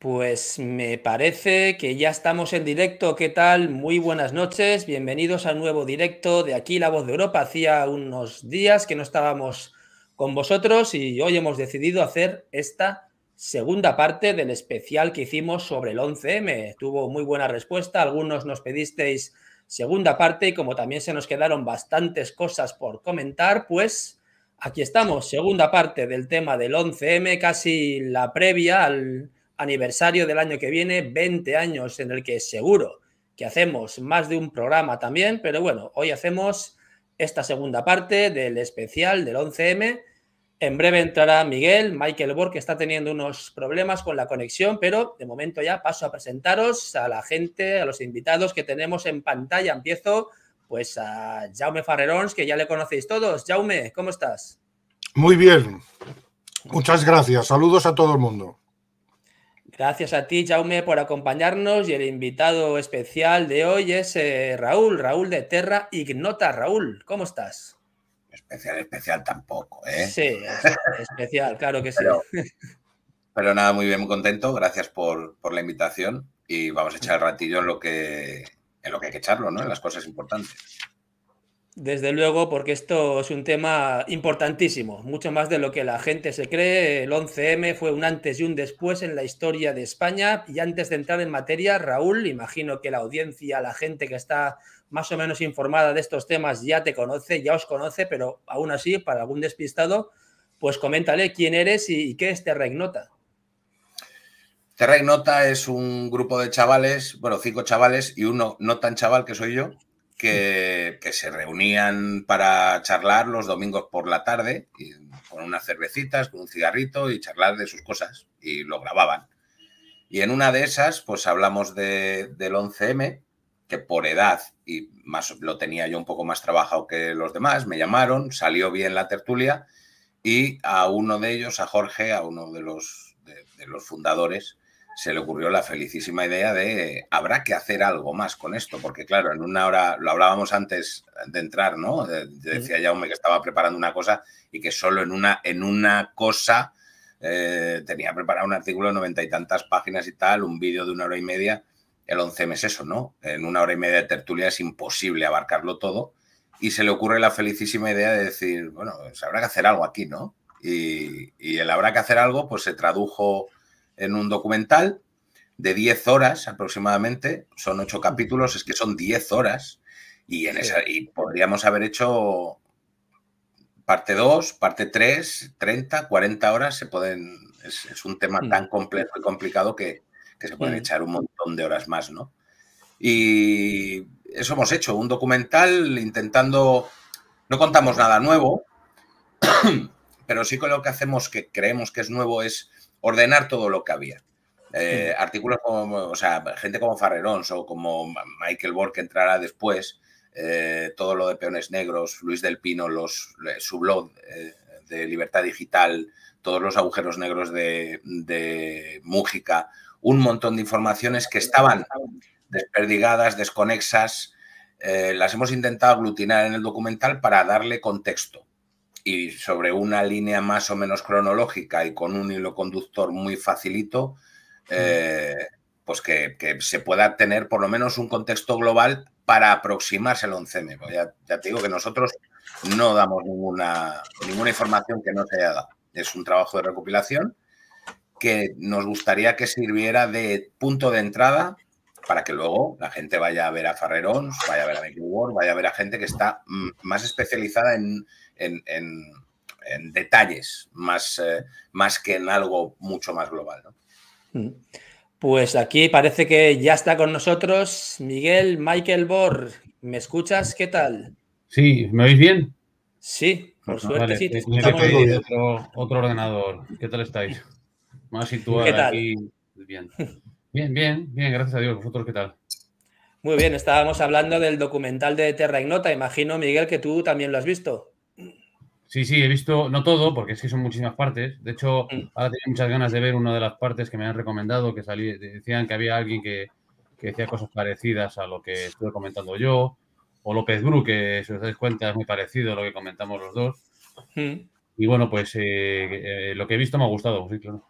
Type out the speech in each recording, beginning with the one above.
Pues me parece que ya estamos en directo. ¿Qué tal? Muy buenas noches. Bienvenidos al nuevo directo de aquí, La Voz de Europa. Hacía unos días que no estábamos con vosotros y hoy hemos decidido hacer esta segunda parte del especial que hicimos sobre el 11M. Tuvo muy buena respuesta. Algunos nos pedisteis segunda parte y como también se nos quedaron bastantes cosas por comentar, pues aquí estamos. Segunda parte del tema del 11M, casi la previa al aniversario del año que viene, 20 años en el que seguro que hacemos más de un programa también, pero bueno, hoy hacemos esta segunda parte del especial del 11M. En breve entrará Miguel, Michael Borg, que está teniendo unos problemas con la conexión, pero de momento ya paso a presentaros a la gente, a los invitados que tenemos en pantalla. Empiezo pues a Jaume Farrerons, que ya le conocéis todos. Jaume, ¿cómo estás? Muy bien. Muchas gracias. Saludos a todo el mundo. Gracias a ti, Jaume, por acompañarnos y el invitado especial de hoy es eh, Raúl, Raúl de Terra Ignota. Raúl, ¿cómo estás? Especial, especial tampoco, ¿eh? Sí, especial, claro que sí. Pero, nada, muy bien, muy contento. Gracias por, la invitación y vamos a echar el ratillo en lo que, en lo que hay que echarlo, ¿no? En las cosas importantes. Desde luego, porque esto es un tema importantísimo, mucho más de lo que la gente se cree. El 11M fue un antes y un después en la historia de España. Y antes de entrar en materia, Raúl, imagino que la audiencia, la gente que está más o menos informada de estos temas ya te conoce, ya os conoce, pero aún así, para algún despistado, pues coméntale quién eres y, qué es Terregnota. Terraignota es un grupo de chavales, bueno, cinco chavales y uno no tan chaval que soy yo, que, se reunían para charlar los domingos por la tarde, con unas cervecitas, con un cigarrito y charlar de sus cosas, y lo grababan. Y en una de esas, pues hablamos del 11M, que por edad, y más lo tenía yo un poco más trabajado que los demás, me llamaron, salió bien la tertulia, y a uno de ellos, a Jorge, a uno de los, de los fundadores, se le ocurrió la felicísima idea de habrá que hacer algo más con esto, porque claro, en una hora, lo hablábamos antes de entrar, ¿no? decía Jaume que estaba preparando una cosa y que solo en una, en una cosa eh, tenía preparado un artículo de noventa y tantas páginas y tal, un vídeo de una hora y media. El 11 mes eso, ¿no? En una hora y media de tertulia es imposible abarcarlo todo. Y se le ocurre la felicísima idea de decir, bueno, se pues habrá que hacer algo aquí, ¿no? Y, y el habrá que hacer algo, pues se tradujo en un documental de 10 horas aproximadamente, son 8 capítulos, es que son 10 horas, y, en esa, y podríamos haber hecho parte 2, parte 3, 30, 40 horas, se pueden, es, un tema mm. tan complejo y complicado que, se pueden mm. echar un montón de horas más, ¿no? Y eso hemos hecho, un documental intentando, no contamos nada nuevo, pero sí que lo que hacemos que creemos que es nuevo es ordenar todo lo que había. Eh, artículos como, o sea, gente como Farrerons o como Michael Borg que entrará después, eh, todo lo de Peones Negros, Luis del Pino, los, eh, su blog de Libertad Digital, todos los agujeros negros de, de Mújica, un montón de informaciones que estaban desperdigadas, desconexas, las hemos intentado aglutinar en el documental para darle contexto sobre una línea más o menos cronológica y con un hilo conductor muy facilito, eh, pues que, se pueda tener por lo menos un contexto global para aproximarse al 11 ya, te digo que nosotros no damos ninguna, ninguna información que no se haya dado. Es un trabajo de recopilación que nos gustaría que sirviera de punto de entrada para que luego la gente vaya a ver a Ferrerons, vaya a ver a Mickey vaya a ver a gente que está mm, más especializada en, en, detalles, más, eh, más que en algo mucho más global. Mm. Pues aquí parece que ya está con nosotros Miguel Michael Bor. ¿Me escuchas? ¿Qué tal? Sí, ¿me oís bien? Sí, por suerte sí. Eh, otro, otro, ordenador. ¿Qué tal estáis? Más situado aquí. Bien. Bien, bien, bien, gracias a Dios. ¿Vosotros qué tal? Muy bien, estábamos hablando del documental de Terra Ignota. Imagino, Miguel, que tú también lo has visto. Sí, sí, he visto, no todo, porque es que son muchísimas partes. De hecho, mm. ahora tenía muchas ganas de ver una de las partes que me han recomendado, que decían que había alguien que, decía cosas parecidas a lo que estuve comentando yo, o López Bru, que si os dais cuenta es muy parecido a lo que comentamos los dos. Mm. Y bueno, pues eh, eh, lo que he visto me ha gustado, sí, claro.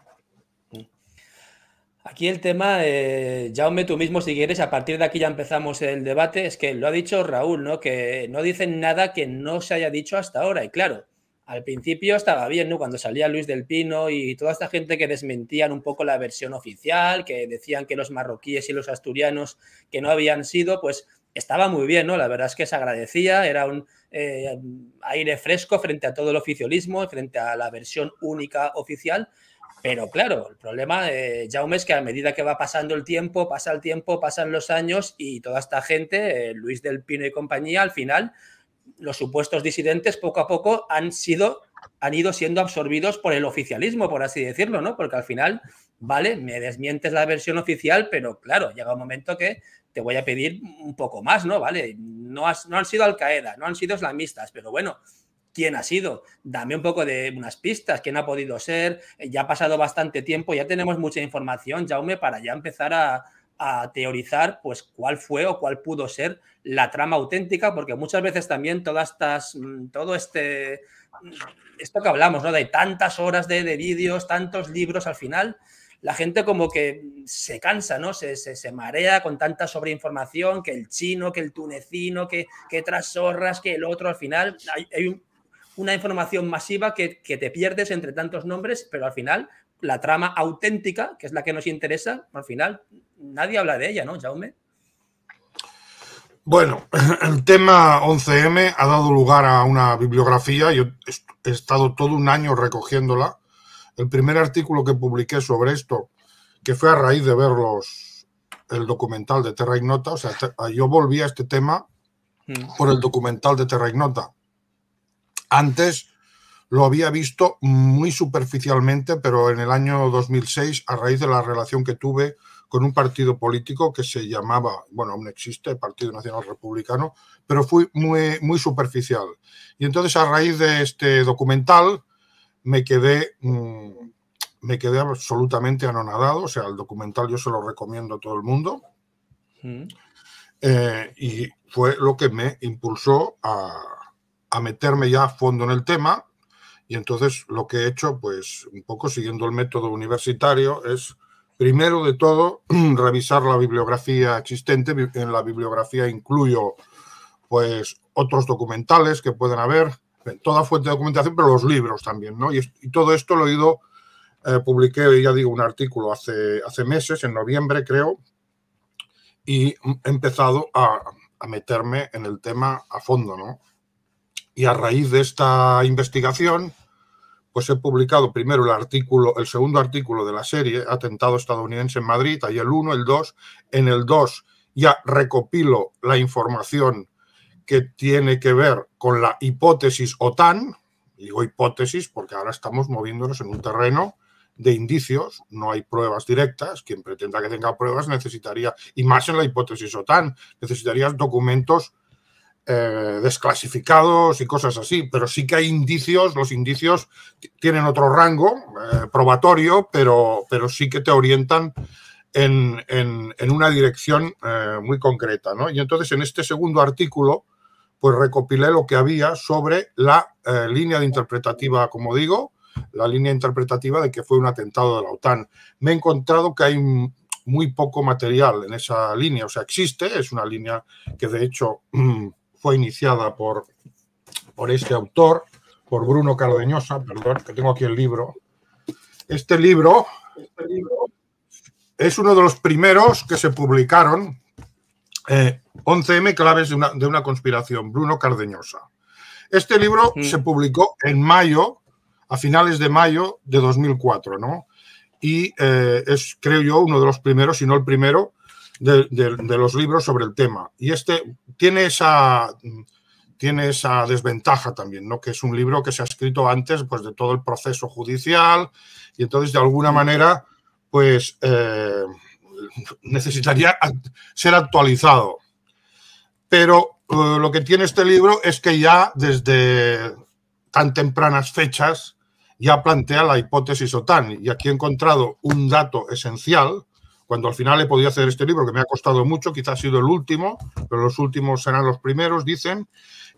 Aquí el tema, eh, Jaume, tú mismo, si quieres, a partir de aquí ya empezamos el debate, es que lo ha dicho Raúl, ¿no? Que no dicen nada que no se haya dicho hasta ahora. Y claro, al principio estaba bien, ¿no? Cuando salía Luis del Pino y toda esta gente que desmentían un poco la versión oficial, que decían que los marroquíes y los asturianos que no habían sido, pues estaba muy bien, ¿no? La verdad es que se agradecía, era un eh, aire fresco frente a todo el oficialismo, frente a la versión única oficial, pero claro, el problema de Jaume es que a medida que va pasando el tiempo, pasa el tiempo, pasan los años y toda esta gente, eh, Luis del Pino y compañía, al final los supuestos disidentes poco a poco han sido han ido siendo absorbidos por el oficialismo, por así decirlo, ¿no? Porque al final, vale, me desmientes la versión oficial, pero claro, llega un momento que te voy a pedir un poco más, ¿no? Vale, no, has, no han sido Al Qaeda, no han sido islamistas, pero bueno, quién ha sido. Dame un poco de unas pistas, quién ha podido ser. Eh, ya ha pasado bastante tiempo, ya tenemos mucha información, Jaume, para ya empezar a, teorizar pues cuál fue o cuál pudo ser la trama auténtica, porque muchas veces también todas estas, mm, todo este, mm, esto que hablamos, ¿no? De tantas horas de, vídeos, tantos libros, al final la gente como que se cansa, ¿no? Se, marea con tanta sobreinformación, que el chino, que el tunecino, que, que tras zorras, que el otro, al final hay un una información masiva que, te pierdes entre tantos nombres, pero al final la trama auténtica, que es la que nos interesa, al final nadie habla de ella, ¿no, Jaume? Bueno, el tema 11M ha dado lugar a una bibliografía. Yo he estado todo un año recogiéndola. El primer artículo que publiqué sobre esto, que fue a raíz de ver los, el documental de Terra Ignota, o sea, yo volví a este tema mm. por el documental de Terra Ignota. Antes lo había visto muy superficialmente, pero en el año 2006, a raíz de la relación que tuve con un partido político que se llamaba, bueno, aún existe, Partido Nacional Republicano, pero fui muy, superficial. Y entonces a raíz de este documental me quedé, mm, me quedé absolutamente anonadado, o sea, el documental yo se lo recomiendo a todo el mundo. Mm. Eh, y fue lo que me impulsó a, a meterme ya a fondo en el tema y entonces lo que he hecho, pues un poco siguiendo el método universitario, es primero de todo revisar la bibliografía existente. En la bibliografía incluyo pues otros documentales que pueden haber, toda fuente de documentación, pero los libros también, ¿no? Y, todo esto lo he ido, eh, publiqué, ya digo, un artículo hace, hace meses, en noviembre creo, y he empezado a, a meterme en el tema a fondo, ¿no? y a raíz de esta investigación, pues he publicado primero el artículo, el segundo artículo de la serie, Atentado estadounidense en Madrid, ahí el 1, el 2. En el 2 ya recopilo la información que tiene que ver con la hipótesis OTAN, digo hipótesis porque ahora estamos moviéndonos en un terreno de indicios, no hay pruebas directas, quien pretenda que tenga pruebas necesitaría, y más en la hipótesis OTAN, necesitarías documentos eh, desclasificados y cosas así, pero sí que hay indicios, los indicios tienen otro rango eh, probatorio, pero, pero sí que te orientan en, una dirección eh, muy concreta. Y entonces en este segundo artículo, pues recopilé lo que había sobre la línea de interpretativa, como digo, la línea interpretativa de que fue un atentado de la OTAN. Me he encontrado que hay muy poco material en esa línea, o sea, existe, es una línea que de hecho fue iniciada por, por este autor, por Bruno Cardeñosa, perdón, que tengo aquí el libro. Este libro, es uno de los primeros que se publicaron, 11M eh, claves de una, conspiración, Bruno Cardeñosa. Este libro se publicó en mayo, a finales de mayo de 2004, ¿no? Y eh, es, creo yo, uno de los primeros, si no el primero, de, los libros sobre el tema. Y este tiene esa, tiene esa desventaja también, ¿no? que es un libro que se ha escrito antes pues, de todo el proceso judicial y entonces de alguna manera pues, eh, necesitaría ser actualizado. Pero eh, lo que tiene este libro es que ya desde tan tempranas fechas ya plantea la hipótesis OTAN y aquí he encontrado un dato esencial cuando al final he podido hacer este libro, que me ha costado mucho, quizás ha sido el último, pero los últimos serán los primeros, dicen.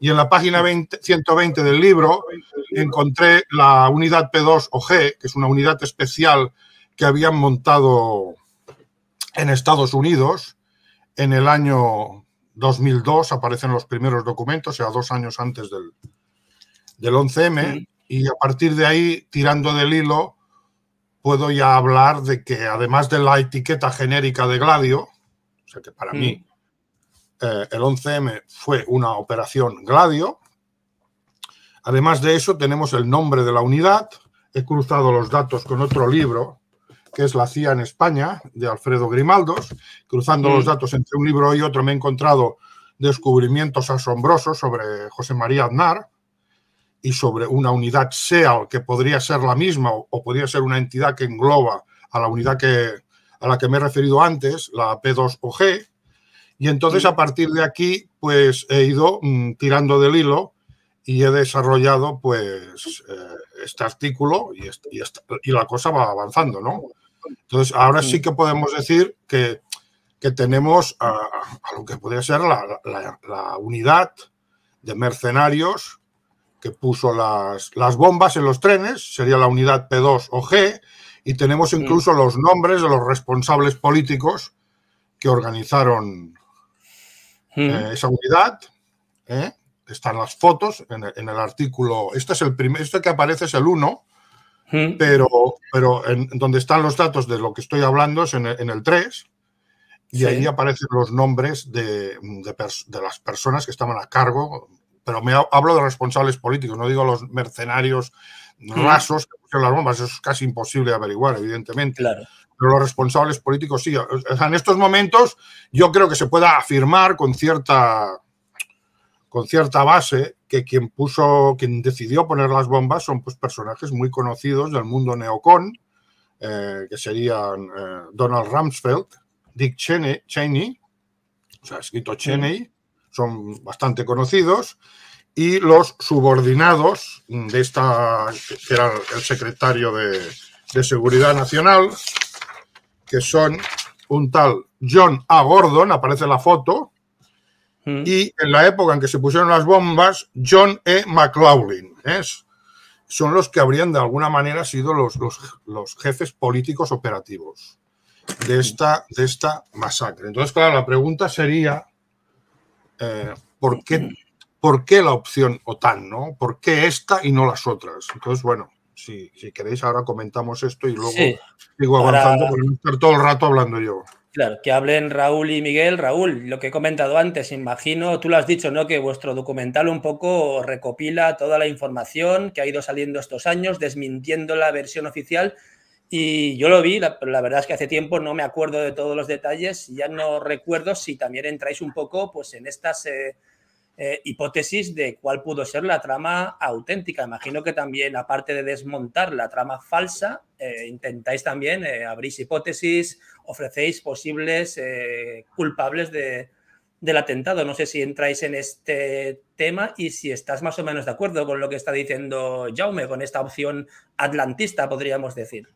Y en la página 120 del libro encontré la unidad P2 o G, que es una unidad especial que habían montado en Estados Unidos en el año 2002, aparecen los primeros documentos, o sea, dos años antes del, del 11M, y a partir de ahí, tirando del hilo, puedo ya hablar de que además de la etiqueta genérica de Gladio, o sea que para mí mm. eh, el 11M fue una operación Gladio, además de eso tenemos el nombre de la unidad, he cruzado los datos con otro libro que es La CIA en España, de Alfredo Grimaldos. Cruzando los mm. datos entre un libro y otro me he encontrado descubrimientos asombrosos sobre José María Aznar, y sobre una unidad SEAL que podría ser la misma o, podría ser una entidad que engloba a la unidad que, a la que me he referido antes, la P2OG, y entonces a partir de aquí pues he ido mm, tirando del hilo y he desarrollado pues eh, este artículo y, la cosa va avanzando, ¿no? Entonces ahora sí que podemos decir que, tenemos a, lo que podría ser la, la unidad de mercenarios que puso las, bombas en los trenes, sería la unidad P2 o G, y tenemos mm. incluso los nombres de los responsables políticos que organizaron mm. eh, esa unidad. ¿eh? Están las fotos en el, artículo. Este es el primer, este que aparece es el 1, mm. pero, pero en, donde están los datos de lo que estoy hablando es en el, 3. Y ahí aparecen los nombres de las personas que estaban a cargo pero me hablo de responsables políticos, no digo los mercenarios rasos que pusieron las bombas, eso es casi imposible averiguar, evidentemente. Pero los responsables políticos sí. En estos momentos yo creo que se pueda afirmar con cierta con cierta base que quien puso, quien decidió poner las bombas son pues personajes muy conocidos del mundo neocon, eh, que serían eh, Donald Rumsfeld, Dick Cheney, Cheney, o sea, escrito Cheney, son bastante conocidos, y los subordinados de esta, que era el secretario de, Seguridad Nacional, que son un tal John A. Gordon, aparece en la foto, mm. y en la época en que se pusieron las bombas, John E. McLaughlin. son los que habrían de alguna manera sido los, los, jefes políticos operativos de esta, de esta masacre. Entonces, claro, la pregunta sería eh, ¿por, qué, ¿por, qué, la opción OTAN? ¿no? ¿Por qué esta y no las otras? Entonces, bueno, si, queréis, ahora comentamos esto y luego sigo avanzando, porque voy estar todo el rato hablando yo. Claro, que hablen Raúl y Miguel. Raúl, lo que he comentado antes, imagino, tú lo has dicho, ¿no? Que vuestro documental un poco recopila toda la información que ha ido saliendo estos años, desmintiendo la versión oficial y yo lo vi, la, verdad es que hace tiempo no me acuerdo de todos los detalles, ya no recuerdo si también entráis un poco pues, en estas eh, eh, hipótesis de cuál pudo ser la trama auténtica. Imagino que también, aparte de desmontar la trama falsa, eh, intentáis también, abrís hipótesis, ofrecéis posibles culpables del atentado. No sé si entráis en este tema y si estás más o menos de acuerdo con lo que está diciendo Jaume, con esta opción atlantista, podríamos decir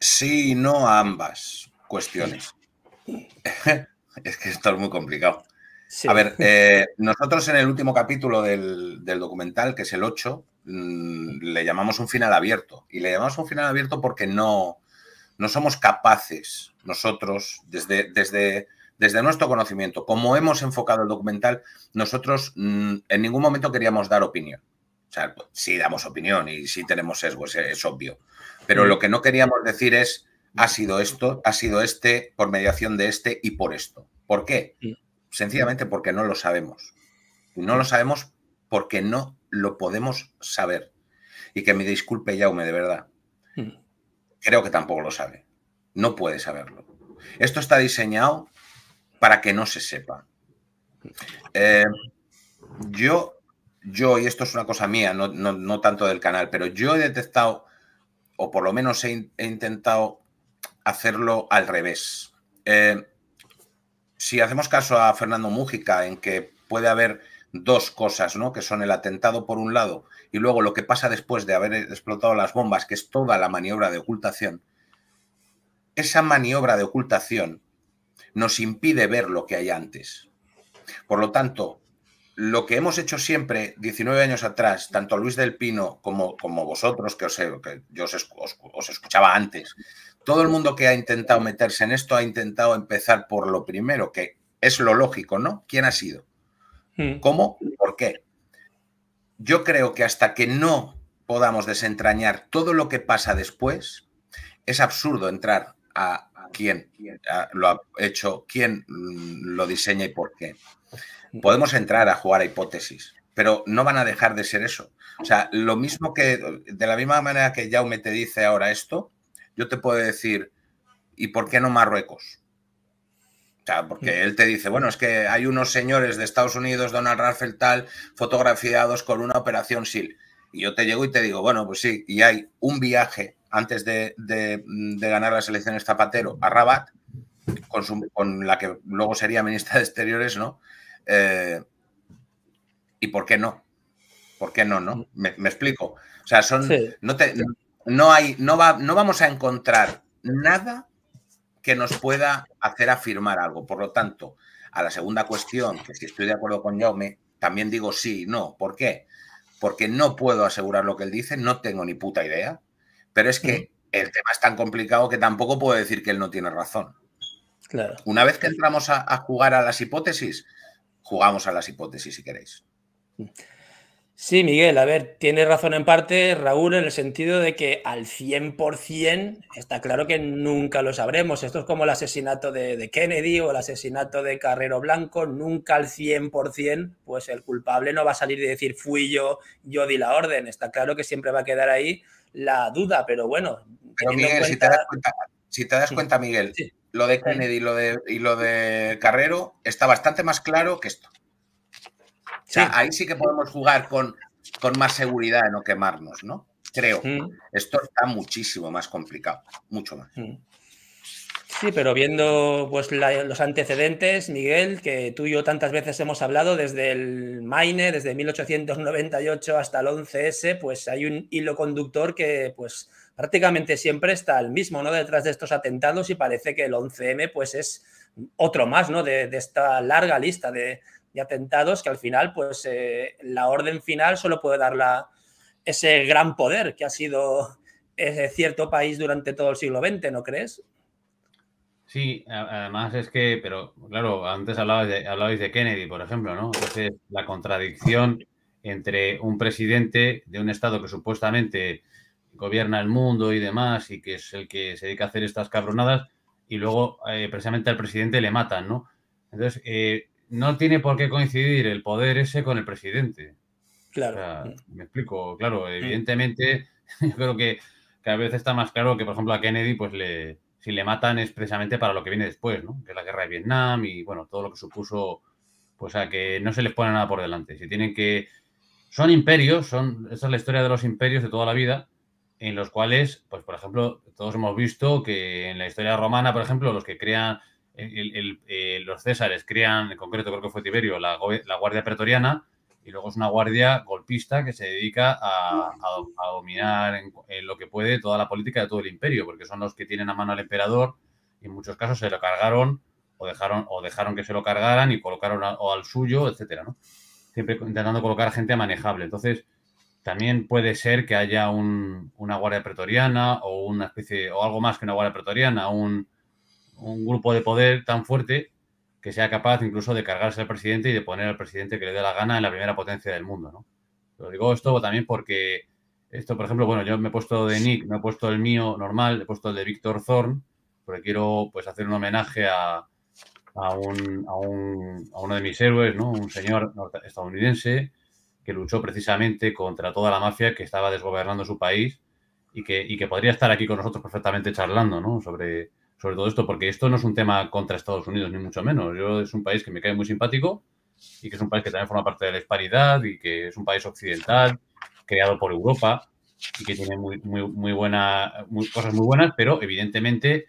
sí no a ambas cuestiones. es que esto es muy complicado. A ver, eh, nosotros en el último capítulo del, documental, que es el 8, mm, le llamamos un final abierto. Y le llamamos un final abierto porque no, no somos capaces nosotros, desde, desde, nuestro conocimiento, como hemos enfocado el documental, nosotros mm, en ningún momento queríamos dar opinión. O sea, sí damos opinión y sí tenemos sesgo, es obvio. Pero mm. lo que no queríamos decir es, ha mm. sido esto, ha sido este, por mediación de este y por esto. ¿Por qué? Mm. Sencillamente porque no lo sabemos. Y no lo sabemos porque no lo podemos saber. Y que me disculpe Jaume, de verdad. Creo que tampoco lo sabe. No puede saberlo. Esto está diseñado para que no se sepa. Eh, yo, yo, y esto es una cosa mía, no tanto del canal, pero yo he detectado o por lo menos he, intentado hacerlo al revés. Eh, si hacemos caso a Fernando Mújica, en que puede haber dos cosas, ¿no? Que son el atentado por un lado y luego lo que pasa después de haber explotado las bombas, que es toda la maniobra de ocultación. Esa maniobra de ocultación nos impide ver lo que hay antes. Por lo tanto, lo que hemos hecho siempre, 19 años atrás, tanto Luis del Pino como, como vosotros, que, os que yo os, escuchaba antes, todo el mundo que ha intentado meterse en esto ha intentado empezar por lo primero, que es lo lógico, ¿no? ¿Quién ha sido? Mm. ¿Cómo? ¿Por qué? Yo creo que hasta que no podamos desentrañar todo lo que pasa después, es absurdo entrar a quién lo ha hecho, quién mm, lo diseña y por qué. Podemos entrar a jugar a hipótesis, pero no van a dejar de ser eso. O sea, lo mismo que, de la misma manera que Jaume te dice ahora esto, yo te puedo decir, ¿y por qué no Marruecos? O sea, porque él te dice, bueno, es que hay unos señores de Estados Unidos, Donald Raffel tal, fotografiados con una operación SIL. Y yo te llego y te digo, bueno, pues sí, y hay un viaje antes de, de, ganar las elecciones Zapatero a Rabat, con, con, la que luego sería ministra de Exteriores, ¿no? Eh, ¿Y por qué no? ¿Por qué no, no? Mm. Me, explico. O sea, son. No, te, no, hay, no, va, no vamos a encontrar nada que nos pueda hacer afirmar algo. Por lo tanto, a la segunda cuestión, que si estoy de acuerdo con Jaume, también digo sí y no. ¿Por qué? Porque no puedo asegurar lo que él dice, no tengo ni puta idea. Pero es que mm. el tema es tan complicado que tampoco puedo decir que él no tiene razón. Claro. Una vez que entramos a jugar a las hipótesis, jugamos a las hipótesis si queréis. Sí, Miguel, a ver, tiene razón en parte Raúl en el sentido de que al 100% está claro que nunca lo sabremos. Esto es como el asesinato de, Kennedy o el asesinato de Carrero Blanco. Nunca al 100%, pues el culpable no va a salir y decir fui yo, yo di la orden. Está claro que siempre va a quedar ahí la duda, pero bueno. Pero Miguel, cuenta, si te das cuenta, Miguel, lo de Kennedy y lo de, y lo de Carrero está bastante más claro que esto. ahí sí que podemos jugar con, con más seguridad de no quemarnos, ¿no? Creo. Mm. Esto está muchísimo más complicado, mucho más. Mm. Sí, pero viendo pues, los antecedentes, Miguel, que tú y yo tantas veces hemos hablado, desde el Maine, desde 1898 hasta el 11S, pues hay un hilo conductor que pues prácticamente siempre está el mismo, ¿no? Detrás de estos atentados y parece que el 11M pues es otro más, ¿no? De, esta larga lista de, atentados que al final pues eh, la orden final solo puede dar ese gran poder que ha sido cierto país durante todo el siglo XX, ¿no crees? Sí, además es que, pero claro, antes hablabais de, Kennedy, por ejemplo, ¿no? Entonces, la contradicción entre un presidente de un Estado que supuestamente gobierna el mundo y demás, y que es el que se dedica a hacer estas cabronadas, y luego eh, precisamente al presidente le matan, ¿no? Entonces, eh, no tiene por qué coincidir el poder ese con el presidente. Claro. me explico, claro, mm. evidentemente, yo creo que cada vez está más claro que, por ejemplo, a Kennedy, pues le, si le matan es precisamente para lo que viene después, ¿no? Que es la guerra de Vietnam y, bueno, todo lo que supuso, pues a que no se les pone nada por delante. Si tienen que... Son imperios, son, esa es la historia de los imperios de toda la vida, en los cuales, pues por ejemplo, todos hemos visto que en la historia romana, por ejemplo, los que crean, eh, los césares crean, en concreto creo que fue Tiberio, la, guardia pretoriana, y luego es una guardia golpista que se dedica a, dominar en, lo que puede toda la política de todo el imperio, porque son los que tienen a mano al emperador y en muchos casos se lo cargaron o dejaron, o dejaron que se lo cargaran y colocaron o al suyo, etcétera, ¿no? Siempre intentando colocar gente manejable. Entonces, también puede ser que haya una guardia pretoriana o una especie, o algo más que una guardia pretoriana, un, un grupo de poder tan fuerte que sea capaz incluso de cargarse al presidente y de poner al presidente que le dé la gana en la primera potencia del mundo, Lo digo esto también porque esto, por ejemplo, bueno, yo me he puesto de Nick, me he puesto el mío normal, he puesto el de Víctor Zorn porque quiero pues hacer un homenaje a, a, uno de mis héroes, ¿no? Un señor estadounidense que luchó precisamente contra toda la mafia que estaba desgobernando su país y que, que podría estar aquí con nosotros perfectamente charlando sobre, sobre todo esto, porque esto no es un tema contra Estados Unidos, ni mucho menos. Yo es un país que me cae muy simpático y que es un país que también forma parte de la disparidad y que es un país occidental, creado por Europa y que tiene muy, muy, buena, cosas muy buenas, pero evidentemente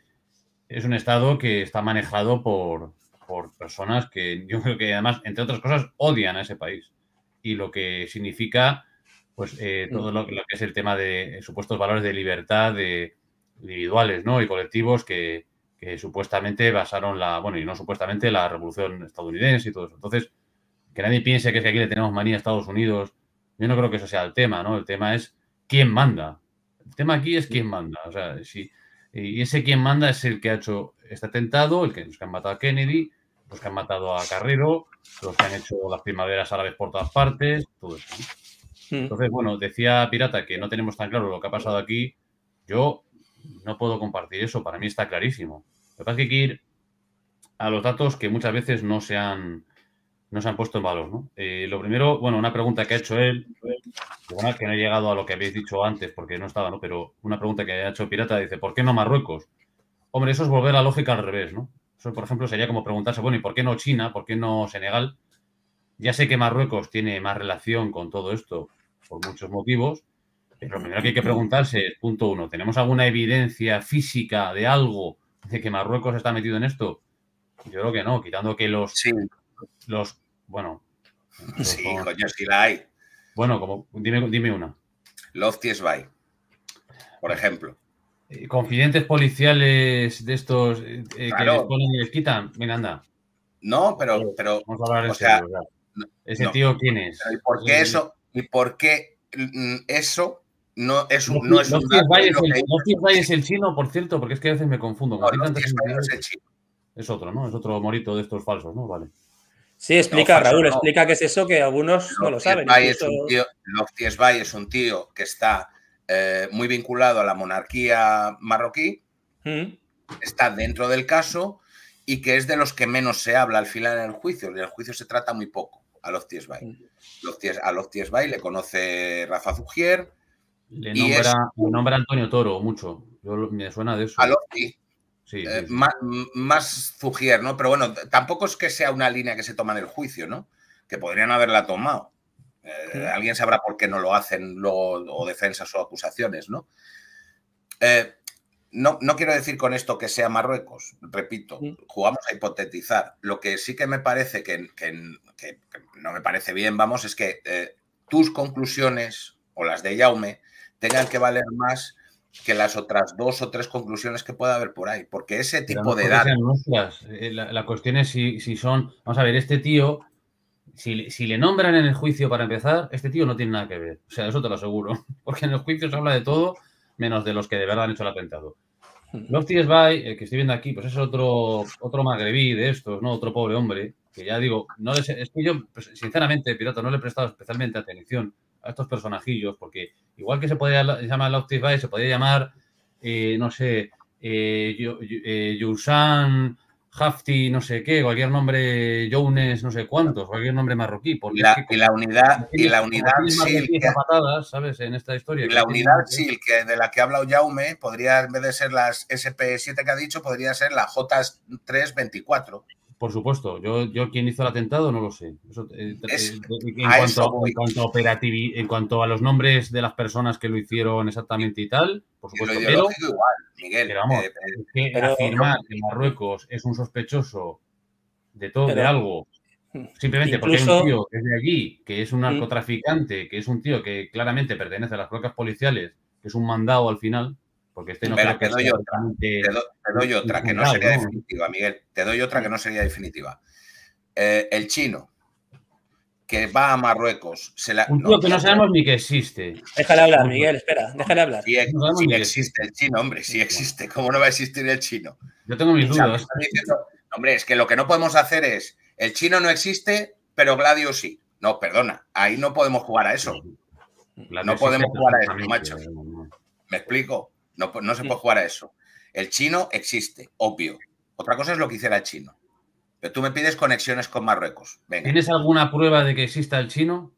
es un Estado que está manejado por personas que yo creo que además, entre otras cosas, odian a ese país y lo que significa pues eh, mm. todo lo, que es el tema de supuestos valores de libertad de individuales ¿no? y colectivos que, supuestamente basaron la, bueno, y no supuestamente la revolución estadounidense y todo eso. Entonces, que nadie piense que es que aquí le tenemos manía a Estados Unidos, yo no creo que eso sea el tema, ¿no? El tema es quién manda. El tema aquí es quién manda. O sea, y ese quién manda es el que ha hecho este atentado, el que, nos han matado a Kennedy, los que han matado a Carrero, los que han hecho las primaveras árabes por todas partes, todo eso. Mm. Entonces, bueno, decía Pirata que no tenemos tan claro lo que ha pasado aquí. Yo no puedo compartir eso, para mí está clarísimo. Lo que que hay que ir a los datos que muchas veces no se han, no se han puesto en valor. Eh, lo primero, bueno, una pregunta que ha hecho él, que no he llegado a lo que habéis dicho antes porque no estaba, ¿no? pero una pregunta que ha hecho Pirata dice, ¿por qué no Marruecos? Hombre, eso es volver a la lógica al revés, ¿no? Eso, por ejemplo, sería como preguntarse, bueno, ¿y por qué no China? ¿Por qué no Senegal? Ya sé que Marruecos tiene más relación con todo esto por muchos motivos, pero primero que hay que preguntarse punto uno, ¿tenemos alguna evidencia física de algo de que Marruecos está metido en esto? Yo creo que no, quitando que los... Sí. los bueno. sí, coño, la hay. Bueno, como, dime, dime una. Lofty by por ejemplo. Eh, confidentes policiales de estos eh, que les ponen y les quitan. Mira, anda. No, pero. pero Vamos a hablar en eso. ¿Ese tío quién es? ¿Y por qué eso? ¿Y por qué eso no es un. No, es un es, el, es el chino, por cierto, porque es que a veces me confundo. No, es el Es otro, ¿no? Es otro morito de estos falsos, ¿no? Vale. Sí, explica, Raúl, explica qué es eso que algunos no lo saben. Bay Bayes es un tío que está eh, muy vinculado a la monarquía marroquí, mm. está dentro del caso y que es de los que menos se habla al final en el juicio. En el juicio se trata muy poco a los Tiesbay. ¿Mm? A los bay le conoce Rafa Zugier. Le nombra, Antonio Toro mucho. me suena de eso. A eh, más, más ¿no? Pero bueno, tampoco es que sea una línea que se toma en el juicio, ¿no? Que podrían haberla tomado. Eh, alguien sabrá por qué no lo hacen luego o defensas o acusaciones, ¿no? Eh, no, no, quiero decir con esto que sea Marruecos, repito, jugamos a hipotetizar. Lo que sí que me parece que, no me parece bien, vamos, es que eh, tus conclusiones o las de Yaume tengan que valer más que las otras dos o tres conclusiones que pueda haber por ahí, porque ese tipo de datos... La, la, cuestión es si, si son, vamos a ver, este tío si, le nombran en el juicio para empezar, este tío no tiene nada que ver. O sea, eso te lo aseguro. Porque en el juicio se habla de todo menos de los que de verdad han hecho el atentado. Hmm. Lofty Sby, el eh, que estoy viendo aquí, pues es otro, otro magrebí de estos, ¿no? Otro pobre hombre. Que ya digo, no es que yo, pues, sinceramente, Pirata, no le he prestado especialmente atención a estos personajillos, porque igual que se podía llamar Lofty Sby, se podía llamar, eh, no sé, eh, eh Hafti, no sé qué, cualquier nombre, Jones, no sé cuántos, cualquier nombre marroquí. la, y la unidad, y la unidad ¿sabes? En esta historia. La unidad que de la que ha hablado Jaume, podría, en vez de ser las SP7 que ha dicho, podría ser la J324. Por supuesto, yo, yo quién hizo el atentado no lo sé. en, cuanto, a los nombres de las personas que lo hicieron exactamente y tal, por supuesto. Pero, igual, Miguel, pero, eh, afirmar que Marruecos es un sospechoso de todo, de algo, simplemente porque hay un tío que es de allí, que es un mm. narcotraficante, que es un tío que claramente pertenece a las rocas policiales, que es un mandado al final, porque este no te doy, otra, que no sería definitiva, Miguel. Te doy otra que no sería definitiva. Eh, el chino, que va a Marruecos. un tío que no sabemos ni que existe. Déjale hablar, Miguel, espera, déjale hablar. Sí, existe el chino, hombre, si existe. ¿Cómo no va a existir el chino? Yo tengo mis dudas. hombre, es que lo que no podemos hacer es, el chino no existe, pero Gladio sí. No, perdona, ahí no podemos jugar a eso. no podemos jugar a eso, macho. ¿Me explico? No, se puede jugar a eso. El chino existe, obvio. Otra cosa es lo que hiciera el chino. Pero tú me pides conexiones con Marruecos. ¿Tienes alguna prueba de que exista el chino?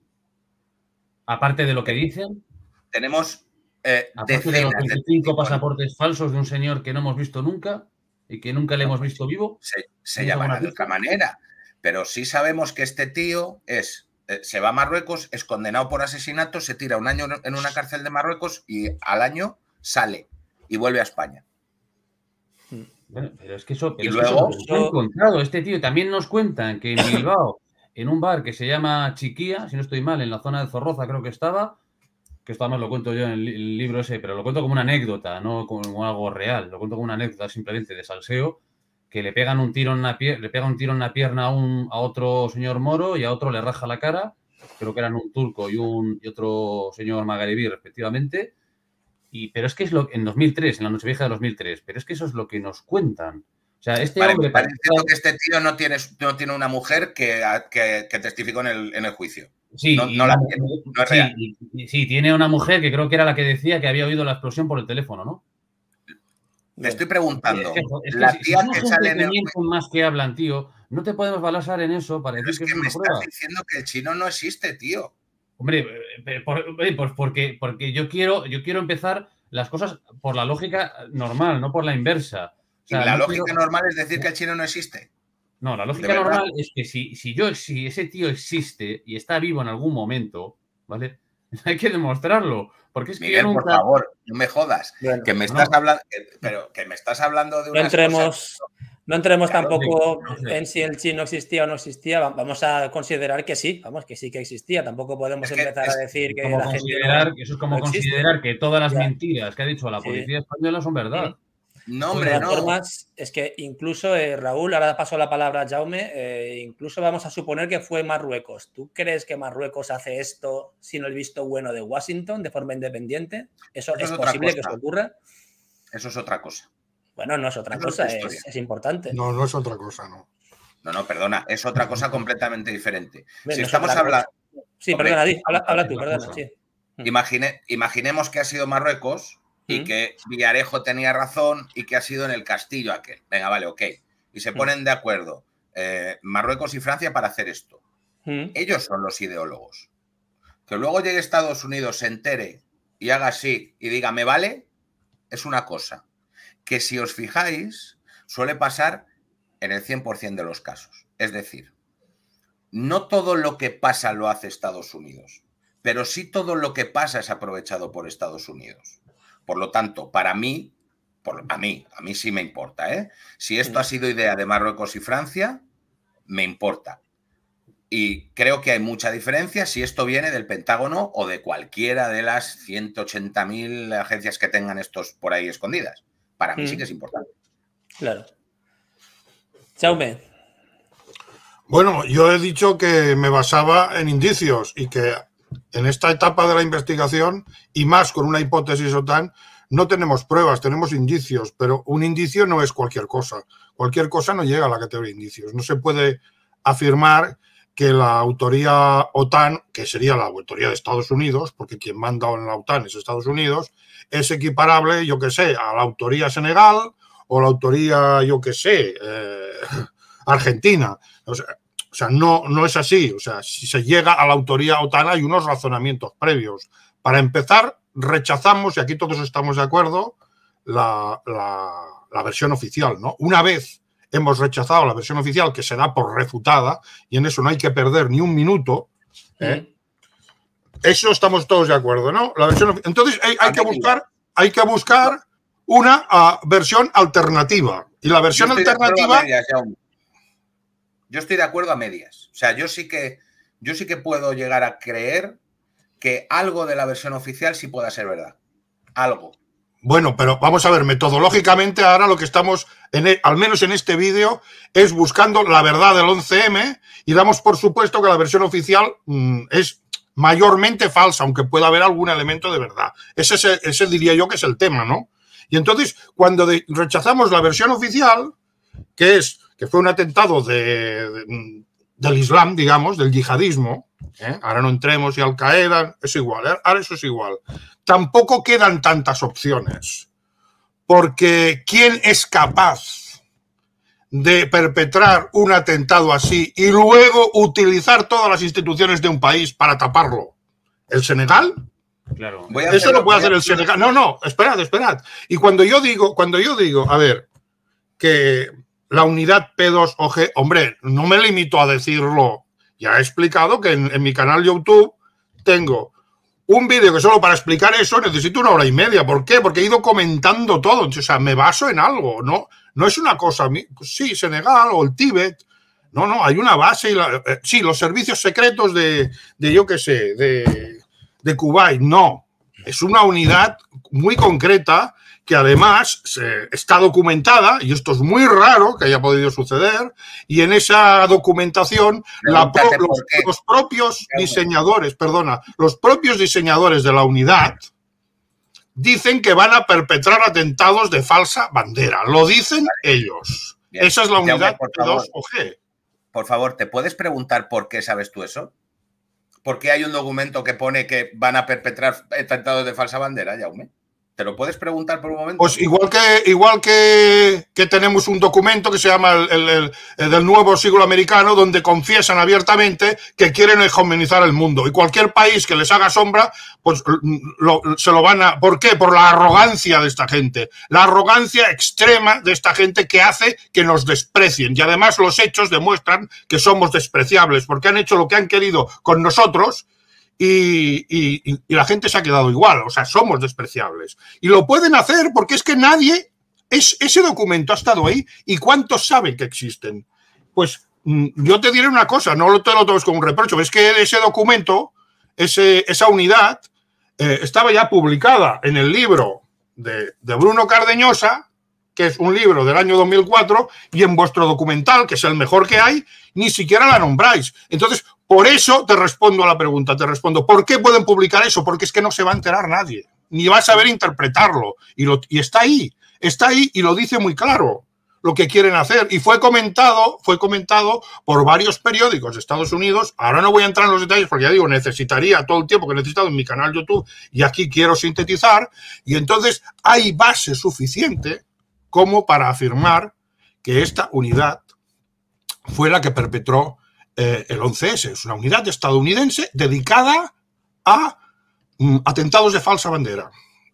Aparte de lo que dicen. Tenemos eh, de, pasaportes falsos de un señor que no hemos visto nunca y que nunca le hemos visto vivo. Se, se de otra manera. Pero sí sabemos que este tío es eh, se va a Marruecos, es condenado por asesinato, se tira un año en una cárcel de Marruecos y al año sale y vuelve a España. Bueno, pero es que eso, pero y luego, encontrado este tío. También nos cuentan que en Bilbao, en un bar que se llama Chiquía, si no estoy mal, en la zona de Zorroza creo que estaba, que esto además lo cuento yo en el libro ese, pero lo cuento como una anécdota, no como algo real, lo cuento como una anécdota simplemente de salseo, que le pegan un tiro en la pierna, le pega un tiro en la pierna a, un, a otro señor moro y a otro le raja la cara, creo que eran un turco y un y otro señor magrebí respectivamente pero es que es lo en 2003, en la Nochevieja de 2003, pero es que eso es lo que nos cuentan. O sea, este Parece que este tío no tiene, no tiene una mujer que, que, testificó en el, en el, juicio. Sí, no, la, tiene, sí, tiene una mujer que creo que era la que decía que había oído la explosión por el teléfono, ¿no? Me estoy preguntando. es que, la tía que sale en el más que hablan, tío. No te podemos balazar en eso para decir es que, es me estás diciendo que el chino no existe, tío. Hombre, eh, eh, pues porque, porque yo, quiero, yo quiero empezar las cosas por la lógica normal, no por la inversa. la lógica normal es decir que el chino no existe. No, la lógica normal es que si, si, yo, si ese tío existe y está vivo en algún momento, ¿vale? Hay que demostrarlo. Porque es que por favor, no me jodas. que me estás hablando, pero que me estás hablando de entremos, no entremos tampoco en si el chino existía o no existía. Vamos a considerar que sí, vamos, que sí que existía. Tampoco podemos empezar a decir que. la gente eso es como considerar que todas las mentiras que ha dicho la policía española son verdad. No, hombre, es que incluso, eh, Raúl, ahora paso la palabra a Jaume, eh, incluso vamos a suponer que fue Marruecos. ¿Tú crees que Marruecos hace esto sin el visto bueno de Washington de forma independiente? ¿Eso, es, es posible que eso ocurra? Eso es otra cosa. Bueno, no es otra cosa, es, importante. No, no es otra cosa, no. No, no, perdona, es otra cosa completamente diferente. si estamos hablando. Sí, perdona, habla, tú, perdona. Sí. Imagine, imaginemos que ha sido Marruecos y que Villarejo tenía razón y que ha sido en el castillo aquel. Venga, vale, ok. Y se ponen de acuerdo eh, Marruecos y Francia para hacer esto. Ellos son los ideólogos. Que luego llegue Estados Unidos, se entere y haga así y diga, me vale, es una cosa que si os fijáis, suele pasar en el 100% de los casos. Es decir, no todo lo que pasa lo hace Estados Unidos, pero sí todo lo que pasa es aprovechado por Estados Unidos. Por lo tanto, para mí, a mí, a mí sí me importa, ¿eh? Si esto ha sido idea de Marruecos y Francia, me importa. Y creo que hay mucha diferencia si esto viene del Pentágono o de cualquiera de las 180.000 agencias que tengan estos por ahí escondidas. Para mí sí que es importante. Claro. Chaume. Bueno, yo he dicho que me basaba en indicios y que en esta etapa de la investigación, y más con una hipótesis OTAN... no tenemos pruebas, tenemos indicios, pero un indicio no es cualquier cosa. Cualquier cosa no llega a la categoría de indicios. No se puede afirmar que la autoría OTAN, que sería la autoría de Estados Unidos, porque quien manda en la OTAN es Estados Unidos, es equiparable, yo qué sé, a la autoría Senegal o la autoría, yo qué sé, eh, Argentina. O sea, no, no es así. O sea, si se llega a la autoría OTAN hay unos razonamientos previos. Para empezar, rechazamos, y aquí todos estamos de acuerdo, la, versión oficial. ¿no? Una vez hemos rechazado la versión oficial, que será por refutada, y en eso no hay que perder ni un minuto, ¿eh? Mm. Eso estamos todos de acuerdo, ¿no? La entonces hay, que buscar, hay que buscar una ah, versión alternativa. Y la versión alternativa. yo estoy de acuerdo a medias. O sea, yo sí que yo sí que puedo llegar a creer que algo de la versión oficial sí pueda ser verdad. Algo. Bueno, pero vamos a ver, metodológicamente ahora lo que estamos, en e, al menos en este vídeo, es buscando la verdad del 11M y damos por supuesto que la versión oficial mm, es mayormente falsa, aunque pueda haber algún elemento de verdad. Ese, diría yo que es el tema, ¿no? Y entonces, cuando rechazamos la versión oficial, que es que fue un atentado del Islam, digamos, del yihadismo, ¿eh? ahora no entremos y Al-Qaeda, es igual, ¿eh? ahora eso es igual, tampoco quedan tantas opciones, porque ¿quién es capaz? de perpetrar un atentado así y luego utilizar todas las instituciones de un país para taparlo? ¿El Senegal? Claro. Eso lo puede hacer el Senegal. No, no, esperad, esperad. Y cuando yo digo, cuando yo digo, a ver, que la unidad P2OG, hombre, no me limito a decirlo. Ya he explicado que en, en mi canal YouTube tengo un vídeo que solo para explicar eso necesito una hora y media. ¿Por qué? Porque he ido comentando todo. O sea, me baso en algo, ¿no? No es una cosa, sí, Senegal o el Tíbet. No, no, hay una base. Y eh, sí, los servicios secretos de, de yo qué sé, de, de Kuwait. No, es una unidad muy concreta que además está documentada, y esto es muy raro que haya podido suceder, y en esa documentación los, propios diseñadores, perdona, los propios diseñadores de la unidad dicen que van a perpetrar atentados de falsa bandera. Lo dicen ellos. Esa es la unidad 2 G. Por favor, ¿te puedes preguntar por qué sabes tú eso? ¿Por qué hay un documento que pone que van a perpetrar atentados de falsa bandera, Jaume? ¿Te lo puedes preguntar por un momento? Pues igual que, igual que, que tenemos un documento que se llama el, del nuevo siglo americano, donde confiesan abiertamente que quieren hegemonizar el mundo. Y cualquier país que les haga sombra, pues se lo van a. ¿Por qué? Por la arrogancia de esta gente. La arrogancia extrema de esta gente que hace que nos desprecien. Y además los hechos demuestran que somos despreciables, porque han hecho lo que han querido con nosotros y, la gente se ha quedado igual, o sea, somos despreciables. Y lo pueden hacer porque es que nadie, es, ese documento ha estado ahí y cuántos saben que existen. Pues mm, yo te diré una cosa, no te lo tomes como un reproche, es que ese documento, esa unidad, eh, estaba ya publicada en el libro de, Bruno Cardeñosa, que es un libro del año 2004, y en vuestro documental, que es el mejor que hay, ni siquiera la nombráis. Entonces, por eso te respondo a la pregunta, te respondo, ¿por qué pueden publicar eso? Porque es que no se va a enterar nadie, ni va a saber interpretarlo. Y, lo, está ahí, está ahí y lo dice muy claro lo que quieren hacer. Y fue comentado, fue comentado por varios periódicos de Estados Unidos. Ahora no voy a entrar en los detalles porque ya digo, necesitaría todo el tiempo que he necesitado en mi canal YouTube y aquí quiero sintetizar. Y entonces hay base suficiente como para afirmar que esta unidad fue la que perpetró eh, el 11S es una unidad estadounidense dedicada a mm, atentados de falsa bandera.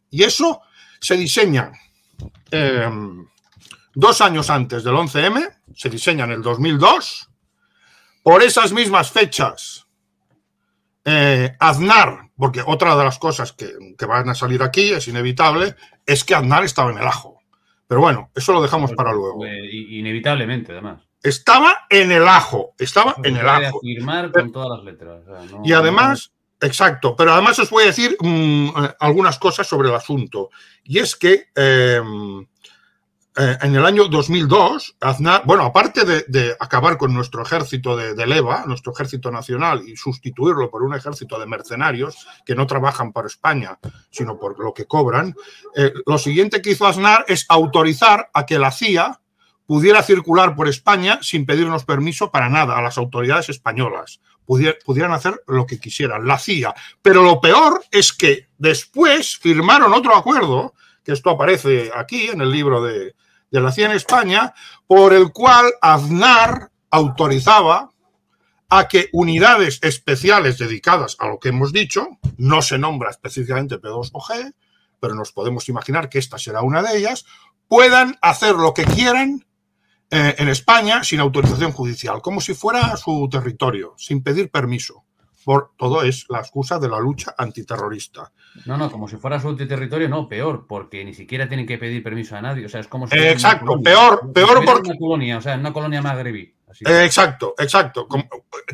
Y eso se diseña em, dos años antes del 11M, se diseña en el 2002. Por esas mismas fechas, eh, Aznar, porque otra de las cosas que, que, van a salir aquí es inevitable, es que Aznar estaba en el ajo. Pero bueno, eso lo dejamos pues, para luego. Eh, inevitablemente, además. Estaba en el ajo, estaba en el ajo. Firmar con todas las letras. y además, exacto, pero además os voy a decir mm, eh, algunas cosas sobre el asunto. Y es que em, eh, en el año 2002, Aznar, bueno, aparte de, acabar con nuestro ejército de, leva, nuestro ejército nacional, y sustituirlo por un ejército de mercenarios que no trabajan para España, sino por lo que cobran, eh, lo siguiente que hizo Aznar es autorizar a que la CIA pudiera circular por España sin pedirnos permiso para nada a las autoridades españolas. pudieran hacer lo que quisieran, la CIA. Pero lo peor es que después firmaron otro acuerdo, que esto aparece aquí en el libro de, de la CIA en España, por el cual Aznar autorizaba a que unidades especiales dedicadas a lo que hemos dicho, no se nombra específicamente P2 og G, pero nos podemos imaginar que esta será una de ellas, puedan hacer lo que quieran eh, en España sin autorización judicial, como si fuera su territorio, sin pedir permiso. Por, todo es la excusa de la lucha antiterrorista. No, no, como si fuera su territorio, no, peor, porque ni siquiera tienen que pedir permiso a nadie. O sea, es como si Exacto, peor, peor Una colonia, o sea, una colonia magrebí. exacto, exacto,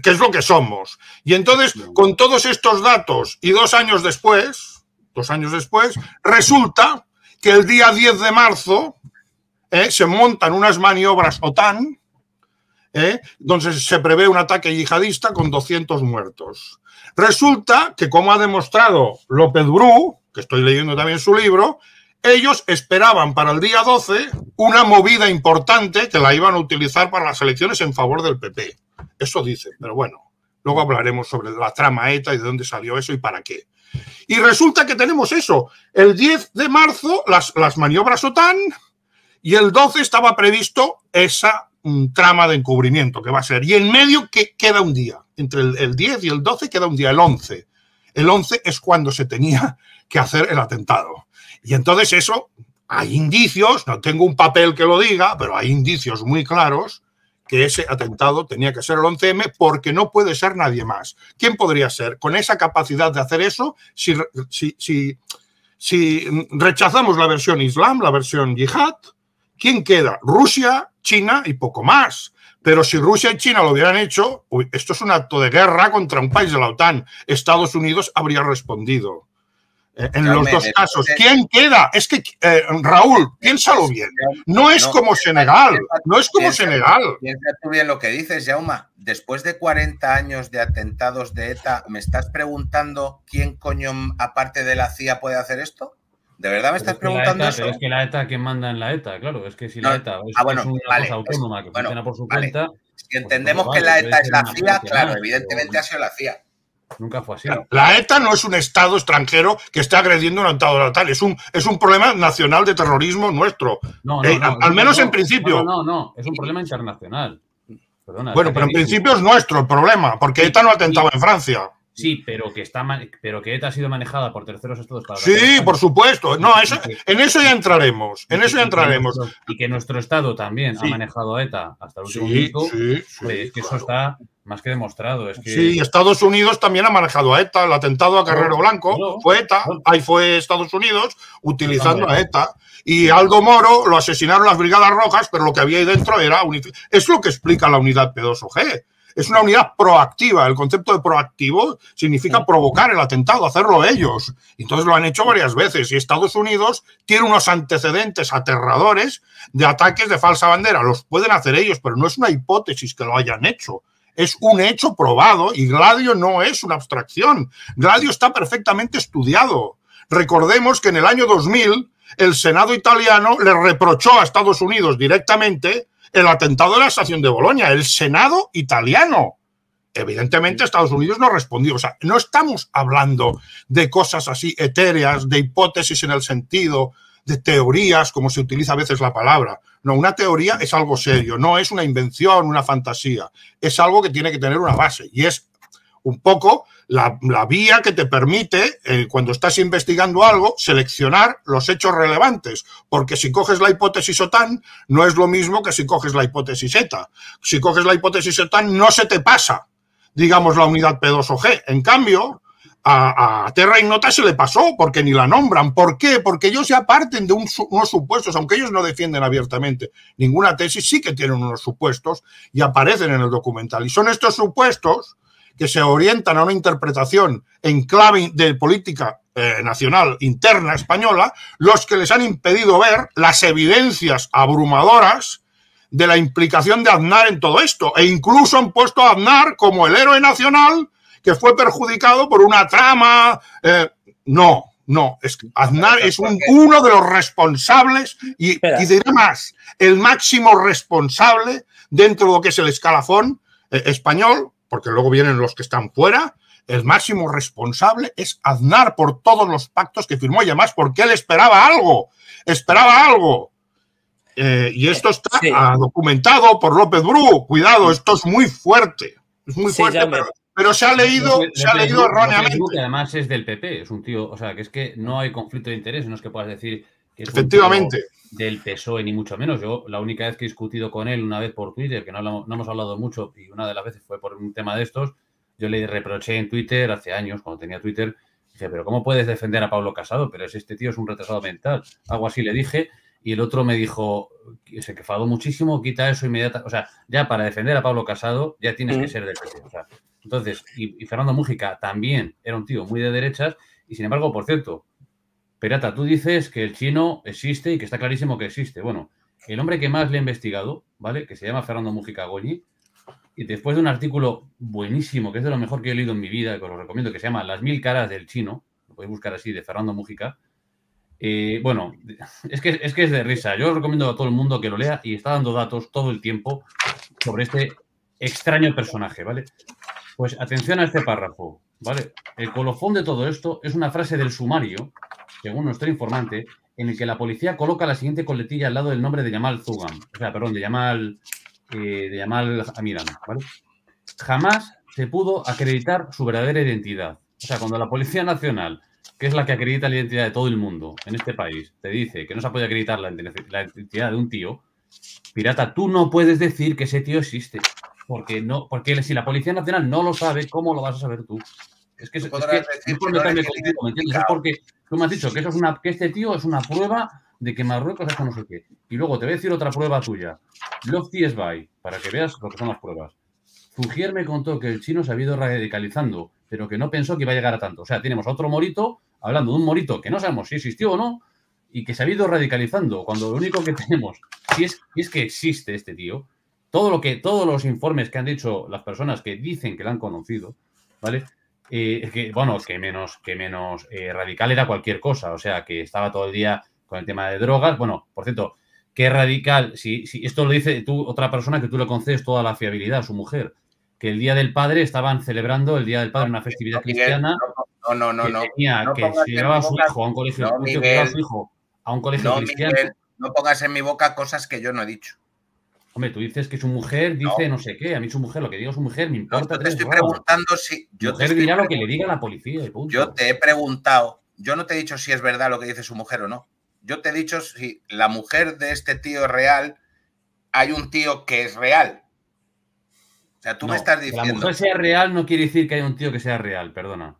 que es lo que somos. Y entonces, con todos estos datos y dos años después, dos años después, resulta que el día 10 de marzo eh, se montan unas maniobras OTAN, eh, donde se prevé un ataque yihadista con 200 muertos. Resulta que, como ha demostrado López Bru, que estoy leyendo también su libro, ellos esperaban para el día 12 una movida importante que la iban a utilizar para las elecciones en favor del PP. Eso dice, pero bueno, luego hablaremos sobre la trama ETA y de dónde salió eso y para qué. Y resulta que tenemos eso. El 10 de marzo, las, las maniobras OTAN, y el 12 estaba previsto esa mm, trama de encubrimiento que va a ser. Y en medio que queda un día. Entre el, 10 y el 12 queda un día, el 11. El 11 es cuando se tenía que hacer el atentado. Y entonces eso, hay indicios, no tengo un papel que lo diga, pero hay indicios muy claros que ese atentado tenía que ser el 11M porque no puede ser nadie más. ¿Quién podría ser con esa capacidad de hacer eso si, si, si rechazamos la versión Islam, la versión yihad? ¿quién queda? Rusia, China y poco más. Pero si Rusia y China lo hubieran hecho, esto es un acto de guerra contra un país de la OTAN. Estados Unidos habría respondido. Eh, en los dos casos. ¿Quién queda? Es que, eh, Raúl, piénsalo bien. No es como Senegal. No es como Senegal. Piensa tú bien lo que dices, Jauma. Después de 40 años de atentados de ETA, ¿me estás preguntando quién coño, aparte de la CIA, puede hacer esto? ¿De verdad me estás preguntando eso? es que la ETA, ¿quién manda en la ETA? Claro, es que si la ETA es, ah, una cosa pues, autónoma que funciona por su cuenta... Si pues entendemos que la ETA es la CIA, claro, evidentemente ha sido la CIA. Nunca fue así. La ETA no es un Estado extranjero que esté agrediendo a un Estado natal. Es un, es un problema nacional de terrorismo nuestro. Eh, al menos en principio. No, no, no. Es un problema internacional. Perdona, bueno, pero en principio es nuestro el problema, porque ETA no ha atentado en Francia. Sí, pero que, está, pero que ETA ha sido manejada por terceros estados Sí, por supuesto. No, eso, en eso ya entraremos. En eso ya entraremos. Y que nuestro estado también ha manejado e a ETA hasta el último sí, pues, que eso está más que demostrado. Sí, Estados Unidos también ha manejado a ETA. El atentado a Carrero Blanco fue ETA. Ahí fue Estados Unidos utilizando a ETA. Y Aldo Moro lo asesinaron las Brigadas Rojas, pero lo que había ahí dentro era... Es lo que explica la unidad P2OG es una unidad proactiva. El concepto de proactivo significa provocar el atentado, hacerlo ellos. Entonces lo han hecho varias veces y Estados Unidos tiene unos antecedentes aterradores de ataques de falsa bandera. Los pueden hacer ellos, pero no es una hipótesis que lo hayan hecho. Es un hecho probado y Gladio no es una abstracción. Gladio está perfectamente estudiado. Recordemos que en el año 2000 el Senado italiano le reprochó a Estados Unidos directamente el atentado de la estación de Bolonia, el Senado italiano. Evidentemente Estados Unidos no respondió. O sea, no estamos hablando de cosas así etéreas, de hipótesis en el sentido, de teorías, como se utiliza a veces la palabra. No, una teoría es algo serio, no es una invención, una fantasía. Es algo que tiene que tener una base. Y es un poco la, vía que te permite, eh, cuando estás investigando algo, seleccionar los hechos relevantes. Porque si coges la hipótesis OTAN, no es lo mismo que si coges la hipótesis ETA. Si coges la hipótesis OTAN, no se te pasa, digamos, la unidad p 2 G. En cambio, a, a, Terra Ignota se le pasó porque ni la nombran. ¿Por qué? Porque ellos ya parten de un, unos supuestos, aunque ellos no defienden abiertamente ninguna tesis, sí que tienen unos supuestos y aparecen en el documental. Y son estos supuestos que se orientan a una interpretación en clave de política eh, nacional interna española, los que les han impedido ver las evidencias abrumadoras de la implicación de Aznar en todo esto. E incluso han puesto a Aznar como el héroe nacional que fue perjudicado por una trama. Eh, no, no, Aznar es uno de los responsables y, y diré más, el máximo responsable dentro de lo que es el escalafón eh, español porque luego vienen los que están fuera, el máximo responsable es Aznar por todos los pactos que firmó y además porque él esperaba algo, esperaba algo. Eh, y esto está ah, documentado por López Bru. Cuidado, esto es muy fuerte. Es muy fuerte, pero, se ha leído, se leído erróneamente. además es del PP, es un tío, o sea, que es que no hay conflicto de interés, no es que puedas decir Efectivamente. del PSOE, ni mucho menos. Yo la única vez que he discutido con él, una vez por Twitter, que no, no hemos hablado mucho, y una de las veces fue por un tema de estos, yo le reproché en Twitter hace años, cuando tenía Twitter, dije, pero ¿cómo puedes defender a Pablo Casado? Pero es este tío es un retrasado mental. Algo así le dije, y el otro me dijo, se quefado muchísimo, quita eso inmediatamente. O sea, ya para defender a Pablo Casado ya tienes que mm. ser del PSOE. entonces, y, y, Fernando Mújica también era un tío muy de derechas, y sin embargo, por cierto, Perata, tú dices que el chino existe y que está clarísimo que existe. Bueno, el hombre que más le ha investigado, ¿vale? Que se llama Fernando Mujica Goñi, y después de un artículo buenísimo, que es de lo mejor que he leído en mi vida, que os lo recomiendo, que se llama Las mil caras del chino, lo podéis buscar así, de Fernando Mujica. Eh, bueno, es que, es que es de risa. Yo os recomiendo a todo el mundo que lo lea y está dando datos todo el tiempo sobre este extraño personaje, ¿vale? Pues atención a este párrafo, ¿vale? El colofón de todo esto es una frase del sumario según nuestro informante, en el que la policía coloca la siguiente coletilla al lado del nombre de Yamal Zugan, o sea, perdón, de Yamal, eh, ¿vale? Jamás se pudo acreditar su verdadera identidad. O sea, cuando la Policía Nacional, que es la que acredita la identidad de todo el mundo en este país, te dice que no se puede acreditar la identidad de un tío, pirata, tú no puedes decir que ese tío existe. Porque, no, porque si la Policía Nacional no lo sabe, ¿cómo lo vas a saber tú? Es que, es, ¿me entiendes? Es porque tú me has dicho que, es una, que este tío es una prueba de que Marruecos es hecho no sé qué. Y luego te voy a decir otra prueba tuya. Lofty es by, para que veas lo que son las pruebas. Fujier me contó que el chino se ha ido radicalizando, pero que no pensó que iba a llegar a tanto. O sea, tenemos otro morito, hablando de un morito que no sabemos si existió o no, y que se ha ido radicalizando, cuando lo único que tenemos, si es, que existe este tío, todo lo que, todos los informes que han dicho las personas que dicen que lo han conocido, ¿vale? Eh, que, bueno, que menos, que menos eh, radical era cualquier cosa, o sea, que estaba todo el día con el tema de drogas. Bueno, por cierto, qué radical, si, si esto lo dice tú, otra persona que tú le concedes toda la fiabilidad a su mujer, que el Día del Padre estaban celebrando el Día del Padre, una festividad cristiana. No, no, no, no. Que, se llevaba a su hijo a un colegio, cristiano. no pongas en mi boca cosas que yo no he dicho. Hombre, tú dices que su mujer dice no. sé qué. A mí su mujer, lo que diga su mujer, me importa. Yo te estoy preguntando si. Yo te lo que le diga la policía. Yo te he preguntado. Yo no te he dicho si es verdad lo que dice su mujer o no. Yo te he dicho si la mujer de este tío es real, hay un tío que es real. O sea, tú me estás diciendo. Que la mujer sea real no quiere decir que haya un tío que sea real, perdona.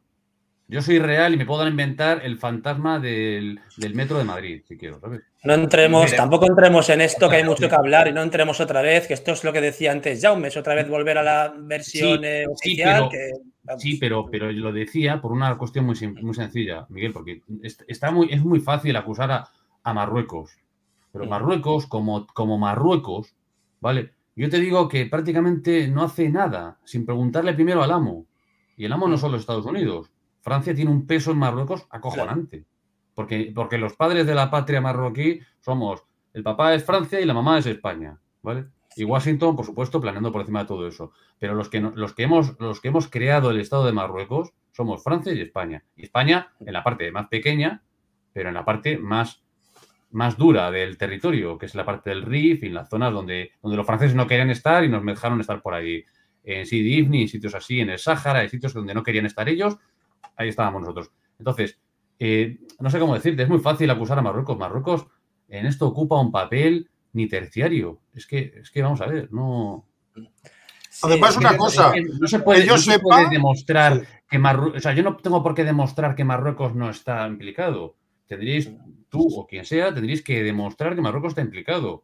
Yo soy real y me puedo inventar el fantasma del, metro de Madrid, si quiero, No entremos, tampoco entremos en esto, que hay mucho que hablar y no entremos otra vez, que esto es lo que decía antes Jaume, es otra vez volver a la versión eh, oficial. Sí, pero, pero, lo decía por una cuestión muy, sencilla, Miguel, porque está muy, es muy fácil acusar a, Marruecos. Pero Marruecos, como, como Marruecos, ¿vale? Yo te digo que prácticamente no hace nada sin preguntarle primero al amo. Y el amo no son los Estados Unidos. Francia tiene un peso en Marruecos acojonante. Porque, porque los padres de la patria marroquí somos, el papá es Francia y la mamá es España, Y Washington, por supuesto, planeando por encima de todo eso. Pero los que, los que, hemos, los que hemos creado el Estado de Marruecos somos Francia y España. Y España en la parte más pequeña, pero en la parte más, más dura del territorio, que es la parte del Rif y en las zonas donde, donde los franceses no querían estar y nos dejaron estar por ahí. En Sidi Ifni, en sitios así, en el Sáhara, en sitios donde no querían estar ellos ahí estábamos nosotros. Entonces, eh, no sé cómo decirte, es muy fácil acusar a Marruecos. Marruecos en esto ocupa un papel ni terciario. Es que, es que vamos a ver, no. Además, una cosa. no se puede, yo no se puede demostrar que Marruecos. O sea, yo no tengo por qué demostrar que Marruecos no está implicado. Tendríais, tú o quien sea, tendríais que demostrar que Marruecos está implicado.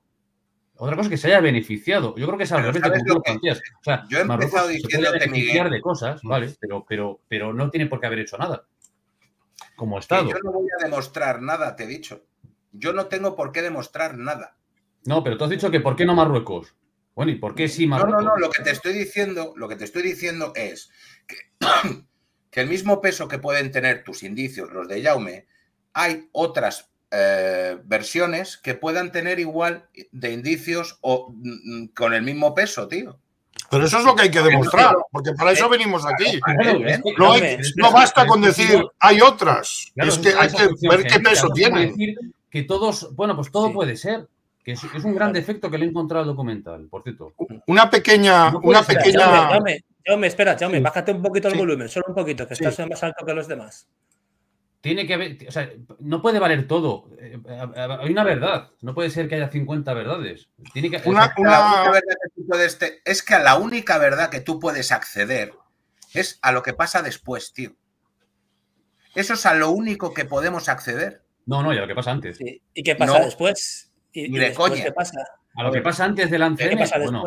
Otra cosa es que se haya beneficiado. Yo creo que es al revés de yo he empezado diciendo que Miguel. de cosas, mm. ¿vale? Pero, pero, pero no tiene por qué haber hecho nada. Como Estado. yo no voy a demostrar nada, te he dicho. Yo no tengo por qué demostrar nada. No, pero tú has dicho que ¿por qué no Marruecos? Bueno, ¿y por qué sí Marruecos? No, no, no, lo que te estoy diciendo, lo que te estoy diciendo es que, que el mismo peso que pueden tener tus indicios, los de Yaume, hay otras eh, versiones que puedan tener igual de indicios o mm, mm, con el mismo peso, tío. Pero eso es lo que hay que demostrar, porque para eso eh, venimos aquí. No, basta con decir hay otras, es que hay que ver qué peso tiene. Que todos, bueno, pues todo puede ser. Que es, un gran defecto que le he encontrado al documental, por cierto. Una pequeña, una pequeña. Jaume, espera, bájate un poquito el volumen, solo un poquito, que estás estás más alto que los demás tiene que haber, o sea, no puede valer todo. Eh, hay una verdad, no puede ser que haya 50 verdades. Tiene que, una, una... verdad es que a la única verdad que tú puedes acceder es a lo que pasa después, tío. Eso es a lo único que podemos acceder. No, no, y a lo que pasa antes. ¿Y qué pasa después? ¿Y, de coña. A lo que pasa antes del ANCM, bueno,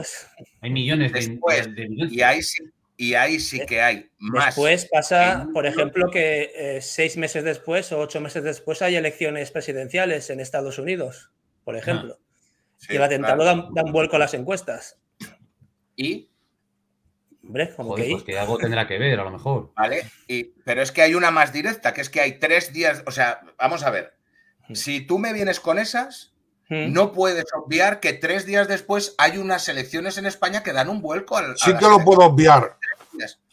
hay millones de, de, Y ahí y ahí sí eh, que hay más. Después pasa, por ejemplo, que eh, seis meses después o ocho meses después hay elecciones presidenciales en Estados Unidos, por ah, ejemplo. y el atentado da dan, vuelco a las encuestas. ¿Y? Hombre, como que, pues que, algo tendrá que ver, a lo mejor. Vale, y, pero es que hay una más directa, que es que hay tres días, o sea, vamos a ver, mm. si tú me vienes con esas, mm. no puedes obviar que tres días después hay unas elecciones en España que dan un vuelco al. Sí que lo puedo obviar.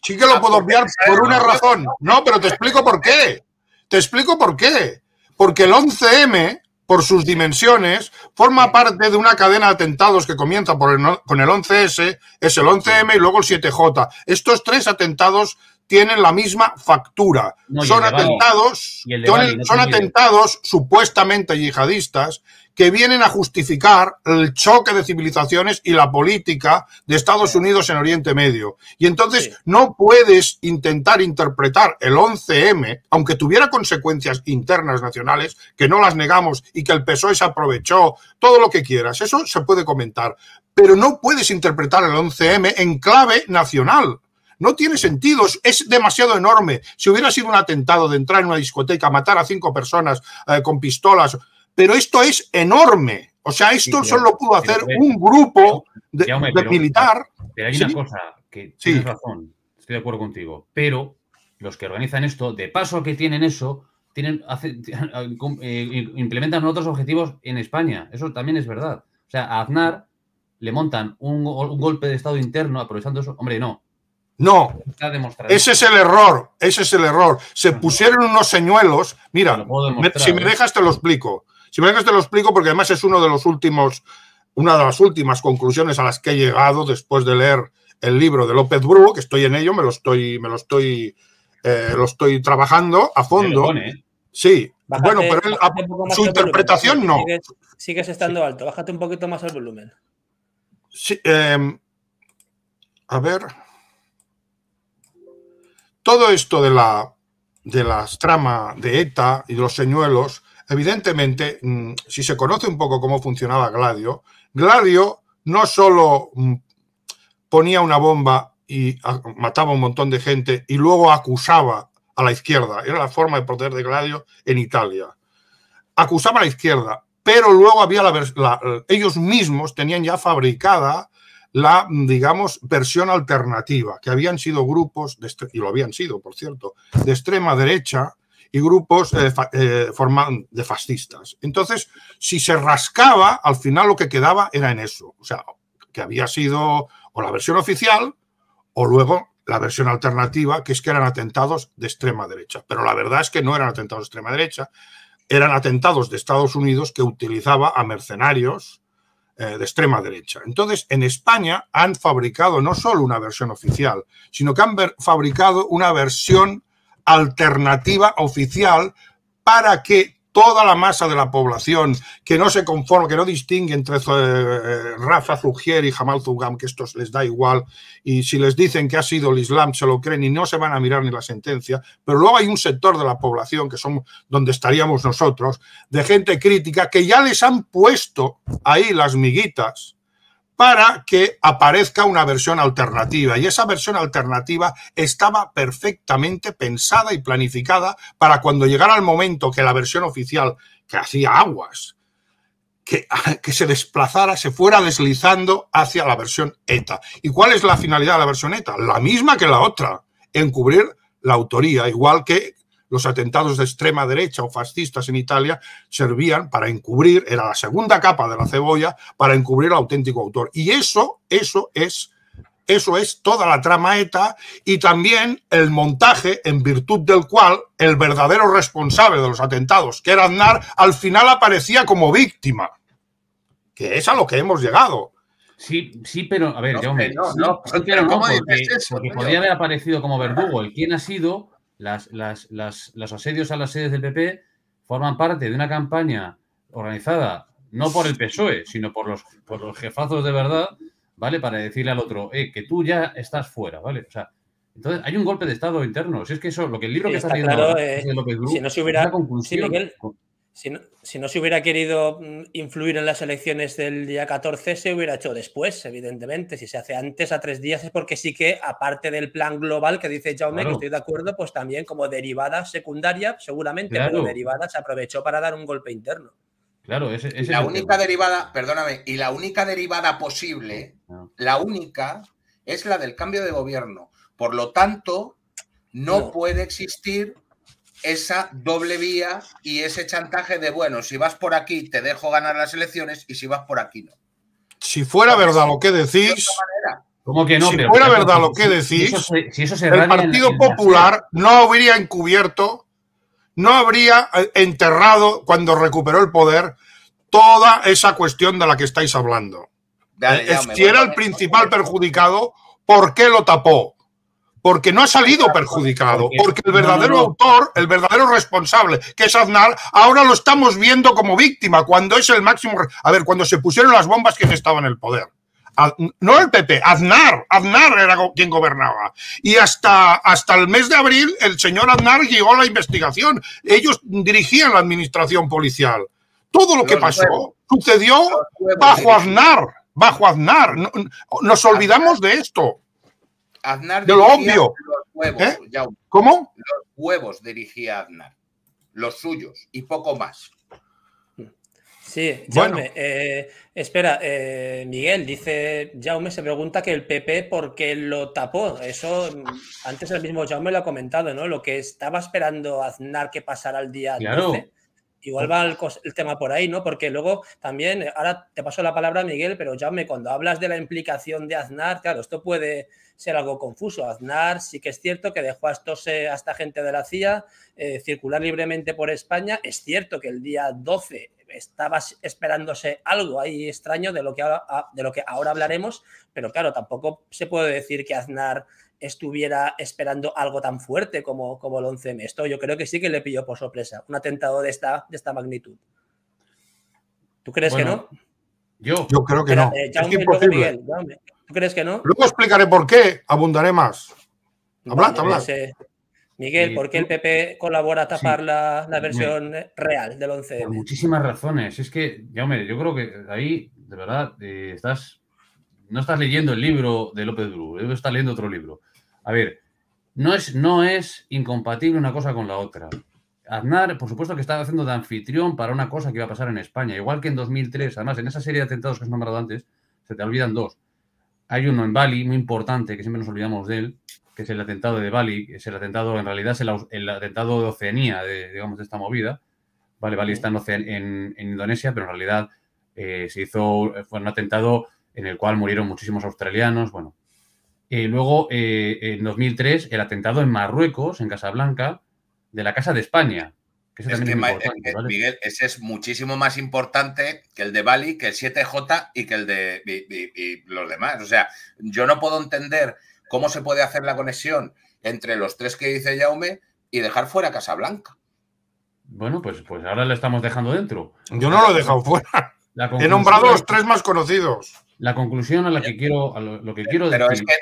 Sí que lo ah, puedo obviar por una razón. No, pero te explico por qué. Te explico por qué. Porque el 11M, por sus dimensiones, forma parte de una cadena de atentados que comienza con el 11S, es el 11M y luego el 7J. Estos tres atentados tienen la misma factura. son atentados, son, atentados supuestamente yihadistas que vienen a justificar el choque de civilizaciones y la política de Estados Unidos en Oriente Medio. Y entonces no puedes intentar interpretar el 11M, aunque tuviera consecuencias internas nacionales, que no las negamos y que el PSOE se aprovechó, todo lo que quieras, eso se puede comentar, pero no puedes interpretar el 11M en clave nacional no tiene sentido, es demasiado enorme. Si hubiera sido un atentado de entrar en una discoteca, matar a cinco personas eh, con pistolas, pero esto es enorme. O sea, esto solo pudo hacer un grupo de, militar. Pero hay una cosa que tienes razón, estoy de acuerdo contigo, pero los que organizan esto, de paso que tienen eso, tienen, eh, implementan otros objetivos en España. Eso también es verdad. O sea, a Aznar le montan un golpe de Estado interno aprovechando eso. Hombre, no, no, ese es el error, ese es el error. Se pusieron unos señuelos, mira, si me ¿eh? dejas te lo explico, si me dejas te lo explico porque además es uno de los últimos, una de las últimas conclusiones a las que he llegado después de leer el libro de López Bru, que estoy en ello, me lo estoy, me lo estoy, eh, lo estoy trabajando a fondo. ¿eh? Sí, bueno, pero su interpretación no. Sigues, estando alto, bájate un poquito más el volumen. Sí, em, a ver. Todo esto de la de las tramas de ETA y de los señuelos, evidentemente, mm, si se conoce un poco cómo funcionaba Gladio, Gladio no solo mm, ponía una bomba y mataba a un montón de gente y luego acusaba a la izquierda, era la forma de poder de Gladio en Italia. Acusaba a la izquierda, pero luego había la, la, ellos mismos tenían ya fabricada la, digamos, versión alternativa, que habían sido grupos, de, y lo habían sido, por cierto, de extrema derecha y grupos eh, eh, forman de fascistas. Entonces, si se rascaba, al final lo que quedaba era en eso, o sea, que había sido o la versión oficial o luego la versión alternativa, que es que eran atentados de extrema derecha. Pero la verdad es que no eran atentados de extrema derecha, eran atentados de Estados Unidos que utilizaba a mercenarios eh, de extrema derecha. Entonces, en España han fabricado no solo una versión oficial, sino que han fabricado una versión alternativa oficial para que toda la masa de la población que no se conforma, que no distingue entre eh, eh, Rafa Zugier y Jamal Zugam, que estos les da igual, y si les dicen que ha sido el Islam, se lo creen y no se van a mirar ni la sentencia, pero luego hay un sector de la población, que son donde estaríamos nosotros, de gente crítica, que ya les han puesto ahí las miguitas para que aparezca una versión alternativa. Y esa versión alternativa estaba perfectamente pensada y planificada para cuando llegara el momento que la versión oficial, que hacía aguas, que, se desplazara, se fuera deslizando hacia la versión ETA. ¿Y cuál es la finalidad de la versión ETA? La misma que la otra, encubrir la autoría, igual que los atentados de extrema derecha o fascistas en Italia servían para encubrir, era la segunda capa de la cebolla, para encubrir al auténtico autor. Y eso, eso es... Eso es toda la trama ETA y también el montaje en virtud del cual el verdadero responsable de los atentados, que era Aznar, al final aparecía como víctima. Que es a lo que hemos llegado. Sí, sí, pero a ver, no, yo, no, no, porque, eso? Porque podía haber aparecido como verdugo. El quién ha sido las, las, los asedios a las sedes del PP forman parte de una campaña organizada no por el PSOE, sino por los, por los jefazos de verdad, ¿vale? Para decirle al otro, eh, que tú ya estás fuera, ¿vale? O sea, entonces hay un golpe de Estado interno. Si es que eso, lo que el libro que está, haciendo eh, no se hubiera, es si no, se hubiera querido mm, influir en las elecciones del día 14, se hubiera hecho después, evidentemente. Si se hace antes, a tres días, es porque sí que, aparte del plan global que dice Jaume, que estoy de acuerdo, pues también como derivada secundaria, seguramente, pero derivada se aprovechó para dar un golpe interno. Claro, es la única derivada, perdóname, y la única derivada posible, la única, es la del cambio de gobierno. Por lo tanto, no. puede existir esa doble vía y ese chantaje de, bueno, si vas por aquí te dejo ganar las elecciones y si vas por aquí no. Si fuera verdad lo que decís... Si fuera verdad lo que decís, el Partido Popular no habría encubierto, no habría eh, enterrado cuando recuperó el poder toda esa cuestión de la que estáis hablando. Eh, si era el principal perjudicado, ¿por qué lo tapó? porque no ha salido perjudicado, porque el verdadero autor, el verdadero responsable, que es Aznar, ahora lo estamos viendo como víctima, cuando es el máximo... A ver, cuando se pusieron las bombas, ¿quién estaba en el poder? no el PP, Aznar, Aznar era quien gobernaba. Y hasta, hasta el mes de abril el señor Aznar llegó a la investigación. Ellos dirigían la administración policial. Todo lo que pasó sucedió bajo Aznar, bajo Aznar. Nos olvidamos de esto. Aznar de lo obvio. Los huevos, ¿Eh? ¿Cómo? Los huevos dirigía Aznar, los suyos y poco más. Sí, Jaume, eh, espera, eh, Miguel, dice, Jaume se pregunta que el PP por qué lo tapó. Eso mm, antes el mismo Jaume lo ha comentado, ¿no? Lo que estaba esperando Aznar que pasara el día Igual va el, tema por ahí, ¿no? Porque luego también, ahora te paso la palabra, Miguel, pero Jaume, cuando hablas de la implicación de Aznar, claro, esto puede ser algo confuso. Aznar sí que es cierto que dejó a, esta gente de la CIA eh, circular libremente por España. Es cierto que el día 12 estaba esperándose algo ahí extraño de lo que ahora, ah, de lo que ahora hablaremos, pero claro, tampoco se puede decir que Aznar estuviera esperando algo tan fuerte como, como el 11M. Esto yo creo que sí que le pilló por sorpresa, un atentado de esta, de esta magnitud. ¿Tú crees que no? Yo. yo creo que no. Eh, es ¿Tú crees que no? Luego explicaré por qué, abundaré más. Hablad, habla. Miguel, ¿por qué el PP colabora a tapar la, versión real del 11 Por muchísimas razones. Es que, ya, hombre, yo creo que ahí, de verdad, eh, estás no estás leyendo el libro de López Duro. Eh, estás leyendo otro libro. A ver, no es, no es incompatible una cosa con la otra. Aznar, por supuesto que estaba haciendo de anfitrión para una cosa que iba a pasar en España, igual que en 2003, además en esa serie de atentados que has nombrado antes, se te olvidan dos. Hay uno en Bali muy importante que siempre nos olvidamos de él, que es el atentado de Bali, es el atentado, en realidad es el, atentado de Oceanía, de, digamos, de esta movida. Vale, Bali está en, Indonesia, pero en realidad eh, se hizo, eh, fue un atentado en el cual murieron muchísimos australianos, bueno. Eh, luego, en 2003, el atentado en Marruecos, en Casablanca, de la Casa de España, es que eh, eh, Miguel, ese es muchísimo más importante que el de Bali, que el 7J y que el de los demás. O sea, yo no puedo entender cómo se puede hacer la conexión entre los tres que dice Jaume y dejar fuera Casablanca. Bueno, pues, pues ahora le estamos dejando dentro. Yo no lo he dejado fuera. He nombrado los tres más conocidos. La conclusión a la que quiero, lo, que quiero decir. Pero es que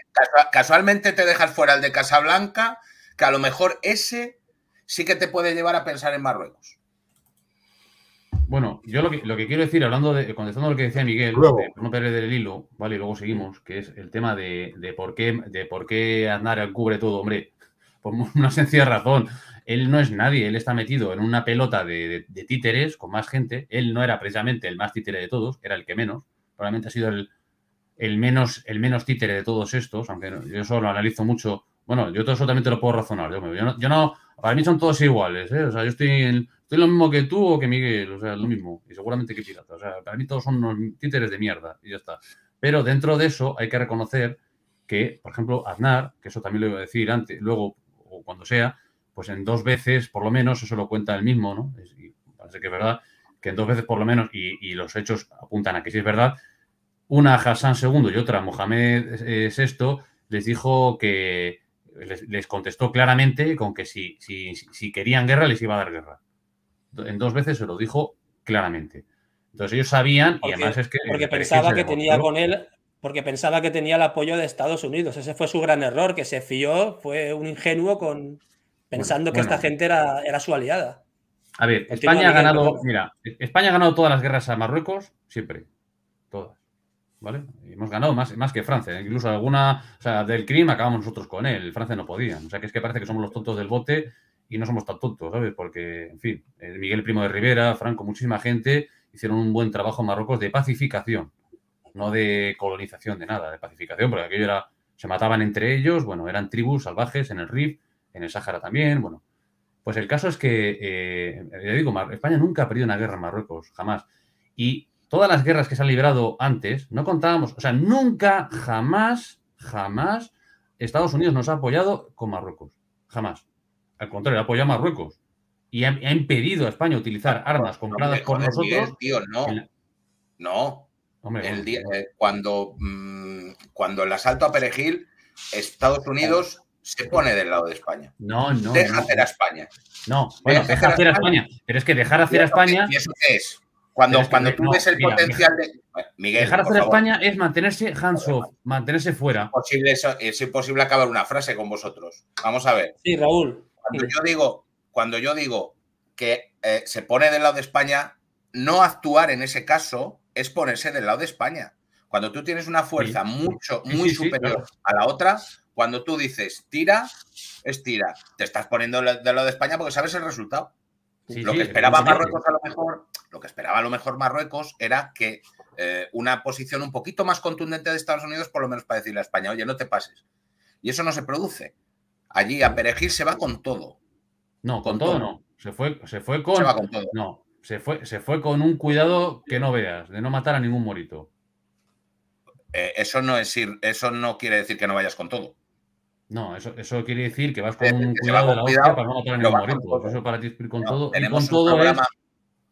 casualmente te dejas fuera el de Casablanca, que a lo mejor ese sí que te puede llevar a pensar en Marruecos. Bueno, yo lo que, quiero decir, hablando de, contestando lo que decía Miguel, luego. no perder el hilo, ¿vale? Y luego seguimos, que es el tema de, por, qué, de por qué cubre todo, hombre. Por una sencilla razón. Él no es nadie, él está metido en una pelota de, títeres con más gente. Él no era precisamente el más títere de todos, era el que menos. Probablemente ha sido el, menos, el menos títere de todos estos, aunque yo solo analizo mucho. Bueno, yo todo eso también te lo puedo razonar. yo no para mí son todos iguales, ¿eh? O sea, yo estoy, en, estoy lo mismo que tú o que Miguel, o sea, lo mismo. Y seguramente que Pirata. O sea, para mí todos son unos títeres de mierda y ya está. Pero dentro de eso hay que reconocer que, por ejemplo, Aznar, que eso también lo iba a decir antes, luego o cuando sea, pues en dos veces por lo menos, eso lo cuenta él mismo, ¿no? Y parece que es verdad, que en dos veces por lo menos, y, los hechos apuntan a que sí es verdad, una Hassan II y otra Mohamed VI les dijo que, les, contestó claramente con que si, si, si querían guerra les iba a dar guerra. En dos veces se lo dijo claramente. Entonces ellos sabían porque, y es que... Porque pensaba que, tenía con él, porque pensaba que tenía el apoyo de Estados Unidos. Ese fue su gran error, que se fió, fue un ingenuo con pensando que esta gente era, era, su aliada. A ver, España ha ganado, mira, España ha ganado todas las guerras a Marruecos, siempre, todas. Hemos ganado más, más que Francia. Incluso alguna, del crimen acabamos nosotros con él. Francia no podía. O sea, que es que parece que somos los tontos del bote y no somos tan tontos, ¿sabes? Porque, en fin, eh, Miguel Primo de Rivera, Franco, muchísima gente hicieron un buen trabajo en Marruecos de pacificación, no de colonización de nada, de pacificación, porque aquello era, se mataban entre ellos, bueno, eran tribus salvajes en el Rif, en el Sáhara también, bueno. Pues el caso es que, eh, ya digo, España nunca ha perdido una guerra en Marruecos, jamás. Y todas las guerras que se han librado antes, no contábamos, o sea, nunca, jamás, jamás Estados Unidos nos ha apoyado con Marruecos. Jamás. Al contrario, ha apoyado a Marruecos. Y ha, impedido a España utilizar armas compradas por nosotros. tío, no. No. Eh, cuando, mm, cuando el asalto a Perejil, Estados Unidos se pone del lado de España. No, no. Deja hacer a España. No, bueno, deja, hacer a España. España. Pero es que dejar hacer a España. ¿Y eso qué es? Cuando, tú ves el potencial de. Miguel, dejar hacer España es mantenerse hands off, mantenerse fuera. Es imposible, acabar una frase con vosotros. Vamos a ver. Sí, Raúl. Cuando yo digo, cuando yo digo que eh, se pone del lado de España, no actuar en ese caso es ponerse del lado de España. Cuando tú tienes una fuerza mucho, muy superior a la otra, cuando tú dices tira, es tira. Te estás poniendo del lado de España porque sabes el resultado. lo que esperaba Marruecos a lo mejor lo que esperaba a lo mejor Marruecos era que eh, una posición un poquito más contundente de Estados Unidos, por lo menos para decirle a España, oye, no te pases. Y eso no se produce. Allí a Perejil se va con todo. No, con, todo, no. Se fue, se fue con. No, se fue, se fue con un cuidado que no veas, de no matar a ningún morito. Eh, eso no es ir, eso no quiere decir que no vayas con todo. No, eso, quiere decir que vas eh, con un cuidado de la para no matar a ningún morito. Eso para ti con todo. Y con todo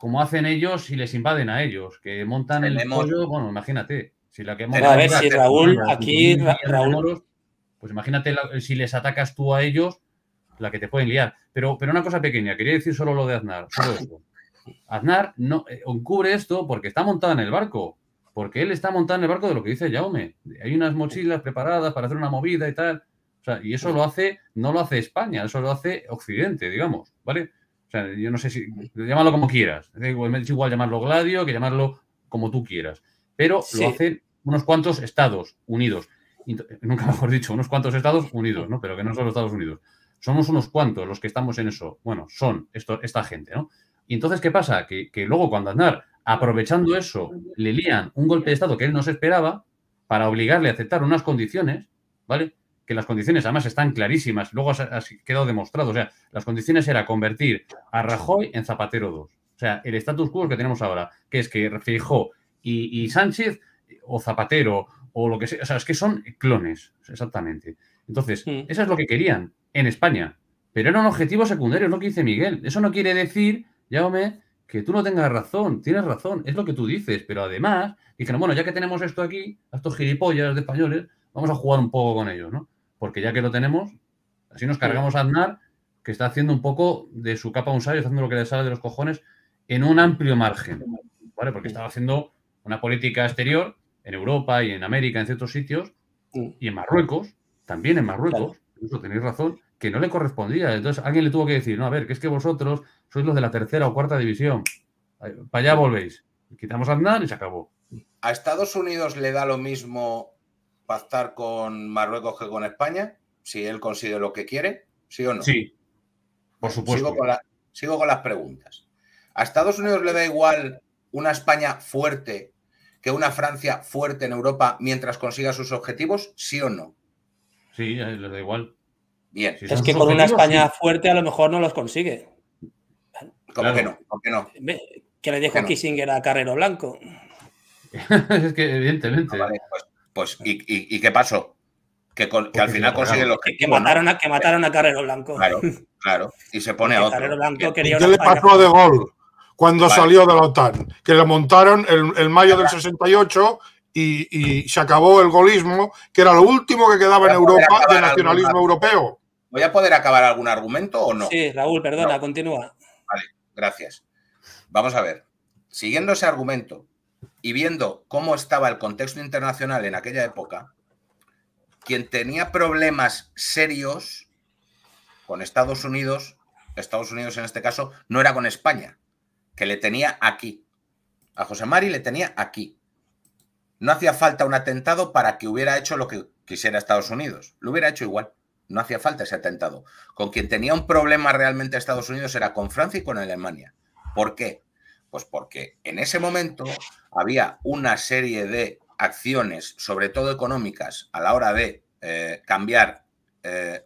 como hacen ellos si les invaden a ellos, que montan el pollo, bueno, imagínate. Si la que a ver si Raúl, aquí Raúl... pues imagínate eh, si les atacas tú a ellos, la que te pueden liar. Pero, pero una cosa pequeña, quería decir solo lo de Aznar, Aznar no, eh, encubre esto porque está montada en el barco, porque él está montado en el barco de lo que dice Jaume. Hay unas mochilas preparadas para hacer una movida y tal. O sea, y eso lo hace, no lo hace España, eso lo hace Occidente, digamos, ¿vale? sea, yo no sé si. Llámalo como quieras. Es igual llamarlo Gladio que llamarlo como tú quieras. Pero lo hacen unos cuantos estados unidos. Eh, nunca mejor dicho, unos cuantos estados unidos, ¿no? Pero que no son los Estados Unidos. Somos unos cuantos los que estamos en eso. Bueno, son esto, esta gente, ¿no? Y entonces, ¿qué pasa? Que, que luego cuando Andar aprovechando eso, le lían un golpe de Estado que él no se esperaba para obligarle a aceptar unas condiciones, ¿vale? que las condiciones además están clarísimas, luego ha quedado demostrado, o sea, las condiciones era convertir a Rajoy en Zapatero 2. O sea, el status quo que tenemos ahora, que es que Fijó y, Sánchez o Zapatero o lo que sea, o sea, es que son clones, exactamente. Entonces, mm. eso es lo que querían en España, pero era un objetivo secundario, es lo que dice Miguel. Eso no quiere decir, llámame, que tú no tengas razón, tienes razón, es lo que tú dices, pero además dijeron, bueno, ya que tenemos esto aquí, estos gilipollas de españoles, vamos a jugar un poco con ellos, ¿no? porque ya que lo tenemos, así nos cargamos a Aznar, que está haciendo un poco de su capa un sabio, haciendo lo que le sale de los cojones, en un amplio margen, ¿vale? Porque estaba haciendo una política exterior en Europa y en América, en ciertos sitios, y en Marruecos, también en Marruecos, eso tenéis razón, que no le correspondía. Entonces alguien le tuvo que decir, no, a ver, que es que vosotros sois los de la tercera o cuarta división, para allá volvéis. Quitamos a Aznar y se acabó. ¿A Estados Unidos le da lo mismo pactar con Marruecos que con España, si él consigue lo que quiere, ¿sí o no? Sí, por supuesto. Sigo con, las preguntas. ¿A Estados Unidos le da igual una España fuerte que una Francia fuerte en Europa mientras consiga sus objetivos, sí o no? Sí, le da igual. Bien. es que con una España fuerte a lo mejor no los consigue. ¿Cómo que no? que no? Que le dijo Kissinger a Carrero Blanco. es que evidentemente. Ah, pues pues, ¿y, qué pasó? Que, pues al final consiguen los que, que mataron a que mataron a Carrero Blanco. Claro, claro. Y se pone a otro. Carrero Blanco ¿Qué le pasó de gol cuando salió de la OTAN? Que le montaron el, mayo del 68 y, se acabó el golismo, que era lo último que quedaba en Europa de nacionalismo europeo. ¿Voy a poder acabar algún argumento o no? Sí, Raúl, perdona, continúa. Vale, gracias. Vamos a ver. Siguiendo ese argumento, y viendo cómo estaba el contexto internacional en aquella época, quien tenía problemas serios con Estados Unidos, Estados Unidos en este caso, no era con España, que le tenía aquí. A José Mari le tenía aquí. No hacía falta un atentado para que hubiera hecho lo que quisiera Estados Unidos. Lo hubiera hecho igual. No hacía falta ese atentado. Con quien tenía un problema realmente Estados Unidos era con Francia y con Alemania. ¿Por qué? Pues porque en ese momento había una serie de acciones, sobre todo económicas, a la hora de eh, cambiar, eh,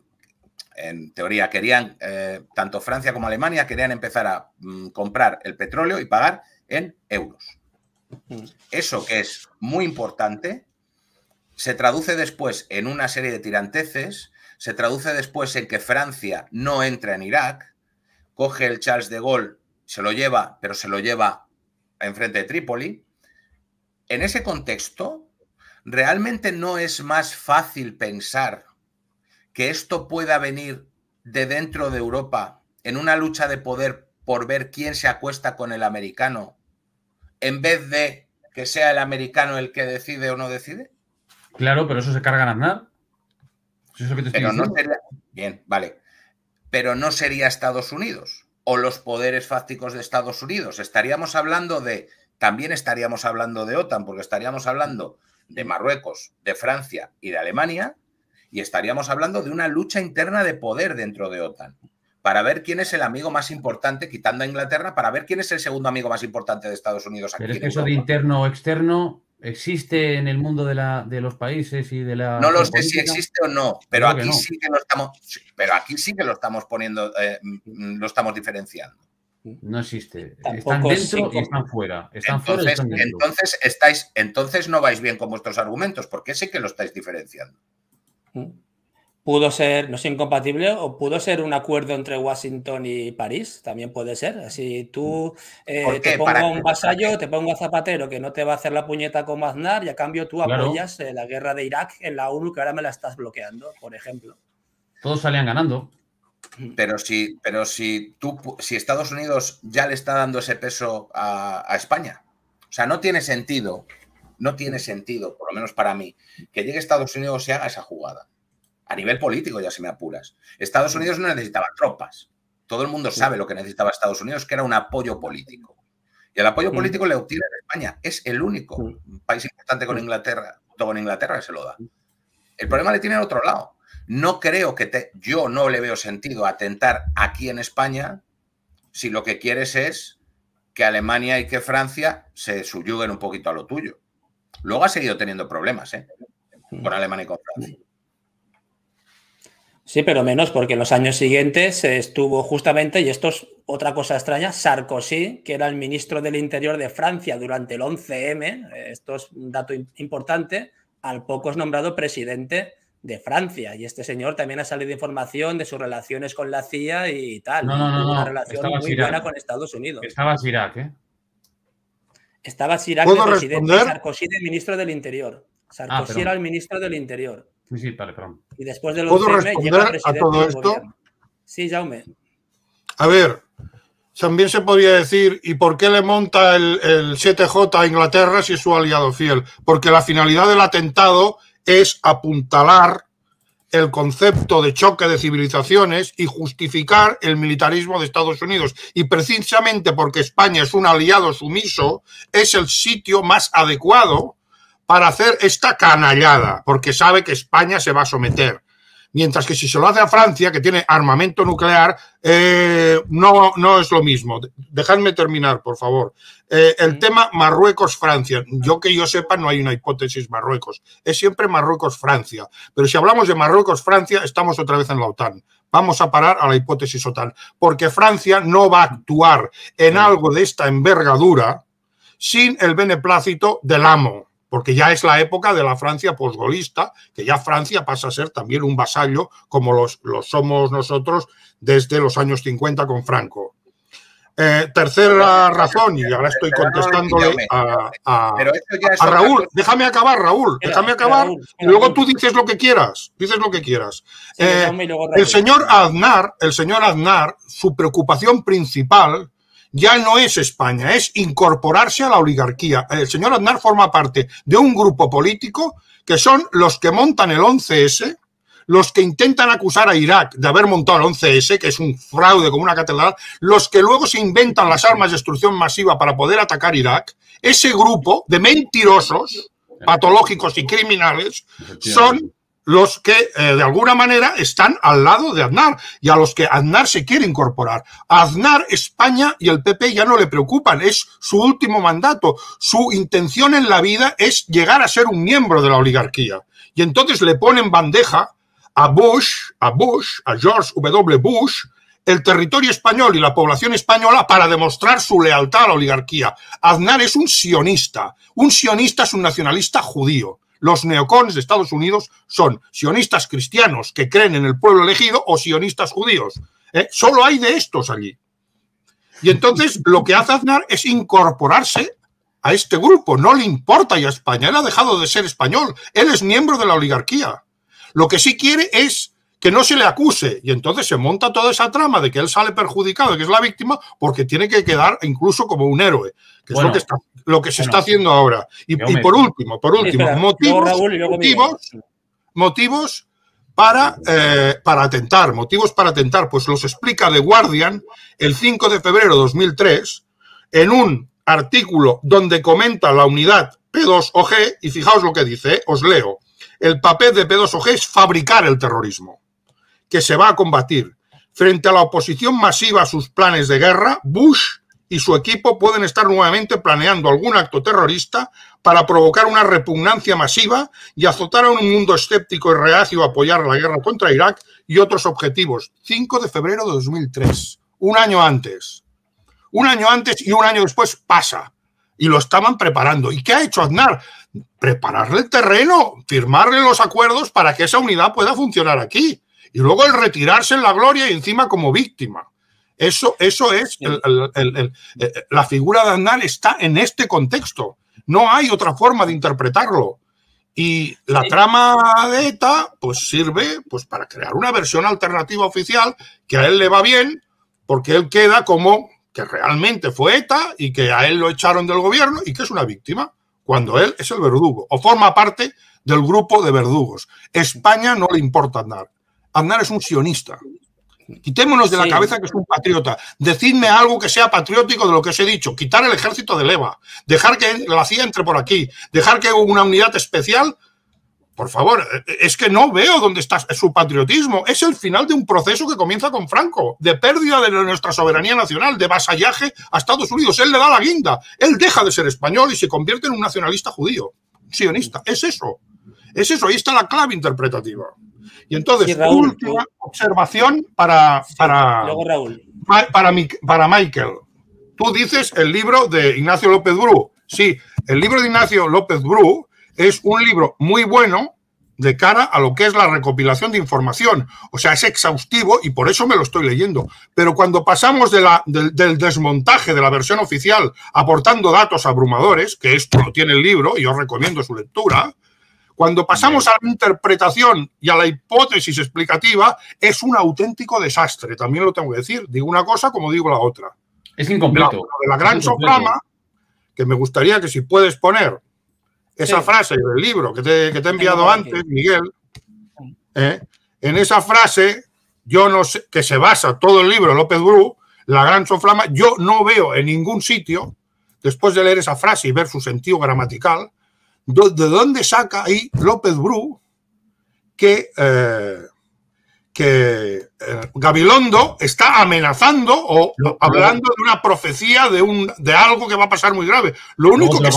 en teoría, querían, eh, tanto Francia como Alemania, querían empezar a mm, comprar el petróleo y pagar en euros. Mm. Eso que es muy importante, se traduce después en una serie de tiranteces, se traduce después en que Francia no entra en Irak, coge el Charles de Gaulle se lo lleva, pero se lo lleva enfrente de Trípoli. En ese contexto, ¿realmente no es más fácil pensar que esto pueda venir de dentro de Europa en una lucha de poder por ver quién se acuesta con el americano, en vez de que sea el americano el que decide o no decide? Claro, pero eso se carga a Aznar. Bien, vale. Pero no sería Estados Unidos o los poderes fácticos de Estados Unidos. Estaríamos hablando de, también estaríamos hablando de OTAN, porque estaríamos hablando de Marruecos, de Francia y de Alemania, y estaríamos hablando de una lucha interna de poder dentro de OTAN, para ver quién es el amigo más importante, quitando a Inglaterra, para ver quién es el segundo amigo más importante de Estados Unidos. Aquí Pero es que eso de interno o externo existe en el mundo de, los países y de la. No lo sé si existe o no, pero aquí sí que lo estamos. Pero aquí sí que lo estamos poniendo, eh, lo estamos diferenciando. No existe. están dentro y están fuera. entonces, estáis, entonces no vais bien con vuestros argumentos, porque sé que lo estáis diferenciando. Mm pudo ser, no es incompatible, o pudo ser un acuerdo entre Washington y París, también puede ser. Si tú mm. eh, te pongo un vasallo, te pongo a Zapatero que no te va a hacer la puñeta con Maznar, y a cambio tú apoyas eh, la guerra de Irak en la ONU que ahora me la estás bloqueando, por ejemplo. Todos salían ganando. Pero si, pero si tú, si Estados Unidos ya le está dando ese peso a, a España, o sea, no tiene sentido, no tiene sentido, por lo menos para mí, que llegue Estados Unidos y haga esa jugada a nivel político ya se me apuras. Estados Unidos no necesitaba tropas. Todo el mundo sabe lo que necesitaba Estados Unidos, que era un apoyo político. Y el apoyo político le obtiene España. Es el único país importante con Inglaterra, Todo con Inglaterra se lo da. El problema le tiene al otro lado. No creo que te, yo no le veo sentido atentar aquí en España si lo que quieres es que Alemania y que Francia se subyuguen un poquito a lo tuyo. Luego ha seguido teniendo problemas ¿eh? con Alemania y con Francia. Sí, pero menos porque en los años siguientes estuvo justamente, y esto es otra cosa extraña, Sarkozy, que era el ministro del Interior de Francia durante el 11M, esto es un dato importante, al poco es nombrado presidente de Francia. Y este señor también ha salido información de sus relaciones con la CIA y tal. Una relación muy buena con Estados Unidos. Estaba Irak, ¿eh? Estaba Sirac de presidente, Sarkozy de ministro del Interior. Ah, Sarkozy era el ministro del Interior. Sí, sí, Y después de ¿Puedo responder a todo esto? Sí, Jaume. A ver, también se podría decir, ¿y por qué le monta el, el 7J a Inglaterra si es su aliado fiel? Porque la finalidad del atentado es apuntalar el concepto de choque de civilizaciones y justificar el militarismo de Estados Unidos. Y precisamente porque España es un aliado sumiso, es el sitio más adecuado para hacer esta canallada, porque sabe que España se va a someter. Mientras que si se lo hace a Francia, que tiene armamento nuclear, eh, no, no es lo mismo. Dejadme terminar, por favor. Eh, el tema Marruecos-Francia. Yo que yo sepa, no hay una hipótesis Marruecos. Es siempre Marruecos-Francia. Pero si hablamos de Marruecos-Francia, estamos otra vez en la OTAN. Vamos a parar a la hipótesis OTAN. Porque Francia no va a actuar en algo de esta envergadura sin el beneplácito del amo porque ya es la época de la Francia posgolista, que ya Francia pasa a ser también un vasallo, como lo somos nosotros desde los años 50 con Franco. Eh, tercera razón, y ahora estoy contestándole a, Raúl. Déjame acabar, Raúl. Déjame acabar. Y luego tú dices lo que quieras. Dices lo que quieras. Eh, el señor Aznar, el señor Aznar, su preocupación principal ya no es España, es incorporarse a la oligarquía. El señor Aznar forma parte de un grupo político que son los que montan el 11S, los que intentan acusar a Irak de haber montado el 11S, que es un fraude como una catedral, los que luego se inventan las armas de destrucción masiva para poder atacar Irak, ese grupo de mentirosos, patológicos y criminales son los que eh, de alguna manera están al lado de Aznar y a los que Aznar se quiere incorporar. A Aznar, España y el PP ya no le preocupan, es su último mandato. Su intención en la vida es llegar a ser un miembro de la oligarquía. Y entonces le ponen bandeja a Bush, a Bush, a George W. Bush, el territorio español y la población española para demostrar su lealtad a la oligarquía. Aznar es un sionista. Un sionista es un nacionalista judío. Los neocons de Estados Unidos son sionistas cristianos que creen en el pueblo elegido o sionistas judíos. ¿eh? Solo hay de estos allí. Y entonces lo que hace Aznar es incorporarse a este grupo. No le importa y España. Él ha dejado de ser español. Él es miembro de la oligarquía. Lo que sí quiere es que no se le acuse. Y entonces se monta toda esa trama de que él sale perjudicado, que es la víctima, porque tiene que quedar incluso como un héroe, que es lo que, se está haciendo ahora. Y, por último, por último, motivos, motivos, para, eh, para atentar, motivos para atentar, pues los explica The Guardian el 5 de febrero de 2003 en un artículo donde comenta la unidad P2OG y fijaos lo que dice, ¿eh? os leo. El papel de P2OG es fabricar el terrorismo que se va a combatir. Frente a la oposición masiva a sus planes de guerra, Bush y su equipo pueden estar nuevamente planeando algún acto terrorista para provocar una repugnancia masiva y azotar a un mundo escéptico y reacio a apoyar la guerra contra Irak y otros objetivos. 5 de febrero de 2003, un año antes. Un año antes y un año después pasa. Y lo estaban preparando. ¿Y qué ha hecho Aznar? Prepararle el terreno, firmarle los acuerdos para que esa unidad pueda funcionar aquí y luego el retirarse en la gloria y encima como víctima. Eso, eso es eh, eh, la figura de Andal está en este contexto. No hay otra forma de interpretarlo. Y la trama de ETA pues sirve pues para crear una versión alternativa oficial que a él le va bien porque él queda como que realmente fue ETA y que a él lo echaron del gobierno y que es una víctima cuando él es el verdugo o forma parte del grupo de verdugos. España no le importa nada Aznar es un sionista. Quitémonos de la cabeza que es un patriota. Decidme algo que sea patriótico de lo que os he dicho. Quitar el ejército de leva. Dejar que la CIA entre por aquí. Dejar que una unidad especial. Por favor, es que no veo dónde está su patriotismo. Es el final de un proceso que comienza con Franco, de pérdida de nuestra soberanía nacional, de vasallaje a Estados Unidos. Él le da la guinda. Él deja de ser español y se convierte en un nacionalista judío, sionista. Es eso. Es eso. Ahí está la clave interpretativa. Y entonces, última observación para, para, Para, Michael. Tú dices el libro de Ignacio López Bru. Sí, el libro de Ignacio López Bru es un libro muy bueno de cara a lo que es la recopilación de información. O sea, es exhaustivo y por eso me lo estoy leyendo. Pero cuando pasamos de la, del, del, desmontaje de la versión oficial aportando datos abrumadores, que esto lo tiene el libro, yo recomiendo su lectura, cuando pasamos a la interpretación y a la hipótesis explicativa, es un auténtico desastre, también lo tengo que decir. Digo una cosa como digo la otra. Es incompleto. La, la gran Soflama, que me gustaría que si puedes poner esa frase del libro que te, que he enviado antes, Miguel, ¿eh? en esa frase, yo no sé, que se basa todo el libro López Bru, la gran soflama, yo no veo en ningún sitio, después de leer esa frase y ver su sentido gramatical, de dónde saca ahí López Bru que, eh, que eh, Gabilondo está amenazando o hablando de una profecía de, un, de algo que va a pasar muy grave. Lo único que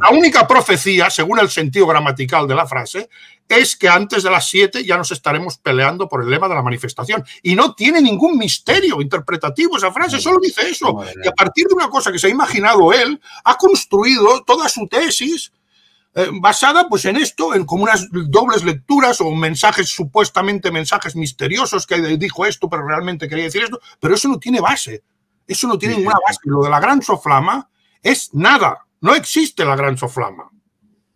la única profecía, según el sentido gramatical de la frase, es que antes de las 7 ya nos estaremos peleando por el lema de la manifestación. Y no tiene ningún misterio interpretativo esa frase, solo dice eso. Y a partir de una cosa que se ha imaginado él, ha construido toda su tesis eh, basada pues en esto, en como unas dobles lecturas o mensajes, supuestamente mensajes misteriosos que dijo esto, pero realmente quería decir esto, pero eso no tiene base, eso no tiene ninguna base. Lo de la gran soflama es nada, no existe la gran soflama.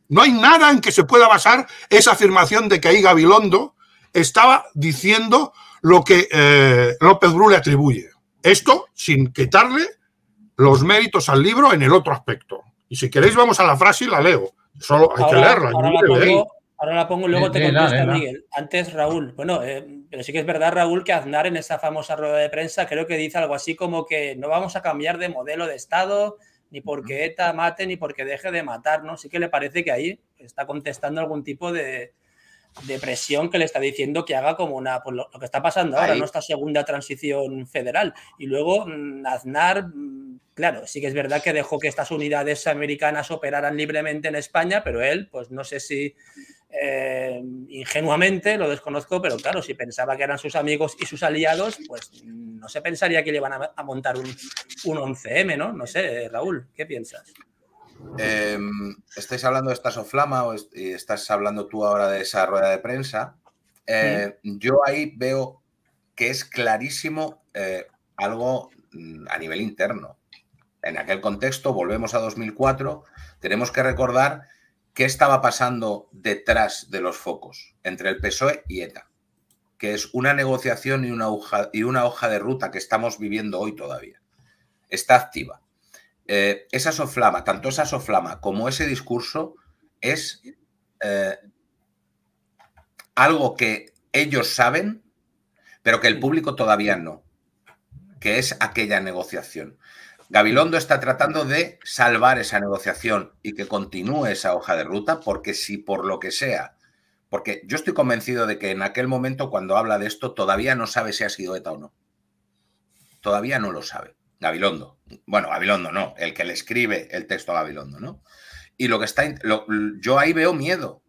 No hay nada en que se pueda basar esa afirmación de que ahí Gabilondo estaba diciendo lo que eh, López Bru le atribuye. Esto sin quitarle los méritos al libro en el otro aspecto. Y si queréis vamos a la frase y la leo. Solo ahora, la pongo, y luego te contesta, Miguel. Antes Raúl. Bueno, eh, pero sí que es verdad, Raúl, que Aznar en esa famosa rueda de prensa creo que dice algo así como que no vamos a cambiar de modelo de Estado, ni porque ETA mate, ni porque deje de matar, ¿no? Sí que le parece que ahí está contestando algún tipo de, presión que le está diciendo que haga como una, pues, lo, que está pasando ahora, nuestra segunda transición federal. Y luego mm, Aznar mm, Claro, sí que es verdad que dejó que estas unidades americanas operaran libremente en España, pero él, pues no sé si eh, ingenuamente, lo desconozco, pero claro, si pensaba que eran sus amigos y sus aliados, pues no se pensaría que le iban a, montar un, un 11M, ¿no? No sé, eh, Raúl, ¿qué piensas? Eh, hablando de esta soflama o y estás hablando tú ahora de esa rueda de prensa. Eh, mm. Yo ahí veo que es clarísimo algo mm, a nivel interno en aquel contexto, volvemos a 2004, tenemos que recordar qué estaba pasando detrás de los focos entre el PSOE y ETA, que es una negociación y una hoja, de ruta que estamos viviendo hoy todavía. Está activa. Eh, esa soflama, tanto esa soflama como ese discurso, es eh, algo que ellos saben, pero que el público todavía no, que es aquella negociación. Gabilondo está tratando de salvar esa negociación y que continúe esa hoja de ruta, porque si por lo que sea, porque yo estoy convencido de que en aquel momento cuando habla de esto todavía no sabe si ha sido ETA o no. Todavía no lo sabe. Gabilondo. Bueno, Gabilondo no, el que le escribe el texto a Gabilondo, ¿no? Y lo que está. yo ahí veo miedo.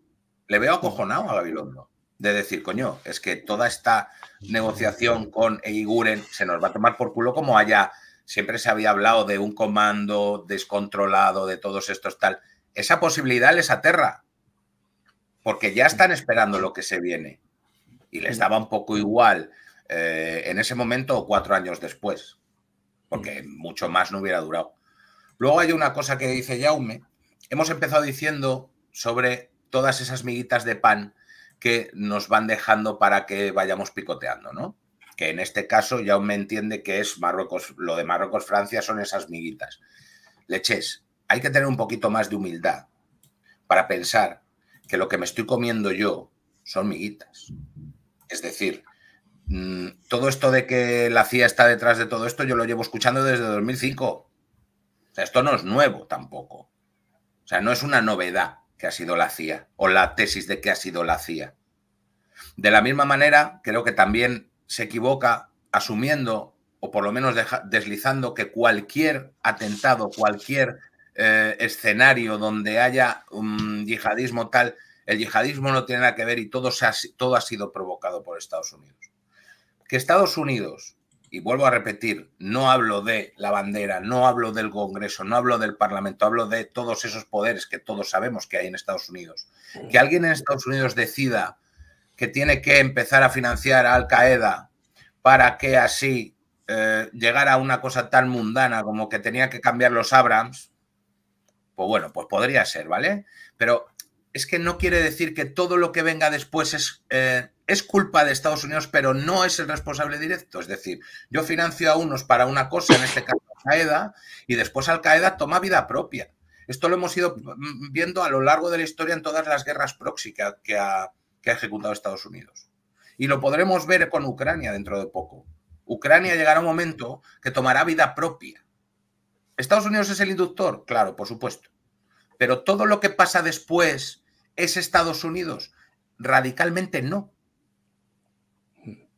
Le veo acojonado a Gabilondo. De decir, coño, es que toda esta negociación con Eiguren se nos va a tomar por culo como haya siempre se había hablado de un comando descontrolado, de todos estos tal. Esa posibilidad les aterra, porque ya están esperando lo que se viene. Y les daba un poco igual eh, en ese momento o cuatro años después, porque mm. mucho más no hubiera durado. Luego hay una cosa que dice Jaume. Hemos empezado diciendo sobre todas esas miguitas de pan que nos van dejando para que vayamos picoteando, ¿no? que en este caso ya me entiende que es Marruecos, lo de Marruecos-Francia son esas miguitas. Leches, hay que tener un poquito más de humildad para pensar que lo que me estoy comiendo yo son miguitas. Es decir, mm, todo esto de que la CIA está detrás de todo esto, yo lo llevo escuchando desde 2005. esto no es nuevo tampoco. O sea, no es una novedad que ha sido la CIA o la tesis de que ha sido la CIA. De la misma manera, creo que también se equivoca asumiendo o por lo menos deslizando que cualquier atentado, cualquier eh, escenario donde haya un yihadismo tal, el yihadismo no tiene nada que ver y todo, se todo ha sido provocado por Estados Unidos. Que Estados Unidos, y vuelvo a repetir, no hablo de la bandera, no hablo del Congreso, no hablo del Parlamento, hablo de todos esos poderes que todos sabemos que hay en Estados Unidos. Que alguien en Estados Unidos decida que tiene que empezar a financiar a Al Qaeda para que así eh, llegara a una cosa tan mundana como que tenía que cambiar los Abrams, pues bueno, pues podría ser, ¿vale? Pero es que no quiere decir que todo lo que venga después es, eh, es culpa de Estados Unidos, pero no es el responsable directo. Es decir, yo financio a unos para una cosa, en este caso Al Qaeda, y después Al Qaeda toma vida propia. Esto lo hemos ido mm, viendo a lo largo de la historia en todas las guerras próximas que ha, que ha ejecutado Estados Unidos. Y lo podremos ver con Ucrania dentro de poco. Ucrania llegará un momento que tomará vida propia. ¿Estados Unidos es el inductor? Claro, por supuesto. Pero todo lo que pasa después es Estados Unidos. Radicalmente no.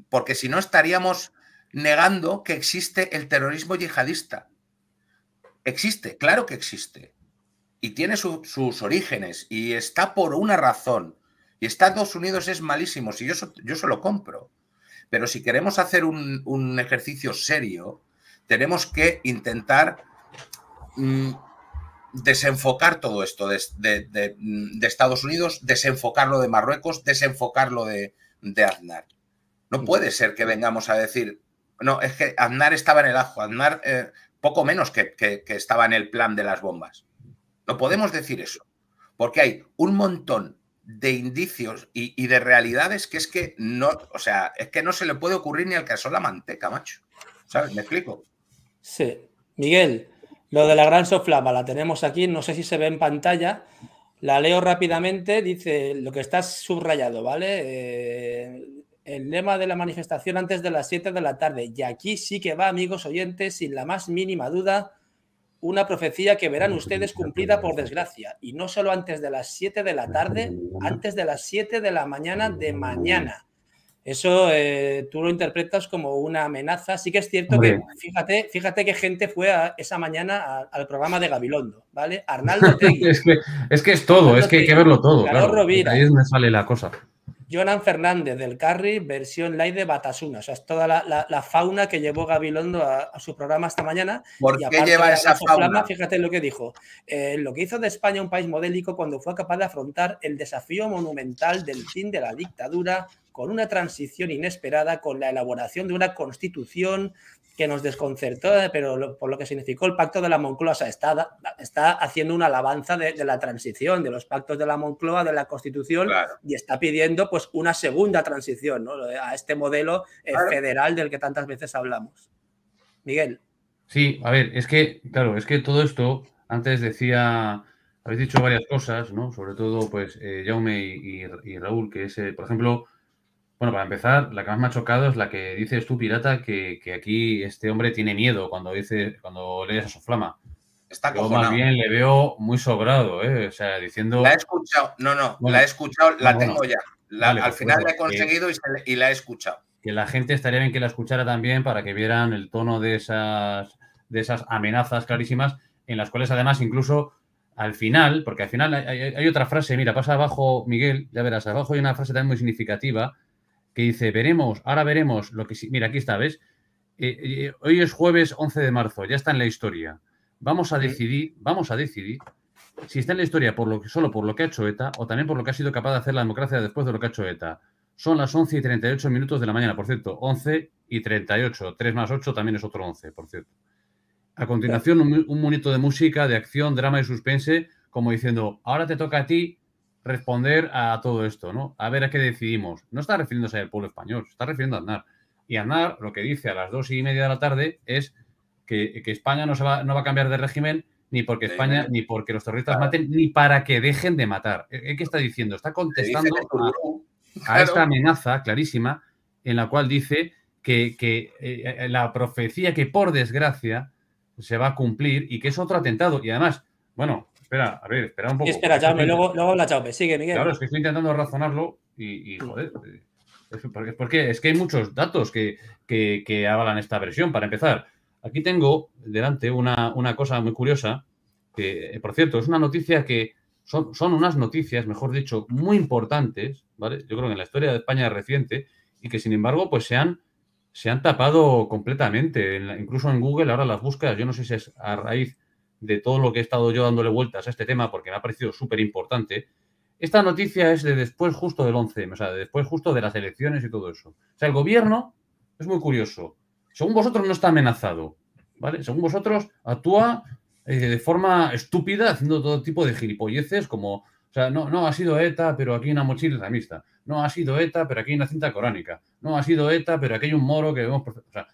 Porque si no estaríamos negando que existe el terrorismo yihadista. Existe, claro que existe. Y tiene sus orígenes y está por una razón. Y Estados Unidos es malísimo, si yo, yo se lo compro. Pero si queremos hacer un, ejercicio serio, tenemos que intentar mm, desenfocar todo esto de, Estados Unidos, desenfocarlo de Marruecos, desenfocarlo de, Aznar. No mm. puede ser que vengamos a decir, no, es que Aznar estaba en el ajo, Aznar eh, poco menos que estaba en el plan de las bombas. No podemos decir eso, porque hay un montón de indicios y, de realidades que es que no, o sea, es que no se le puede ocurrir ni al caso la manteca, macho. ¿Sabes? ¿Me explico? Sí. Miguel, lo de la gran soflama la tenemos aquí, no sé si se ve en pantalla. La leo rápidamente, dice lo que está subrayado, ¿vale? Eh, el lema de la manifestación antes de las 7 de la tarde. Y aquí sí que va, amigos oyentes, sin la más mínima duda, una profecía que verán ustedes cumplida por desgracia, y no solo antes de las 7 de la tarde, antes de las 7 de la mañana de mañana. Eso eh, tú lo interpretas como una amenaza. Sí que es cierto que, fíjate, fíjate que gente fue esa mañana al programa de Gabilondo, ¿vale? Arnaldo es, que, es, todo, es que hay que verlo todo. Claro, es Ahí me sale la cosa. Jonan Fernández del Carri, versión live de Batasuna. O sea, es toda la, fauna que llevó Gabilondo a, su programa esta mañana. ¿Por qué lleva esa fauna? Fíjate fíjate lo que dijo. Eh, lo que hizo de España un país modélico cuando fue capaz de afrontar el desafío monumental del fin de la dictadura con una transición inesperada, con la elaboración de una constitución, que nos desconcertó, eh, pero por lo que significó el pacto de la Moncloa. está, haciendo una alabanza de, la transición, de los pactos de la Moncloa, de la Constitución, y está pidiendo pues una segunda transición eh, a este modelo eh, federal del que tantas veces hablamos. Miguel. Sí, a ver, es que, claro, es que todo esto, antes decía, habéis dicho varias cosas, ¿no? Sobre todo, pues, Jaume y, Raúl, que es, por ejemplo, bueno, para empezar, la que más me ha chocado es la que dices tú, pirata, que, aquí este hombre tiene miedo cuando dice, cuando lees a su flama. Está Yo más bien le veo muy sobrado, ¿eh? O sea, diciendo. La he escuchado, no, no, la he escuchado, la tengo ya. al pues final la he conseguido y, la he escuchado. Que la gente estaría bien que la escuchara también para que vieran el tono de esas, de esas amenazas clarísimas, en las cuales además incluso al final, porque al final hay otra frase, mira, pasa abajo, Miguel, ya verás, abajo hay una frase también muy significativa que dice, veremos, ahora veremos lo que... Mira, aquí está, ¿ves? Eh, eh, hoy es jueves 11 de marzo, ya está en la historia. Vamos a decidir, vamos a decidir si está en la historia por lo solo por lo que ha hecho ETA o también por lo que ha sido capaz de hacer la democracia después de lo que ha hecho ETA. Son las 11 y 38 minutos de la mañana, por cierto. 11 y 38. 3 más 8 también es otro 11, por cierto. A continuación, un, un monito de música, de acción, drama y suspense, como diciendo, ahora te toca a ti responder a todo esto, ¿no? A ver a qué decidimos. No está refiriéndose al pueblo español, está refiriendo a Aznar. Y Aznar lo que dice a las dos y media de la tarde es que, España no, se va, no va a cambiar de régimen ni porque España, ni porque los terroristas maten, ni para que dejen de matar. ¿Qué está diciendo? Está contestando a, esta amenaza clarísima en la cual dice que, eh, eh, la profecía que por desgracia se va a cumplir y que es otro atentado. Y además, bueno, espera, a ver, espera un poco. Sí, espera, Jaume, luego, luego habla Jaume. Sigue, Miguel. Claro, es que estoy intentando razonarlo y, joder. Porque, es que hay muchos datos que, avalan esta versión. Para empezar, aquí tengo delante una, cosa muy curiosa, que eh, por cierto, es una noticia que son, unas noticias, mejor dicho, muy importantes, ¿vale? Yo creo que en la historia de España reciente y que sin embargo pues se han, se han tapado completamente. incluso en Google ahora las búsquedas, yo no sé si es a raíz de todo lo que he estado yo dándole vueltas a este tema porque me ha parecido súper importante. Esta noticia es de después justo del 11, o sea, después justo de las elecciones y todo eso. O sea, el gobierno es muy curioso. Según vosotros no está amenazado, ¿vale? Según vosotros actúa eh, de forma estúpida haciendo todo tipo de gilipolleces como, o sea, no, no ha sido ETA, pero aquí hay una mochila islamista. No ha sido ETA, pero aquí hay una cinta coránica. No ha sido ETA, pero aquí hay un moro que vemos... O sea,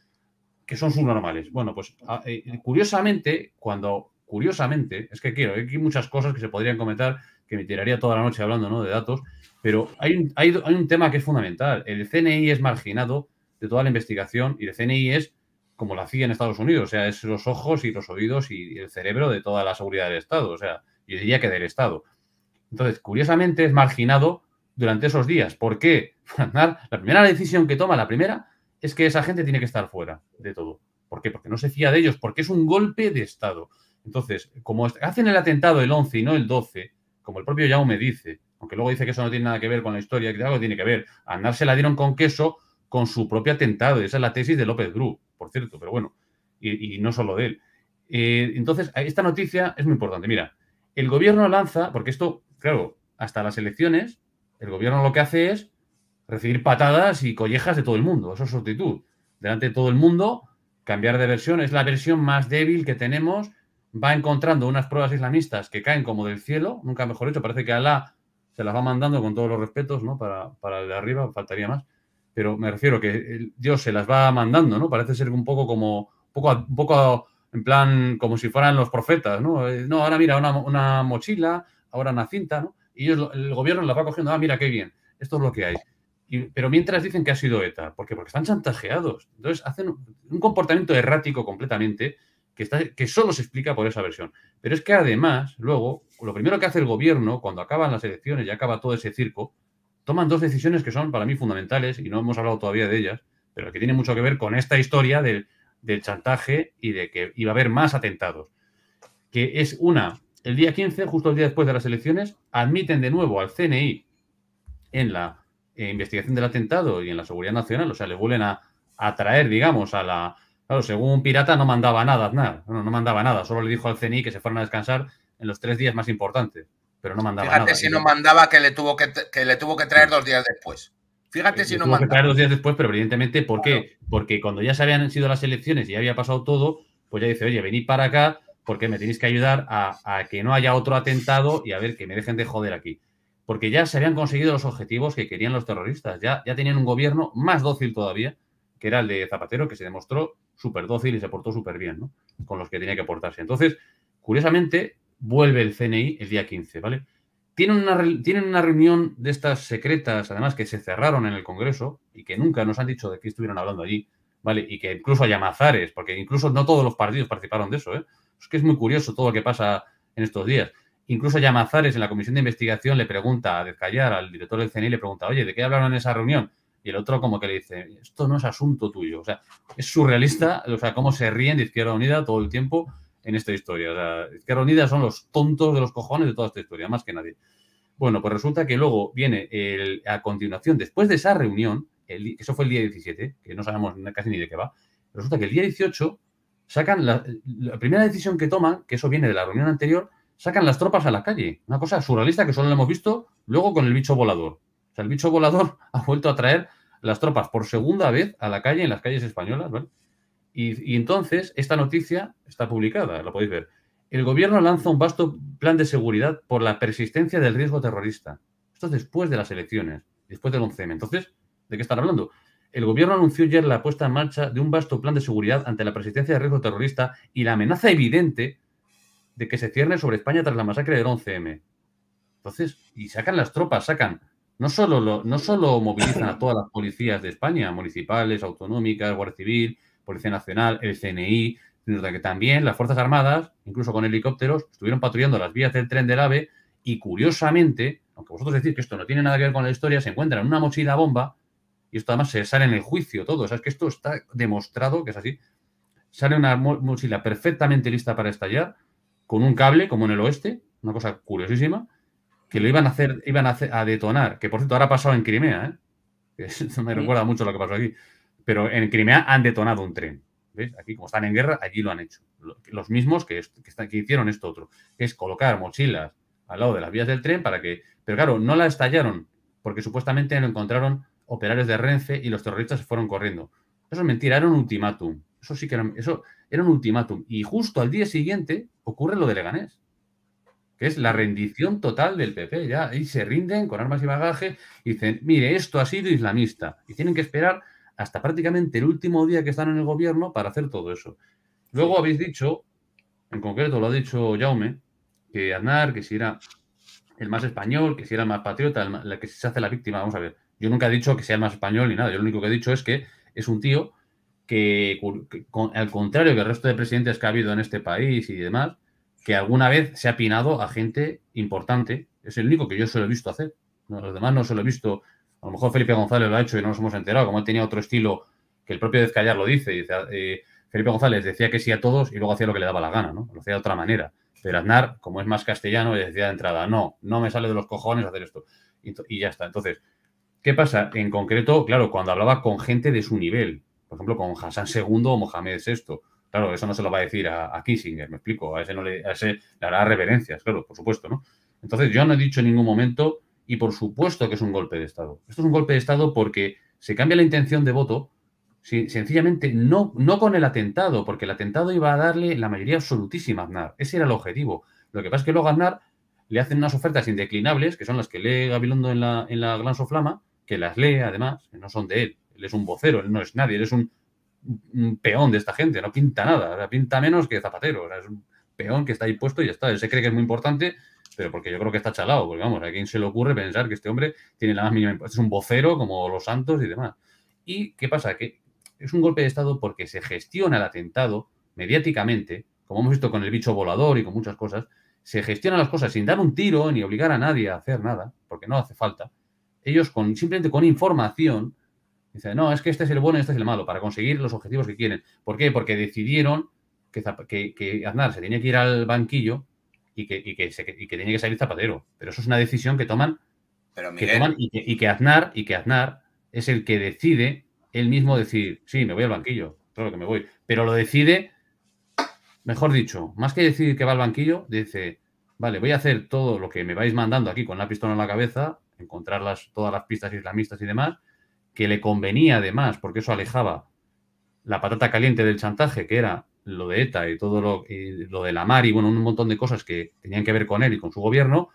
que son subnormales. Bueno, pues ah, eh, curiosamente, cuando curiosamente, es que quiero, hay muchas cosas que se podrían comentar, que me tiraría toda la noche hablando ¿no? de datos, pero hay un, hay un tema que es fundamental. El CNI es marginado de toda la investigación y el CNI es como la CIA en Estados Unidos, o sea, es los ojos y los oídos y el cerebro de toda la seguridad del Estado, o sea, yo diría que del Estado. Entonces, curiosamente es marginado durante esos días. ¿Por qué? La primera decisión que toma, la primera, es que esa gente tiene que estar fuera de todo. ¿Por qué? Porque no se fía de ellos, porque es un golpe de Estado. Entonces, como hacen el atentado el 11 y no el 12, como el propio me dice, aunque luego dice que eso no tiene nada que ver con la historia, que algo tiene que ver, andarse la dieron con queso con su propio atentado, esa es la tesis de López Gru, por cierto, pero bueno, y, no solo de él. Eh, entonces, esta noticia es muy importante. Mira, el gobierno lanza, porque esto, claro, hasta las elecciones, el gobierno lo que hace es recibir patadas y collejas de todo el mundo, eso es su actitud. Delante de todo el mundo, cambiar de versión, es la versión más débil que tenemos va encontrando unas pruebas islamistas que caen como del cielo, nunca mejor hecho, parece que Alá se las va mandando con todos los respetos, ¿no? Para, el de arriba, faltaría más, pero me refiero que Dios se las va mandando, ¿no? Parece ser un poco como, poco, un poco en plan, como si fueran los profetas, ¿no? Eh, no, ahora mira, una, mochila, ahora una cinta, Y el gobierno la va cogiendo, ah, mira qué bien, esto es lo que hay. pero mientras dicen que ha sido ETA, ¿por qué? Porque están chantajeados. Entonces hacen un comportamiento errático completamente que, solo se explica por esa versión. Pero es que además, luego, lo primero que hace el gobierno, cuando acaban las elecciones y acaba todo ese circo, toman dos decisiones que son para mí fundamentales y no hemos hablado todavía de ellas, pero que tienen mucho que ver con esta historia del, chantaje y de que iba a haber más atentados. Que es una, el día 15, justo el día después de las elecciones, admiten de nuevo al CNI en la eh, investigación del atentado y en la seguridad nacional, o sea, le vuelven a, atraer, digamos, a la, según un pirata no mandaba nada Aznar, no, mandaba nada, solo le dijo al Ceni que se fueran a descansar en los tres días más importantes, pero no mandaba nada. Fíjate si no mandaba que le tuvo que, le tuvo que traer dos días después. Fíjate eh, si no mandaba. dos días después, pero evidentemente, ¿por qué? Porque cuando ya se habían sido las elecciones y ya había pasado todo, pues ya dice, oye, venid para acá porque me tenéis que ayudar a, que no haya otro atentado y a ver que me dejen de joder aquí porque ya se habían conseguido los objetivos que querían los terroristas. Ya, ya tenían un gobierno más dócil todavía, que era el de Zapatero, que se demostró súper dócil y se portó súper bien, ¿no? Con los que tenía que portarse. Entonces, curiosamente, vuelve el CNI el día 15, ¿vale? Tienen una, reunión de estas secretas, además, que se cerraron en el Congreso y que nunca nos han dicho de qué estuvieron hablando allí, ¿vale? Y que incluso hay amazares, porque incluso no todos los partidos participaron de eso, ¿eh? Es que es muy curioso todo lo que pasa en estos días. Incluso Llamazares en la comisión de investigación le pregunta a Descallar, al director del CNI, le pregunta, oye, ¿de qué hablaron en esa reunión? y el otro como que le dice, esto no es asunto tuyo. O sea, es surrealista, o sea, cómo se ríen de Izquierda Unida todo el tiempo en esta historia. Izquierda Unida son los tontos de los cojones de toda esta historia, más que nadie. Bueno, pues resulta que luego viene a continuación, después de esa reunión, eso fue el día 17, que no sabemos casi ni de qué va, resulta que el día 18 sacan la, la primera decisión que toman, que eso viene de la reunión anterior, sacan las tropas a la calle. Una cosa surrealista que solo lo hemos visto luego con el bicho volador. O sea, el bicho volador ha vuelto a traer las tropas por segunda vez a la calle, en las calles españolas, ¿vale? Y, entonces esta noticia está publicada, la podéis ver. El gobierno lanza un vasto plan de seguridad por la persistencia del riesgo terrorista. Esto es después de las elecciones, después del 11M. Entonces, ¿de qué están hablando? El gobierno anunció ayer la puesta en marcha de un vasto plan de seguridad ante la persistencia del riesgo terrorista y la amenaza evidente de que se cierne sobre España tras la masacre del 11M. Entonces, y sacan las tropas, sacan no solo, no movilizan a todas las policías de España, municipales, autonómicas, Guardia Civil, Policía Nacional, el CNI, sino que también las Fuerzas Armadas, incluso con helicópteros, estuvieron patrullando las vías del tren del AVE y curiosamente, aunque vosotros decís que esto no tiene nada que ver con la historia, se encuentran una mochila bomba y esto además se sale en el juicio todo, o sea, es que esto está demostrado que es así. Sale una mochila perfectamente lista para estallar, con un cable, como en el oeste, una cosa curiosísima, que lo iban a hacer, iban a, detonar, que por cierto ahora ha pasado en Crimea, ¿eh? Eso me recuerda mucho lo que pasó aquí, pero en Crimea han detonado un tren. ¿Ves? Aquí, como están en guerra, allí lo han hecho. Los mismos que, están, que hicieron esto otro, que es colocar mochilas al lado de las vías del tren para que. Pero claro, no la estallaron, porque supuestamente lo encontraron operarios de Renfe y los terroristas se fueron corriendo. Eso es mentira, era un ultimátum. Eso sí que eso era un ultimátum. Y justo al día siguiente ocurre lo de Leganés. Es la rendición total del PP, ya. Y se rinden con armas y bagaje y dicen, mire, esto ha sido islamista. Y tienen que esperar hasta prácticamente el último día que están en el gobierno para hacer todo eso. Luego habéis dicho, en concreto lo ha dicho Jaume, que Aznar, que si era el más español, que si era el más patriota, el, la que se hace la víctima, vamos a ver. Yo nunca he dicho que sea el más español ni nada, yo lo único que he dicho es que es un tío que, al contrario que el resto de presidentes que ha habido en este país y demás, que alguna vez se ha pinado a gente importante. Es el único que yo se lo he visto hacer. Los demás no se lo he visto. A lo mejor Felipe González lo ha hecho y no nos hemos enterado, como él tenía otro estilo que el propio Descallar lo dice. Eh, Felipe González decía que sí a todos y luego hacía lo que le daba la gana, ¿no? Lo hacía de otra manera. Pero Aznar, como es más castellano, le decía de entrada, no, no me sale de los cojones hacer esto. Y, y ya está. Entonces, ¿qué pasa? En concreto, claro, cuando hablaba con gente de su nivel, por ejemplo, con Hassan II o Mohamed VI, Claro, eso no se lo va a decir a, Kissinger, me explico. A ese, no le, hará reverencias, claro, por supuesto, ¿no? Entonces, yo no he dicho en ningún momento, y por supuesto que es un golpe de Estado. Esto es un golpe de Estado porque se cambia la intención de voto, sencillamente no, no con el atentado, porque el atentado iba a darle la mayoría absolutísima a Aznar. Ese era el objetivo. Lo que pasa es que luego a Aznar le hacen unas ofertas indeclinables, que son las que lee Gabilondo en la, en la Gran Soflama, que las lee además, que no son de él. Él es un vocero, él no es nadie, él es un un peón de esta gente, no pinta nada, pinta menos que Zapatero, es un peón que está ahí puesto y ya está. Él se cree que es muy importante, pero porque yo creo que está chalado, porque vamos, a quién se le ocurre pensar que este hombre tiene la más mínima es un vocero como los santos y demás. ¿Y qué pasa? Que es un golpe de Estado porque se gestiona el atentado mediáticamente, como hemos visto con el bicho volador y con muchas cosas, se gestionan las cosas sin dar un tiro ni obligar a nadie a hacer nada, porque no hace falta. Ellos con, simplemente con información Dice, no, es que este es el bueno y este es el malo, para conseguir los objetivos que quieren. ¿Por qué? Porque decidieron que, que, Aznar se tenía que ir al banquillo y que, y que, tenía que salir Zapatero. Pero eso es una decisión que toman, y, que, Aznar, y que Aznar es el que decide él mismo decir, sí, me voy al banquillo, claro que me voy. Pero lo decide, mejor dicho, más que decir que va al banquillo, dice, vale, voy a hacer todo lo que me vais mandando aquí con la pistola en la cabeza, encontrar todas las pistas islamistas y demás, que le convenía además, porque eso alejaba la patata caliente del chantaje, que era lo de ETA y todo lo, lo de la mar y bueno, un montón de cosas que tenían que ver con él y con su gobierno,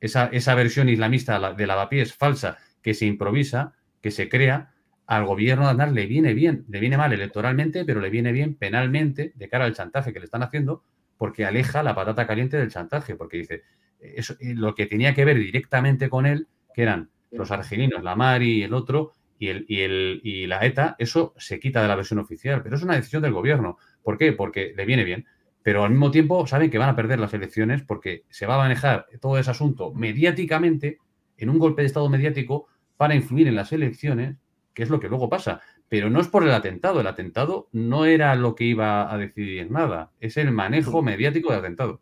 esa, esa versión islamista de es falsa que se improvisa, que se crea, al gobierno de Aznar le viene bien, le viene mal electoralmente, pero le viene bien penalmente de cara al chantaje que le están haciendo, porque aleja la patata caliente del chantaje, porque dice, eso, eh, lo que tenía que ver directamente con él, que eran los argelinos, la mar y el otro, y, el, y, el, la ETA, eso se quita de la versión oficial, pero es una decisión del gobierno. ¿Por qué? Porque le viene bien. Pero al mismo tiempo saben que van a perder las elecciones porque se va a manejar todo ese asunto mediáticamente en un golpe de Estado mediático para influir en las elecciones, que es lo que luego pasa. Pero no es por el atentado, el atentado no era lo que iba a decidir nada, es el manejo mediático del atentado.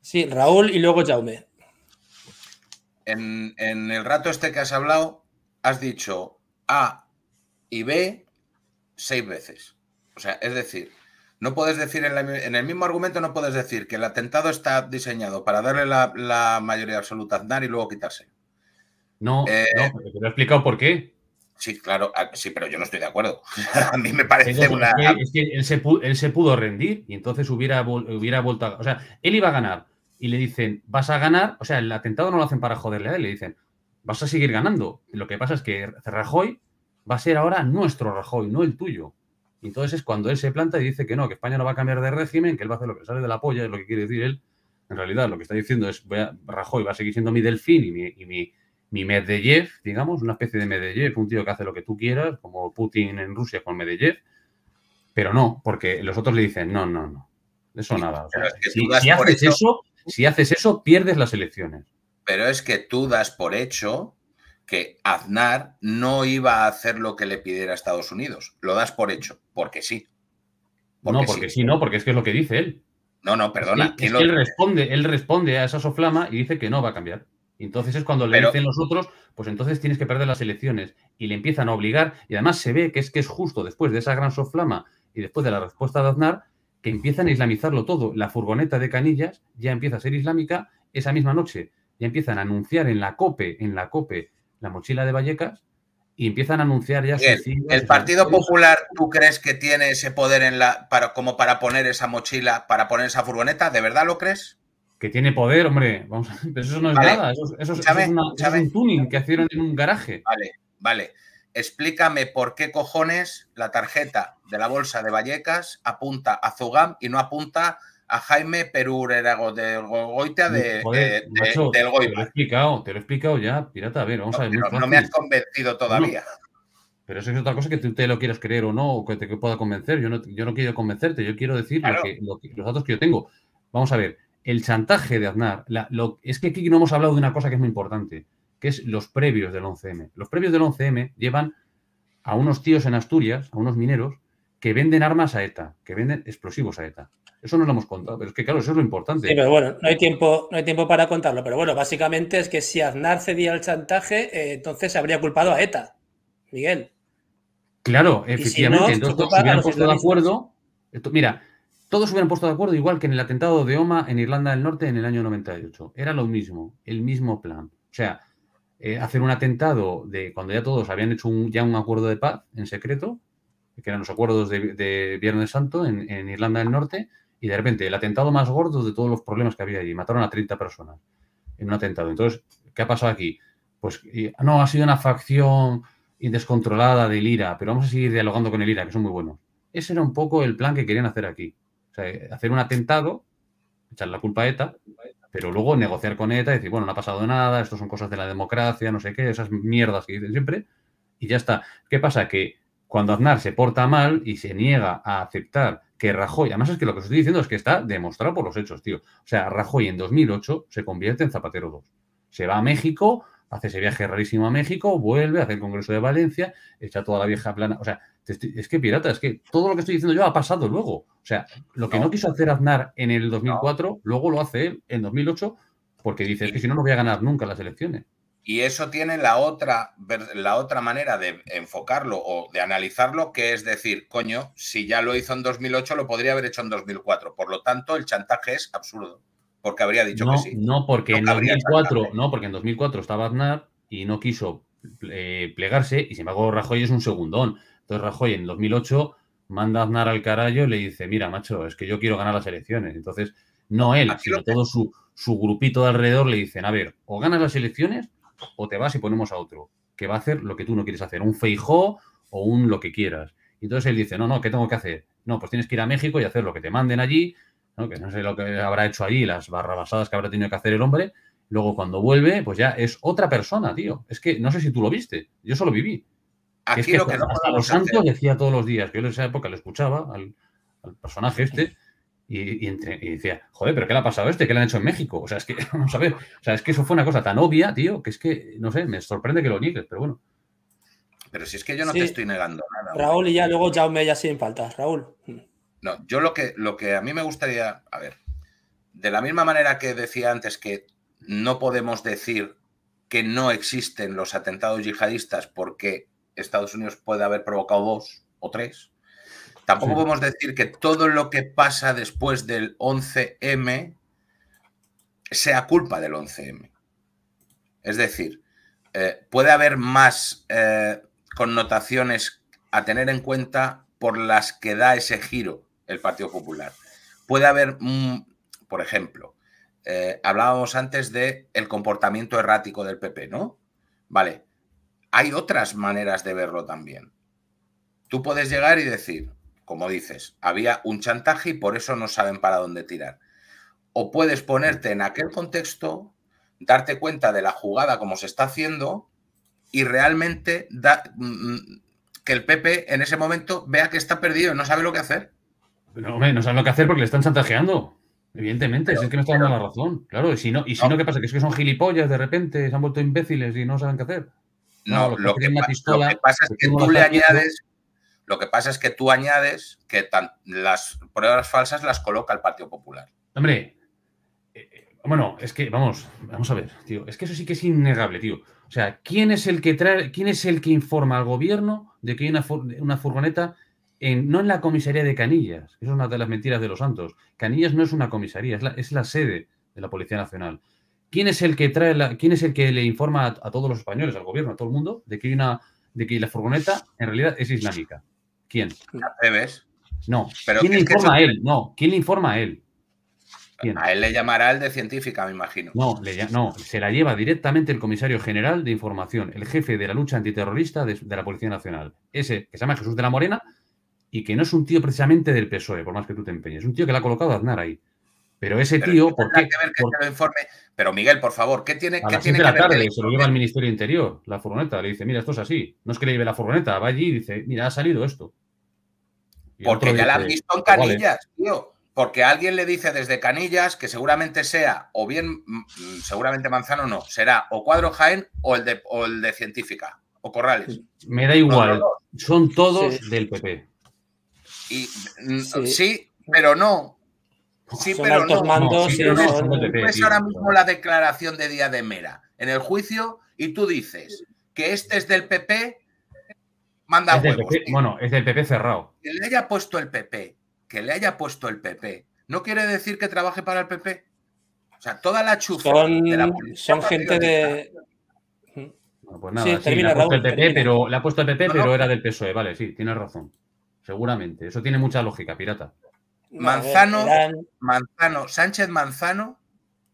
Sí, Raúl y luego Jaume. en el rato este que has hablado, has dicho A y B seis veces. O sea, es decir, no puedes decir en, el mismo argumento, no puedes decir que el atentado está diseñado para darle la, mayoría absoluta a Aznar y luego quitarse. No, eh, porque te lo he explicado por qué. Sí, claro, ah, sí, pero yo no estoy de acuerdo. a mí me parece una. Es que él se, pudo, rendir y entonces hubiera, hubiera vuelto a. O sea, él iba a ganar y le dicen, vas a ganar. O sea, el atentado no lo hacen para joderle a él, le dicen, vas a seguir ganando. Lo que pasa es que Rajoy va a ser ahora nuestro Rajoy, no el tuyo. Entonces es cuando él se planta y dice que no, que España no va a cambiar de régimen, que él va a hacer lo que sale de la polla, es lo que quiere decir él. En realidad lo que está diciendo es, Rajoy va a seguir siendo mi delfín y mi, y mi, Medvedev, digamos, una especie de Medvedev, un tío que hace lo que tú quieras, como Putin en Rusia con Medvedev. Pero no, porque los otros le dicen, no, no, no, eso nada. eso, si haces eso, pierdes las elecciones. Pero es que tú das por hecho que Aznar no iba a hacer lo que le pidiera a Estados Unidos. Lo das por hecho, porque sí. no, porque sí. no, porque es que es lo que dice él. No, no, perdona. él, responde, él responde a esa soflama y dice que no va a cambiar. Entonces es cuando le dicen los otros, pues entonces tienes que perder las elecciones. Y le empiezan a obligar. Y además se ve que es que es justo después de esa gran soflama y después de la respuesta de Aznar, que empiezan a islamizarlo todo. La furgoneta de Canillas ya empieza a ser islámica esa misma noche ya empiezan a anunciar en la COPE, en la COPE, la mochila de Vallecas, y empiezan a anunciar ya ¿El Partido Popular tú crees que tiene ese poder en la, para, como para poner esa mochila, para poner esa furgoneta? ¿De verdad lo crees? Que tiene poder, hombre. pero eso no es nada. Eso, es eso, un tuning que hicieron en un garaje. Vale, vale. Explícame por qué cojones la tarjeta de la bolsa de Vallecas apunta a Zugam y no apunta a a Jaime Perú Erago, de de, del Te lo he explicado, ya, pirata. A ver, vamos a ver. no me has convencido todavía. Pero eso es otra cosa que tú te lo quieras creer o no, o que te pueda convencer. Yo no, yo no quiero convencerte, yo quiero decir los datos que yo tengo. Vamos a ver, el chantaje de Aznar, es que aquí no hemos hablado de una cosa que es muy importante, que es los previos del 11M. Los previos del 11M llevan a unos tíos en Asturias, a unos mineros, que venden armas a ETA, que venden explosivos a ETA. Eso no lo hemos contado, pero es que claro, eso es lo importante. Sí, pero bueno, no hay tiempo, no hay tiempo para contarlo. Pero bueno, básicamente es que si Aznar cedía al chantaje, eh, entonces entonces habría culpado a ETA, Miguel. Claro, efectivamente. se hubieran puesto de acuerdo. mira, todos hubieran puesto de acuerdo, igual que en el atentado de Oma en Irlanda del Norte en el año 98. Era lo mismo, el mismo plan. O sea, eh, hacer un atentado de cuando ya todos habían hecho un, ya un acuerdo de paz en secreto, que eran los acuerdos de, Viernes Santo en Irlanda del Norte, y de repente el atentado más gordo de todos los problemas que había allí, mataron a 30 personas en un atentado. Entonces, ¿qué ha pasado aquí? Pues no, ha sido una facción descontrolada del IRA, pero vamos a seguir dialogando con el IRA, que son muy buenos. Ese era un poco el plan que querían hacer aquí. O sea, hacer un atentado, echar la culpa a ETA, pero luego negociar con ETA decir, bueno, no ha pasado nada, esto son cosas de la democracia, no sé qué, esas mierdas que dicen siempre, y ya está. ¿Qué pasa? Que cuando Aznar se porta mal y se niega a aceptar que Rajoy, además es que lo que estoy diciendo es que está demostrado por los hechos, tío. O sea, Rajoy en 2008 se convierte en Zapatero 2. Se va a México, hace ese viaje rarísimo a México, vuelve, hace el Congreso de Valencia, echa toda la vieja plana. O sea, es que pirata, es que todo lo que estoy diciendo yo ha pasado luego. O sea, lo que no, quiso hacer Aznar en el 2004, luego lo hace él en 2008, porque dice, es que si no, no voy a ganar nunca las elecciones. Y eso tiene la otra, la otra manera de enfocarlo o de analizarlo, que es decir, coño, si ya lo hizo en 2008, lo podría haber hecho en 2004. Por lo tanto, el chantaje es absurdo, porque habría dicho no, que sí. No, porque, en 2004, no, porque en 2004 estaba Aznar y no quiso eh, plegarse, y sin embargo Rajoy es un segundón. Entonces Rajoy en 2008 manda a Aznar al carajo y le dice, mira, macho, es que yo quiero ganar las elecciones. Entonces, no él, sino todo su, su grupito de alrededor le dicen, a ver, o ganas las elecciones o te vas y ponemos a otro que va a hacer lo que tú no quieres hacer, un feijó o un lo que quieras. Y entonces él dice, no, no, ¿qué tengo que hacer? No, pues tienes que ir a México y hacer lo que te manden allí, que no sé lo que habrá hecho allí, las barrabasadas que habrá tenido que hacer el hombre. Luego cuando vuelve, pues ya es otra persona, tío. Es que no sé si tú lo viste, yo solo viví. Aquí lo que, los santos decía todos los días, que yo en esa época le escuchaba al personaje este, y, decía, joder, ¿pero qué le ha pasado a este? ¿Qué le han hecho en México? O sea, es que, no a o sea, es que eso fue una cosa tan obvia, tío, que es que, no sé, me sorprende que lo niegues, pero bueno. Pero si es que yo no te estoy negando nada. Raúl, y ya luego ya me ya sin faltas, Raúl. No, yo lo que, lo que a mí me gustaría, a ver, de la misma manera que decía antes que no podemos decir que no existen los atentados yihadistas porque Estados Unidos puede haber provocado dos o tres, Tampoco podemos decir que todo lo que pasa después del 11M sea culpa del 11M. Es decir, eh, puede haber más eh, connotaciones a tener en cuenta por las que da ese giro el Partido Popular. Puede haber, mm, por ejemplo, eh, hablábamos antes de comportamiento errático del PP, ¿no? Vale, hay otras maneras de verlo también. Tú puedes llegar y decir, como dices, había un chantaje y por eso no saben para dónde tirar. O puedes ponerte en aquel contexto, darte cuenta de la jugada como se está haciendo y realmente mm, mm, que el Pepe en ese momento vea que está perdido y no sabe lo que hacer. No, hombre, no saben lo que hacer porque le están chantajeando. Evidentemente, es que no está dando la razón. Claro, y si no, y no, ¿qué pasa? Que es que son gilipollas de repente, se han vuelto imbéciles y no saben qué hacer. No, lo, que, lo que pasa es que tú le añades, lo que pasa es que tú añades que las pruebas falsas las coloca el Partido Popular. Hombre, eh, eh, bueno, es que, vamos, vamos a ver, tío, es que eso sí que es innegable, tío. O sea, ¿quién es el que trae, quién es el que informa al gobierno de que hay una, furgoneta en, no en la comisaría de Canillas? Eso es una de las mentiras de los santos. Canillas no es una comisaría, es la, sede de la Policía Nacional. ¿Quién es el que trae la, quién es el que le informa a, todos los españoles, al gobierno, a todo el mundo, de que una, de que la furgoneta en realidad es islámica? ¿Quién? No. ¿Quién le informa a él? No. ¿Quién le informa a él? A él le llamará el de científica, me imagino. No, no, se la lleva directamente el comisario general de información, el jefe de la lucha antiterrorista de, la Policía Nacional. Ese que se llama Jesús de la Morena y que no es un tío precisamente del PSOE, por más que tú te empeñes. Es un tío que le ha colocado a Aznar ahí. Pero ese tío. ¿por qué? Que lo informe. Pero Miguel, por favor, ¿qué tiene, tiene que Se lo lleva al Ministerio Interior, la furgoneta. Le dice, mira, esto es así. No es que le lleve la furgoneta, va allí y dice, mira, ha salido esto. Porque ya la han visto en pues Canillas, tío. Porque alguien le dice desde Canillas que seguramente sea, o bien, mm, mm, seguramente Manzano no, será o Cuadro Jaén o el de, el de Científica, o Corrales. Me da igual, son todos del PP. Y, mm, sí. pero no. Sí, pero no. Mandos, ahora mismo la declaración de Día de Mera en el juicio y tú dices que este es del PP manda huevos. bueno, es del PP cerrado. Que le haya puesto el PP, que le haya puesto el PP, no quiere decir que trabaje para el PP. O sea, toda la chufa son, de la Son gente de. Bueno, pues nada, sí, le ha puesto el PP, pero, le ha puesto el PP, pero era del PSOE, vale, sí, tienes razón. Seguramente. Eso tiene mucha lógica, pirata. Manzano, Manzano, Sánchez Manzano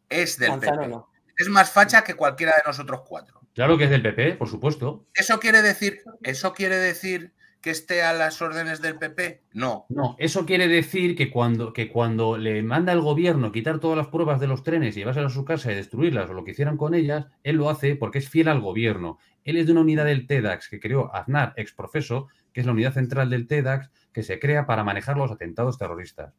es del PP. Es más facha que cualquiera de nosotros cuatro. Claro que es del PP, por supuesto. Eso quiere decir, eso quiere decir que esté a las órdenes del PP? No. No, eso quiere decir que cuando, que cuando le manda el gobierno quitar todas las pruebas de los trenes y llevárselas a su casa y destruirlas o lo que hicieran con ellas, él lo hace porque es fiel al gobierno. Él es de una unidad del TEDAX que creó Aznar, exprofeso, que es la unidad central del TEDAX que se crea para manejar los atentados terroristas.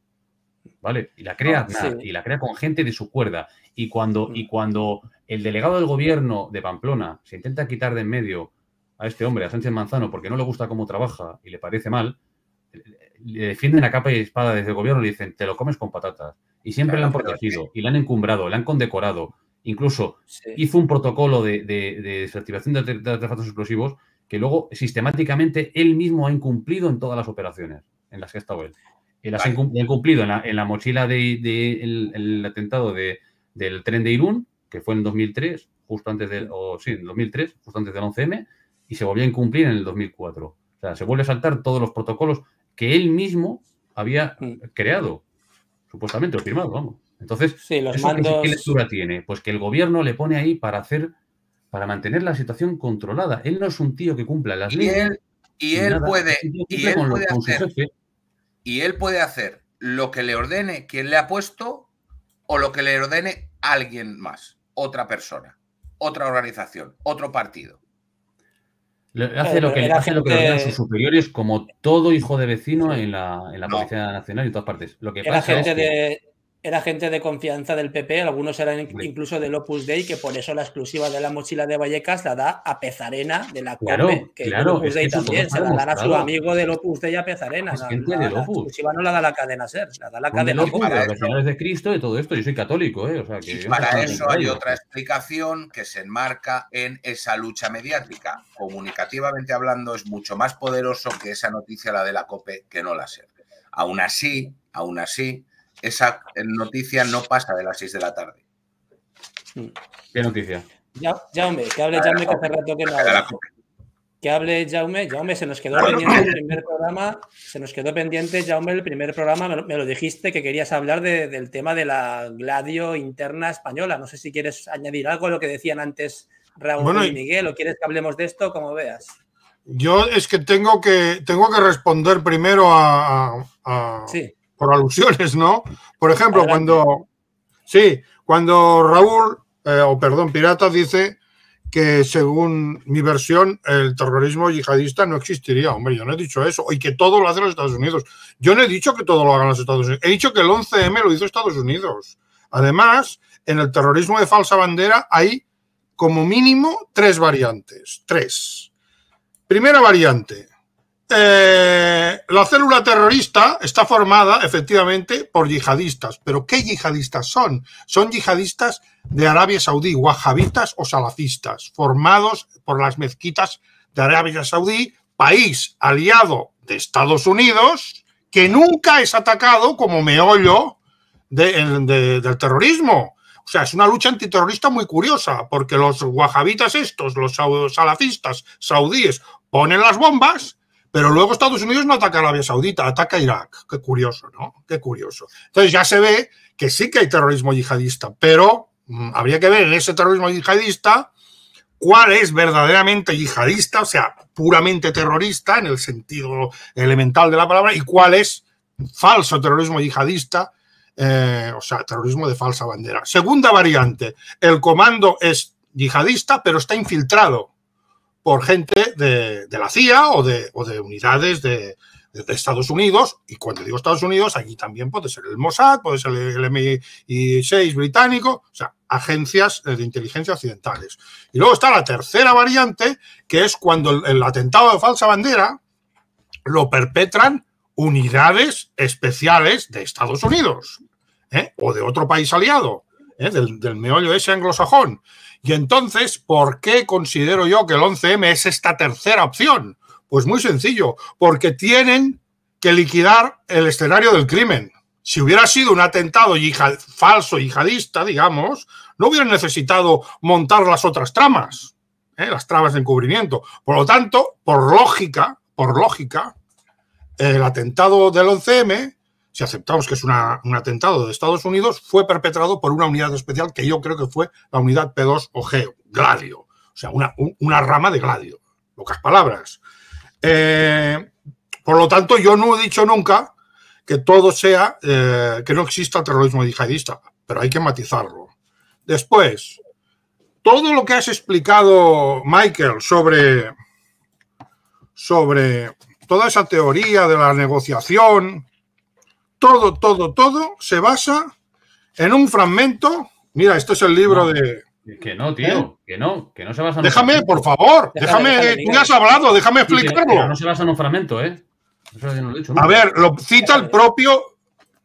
¿vale? Y la crea ah, y la crea con gente de su cuerda. Y cuando, mm. y cuando el delegado del gobierno de Pamplona se intenta quitar de en medio a este hombre, a Sánchez Manzano, porque no le gusta cómo trabaja y le parece mal, le defienden a capa y espada desde el gobierno y le dicen, te lo comes con patatas. Y siempre le han protegido, y le han encumbrado, le han condecorado. Incluso hizo un protocolo de, desactivación de, de artefactos explosivos que luego sistemáticamente él mismo ha incumplido en todas las operaciones en las que ha estado él las cumplido en la, mochila del de, el, atentado de, del tren de Irún, que fue en 2003, justo antes del, o sí, en 2003, justo antes del 11M, y se volvió a incumplir en el 2004. O sea, se vuelve a saltar todos los protocolos que él mismo había mm. creado, supuestamente, o firmado, vamos. Entonces, ¿qué lectura tiene? Pues que el gobierno le pone ahí para hacer, para mantener la situación controlada. Él no es un tío que cumpla las leyes. y él puede, y él puede hacer, y él puede hacer lo que le ordene quien le ha puesto o lo que le ordene alguien más, otra persona, otra organización, otro partido. Le hace, lo que, le ordenan sus superiores, como todo hijo de vecino en la, en la Policía Nacional y en todas partes. Lo que pasa que... de, era gente de confianza del PP, algunos eran incluso del Opus Dei, que por eso la exclusiva de la mochila de Vallecas la da a Pezarena de la claro, que claro, Dei también, se la dará a su amigo del Opus Dei a Pezarena. La, exclusiva no la da la cadena SER, la da la cadena Opus. de todo esto, yo soy católico. Eh, para eso hay otra explicación que se enmarca en esa lucha mediática. Comunicativamente hablando, es mucho más poderoso que esa noticia, la de la COPE, que no la SER. Aún así, aún así esa eh, noticia no pasa de las 6 de la tarde. Mm. ¿Qué noticia? Jaume, que hable Jaume que hace rato que no Que hable Jaume, Jaume se nos quedó pendiente el primer programa, se nos quedó pendiente Jaume el primer programa, me lo, dijiste que querías hablar del tema de la gladio interna española. No sé si quieres añadir algo a lo que decían antes Raúl y Miguel o quieres que hablemos de esto, como veas. Yo es que tengo que, tengo que responder primero a, a... Sí por alusiones, ¿no? Por ejemplo, cuando. Sí, cuando Raúl, eh, o perdón, Pirata dice que según mi versión el terrorismo yihadista no existiría. Hombre, yo no he dicho eso. Y que todo lo hacen los Estados Unidos. Yo no he dicho que todo lo hagan los Estados Unidos. He dicho que el 11M lo hizo Estados Unidos. Además, en el terrorismo de falsa bandera hay como mínimo tres variantes. Tres. Primera variante, eh, la célula terrorista está formada efectivamente por yihadistas. ¿Pero qué yihadistas son? Son yihadistas de Arabia Saudí, wahabitas o salafistas, formados por las mezquitas de Arabia Saudí, país aliado de Estados Unidos, que nunca es atacado como meollo del terrorismo. O sea, es una lucha antiterrorista muy curiosa, porque los Wahhabitas, estos, los salafistas saudíes, ponen las bombas pero luego Estados Unidos no ataca a Arabia Saudita, ataca a Irak. Qué curioso, ¿no? Qué curioso. Entonces ya se ve que sí que hay terrorismo yihadista, pero mm, habría que ver en ese terrorismo yihadista cuál es verdaderamente yihadista, o sea, puramente terrorista en el sentido elemental de la palabra, y cuál es falso terrorismo yihadista, eh, o sea, terrorismo de falsa bandera. Segunda variante, el comando es yihadista, pero está infiltrado por gente de, la CIA o de, unidades de, Estados Unidos, y cuando digo Estados Unidos, allí también puede ser el Mossad, puede ser el MI6 británico, o sea, agencias eh, de inteligencia occidentales. Y luego está la tercera variante, que es cuando el, atentado de falsa bandera lo perpetran unidades especiales de Estados Unidos ¿eh? o de otro país aliado, ¿eh? del, del meollo ese anglosajón. Y entonces, ¿por qué considero yo que el 11M es esta tercera opción? Pues muy sencillo, porque tienen que liquidar el escenario del crimen. Si hubiera sido un atentado yihad, falso yihadista, digamos, no hubieran necesitado montar las otras tramas, ¿eh? las tramas de encubrimiento. Por lo tanto, por lógica, por lógica, el atentado del 11M si aceptamos que es un atentado de Estados Unidos, fue perpetrado por una unidad especial que yo creo que fue la unidad P2 o G, Gladio, o sea, una, rama de Gladio, pocas palabras. Eh, por lo tanto, yo no he dicho nunca que todo sea, eh, que no exista terrorismo yihadista, pero hay que matizarlo. Después, todo lo que has explicado, Michael, sobre, sobre toda esa teoría de la negociación, todo, todo, todo se basa en un fragmento. Mira, esto es el libro de. Que no, tío, ¿Eh? que no, que no se basa en Déjame, por favor, déjame, tú ya has hablado, déjame explicarlo. no se basa en un fragmento, ¿eh? A ver, lo cita el propio,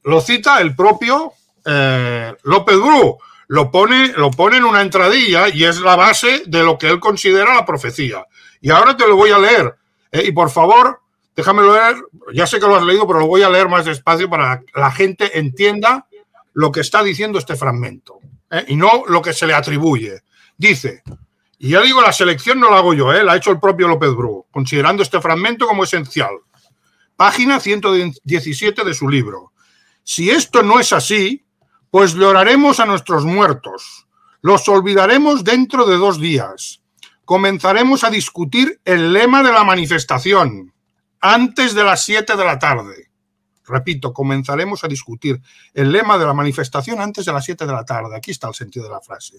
lo cita el propio eh, López Bru. Lo pone, lo pone en una entradilla y es la base de lo que él considera la profecía. Y ahora te lo voy a leer. Eh, y por favor, Déjamelo leer, ya sé que lo has leído, pero lo voy a leer más despacio para que la gente entienda lo que está diciendo este fragmento ¿eh? y no lo que se le atribuye. Dice, y ya digo, la selección no la hago yo, ¿eh? la ha hecho el propio López Bru, considerando este fragmento como esencial. Página 117 de su libro. Si esto no es así, pues lloraremos a nuestros muertos, los olvidaremos dentro de dos días, comenzaremos a discutir el lema de la manifestación antes de las 7 de la tarde. Repito, comenzaremos a discutir el lema de la manifestación antes de las 7 de la tarde. Aquí está el sentido de la frase.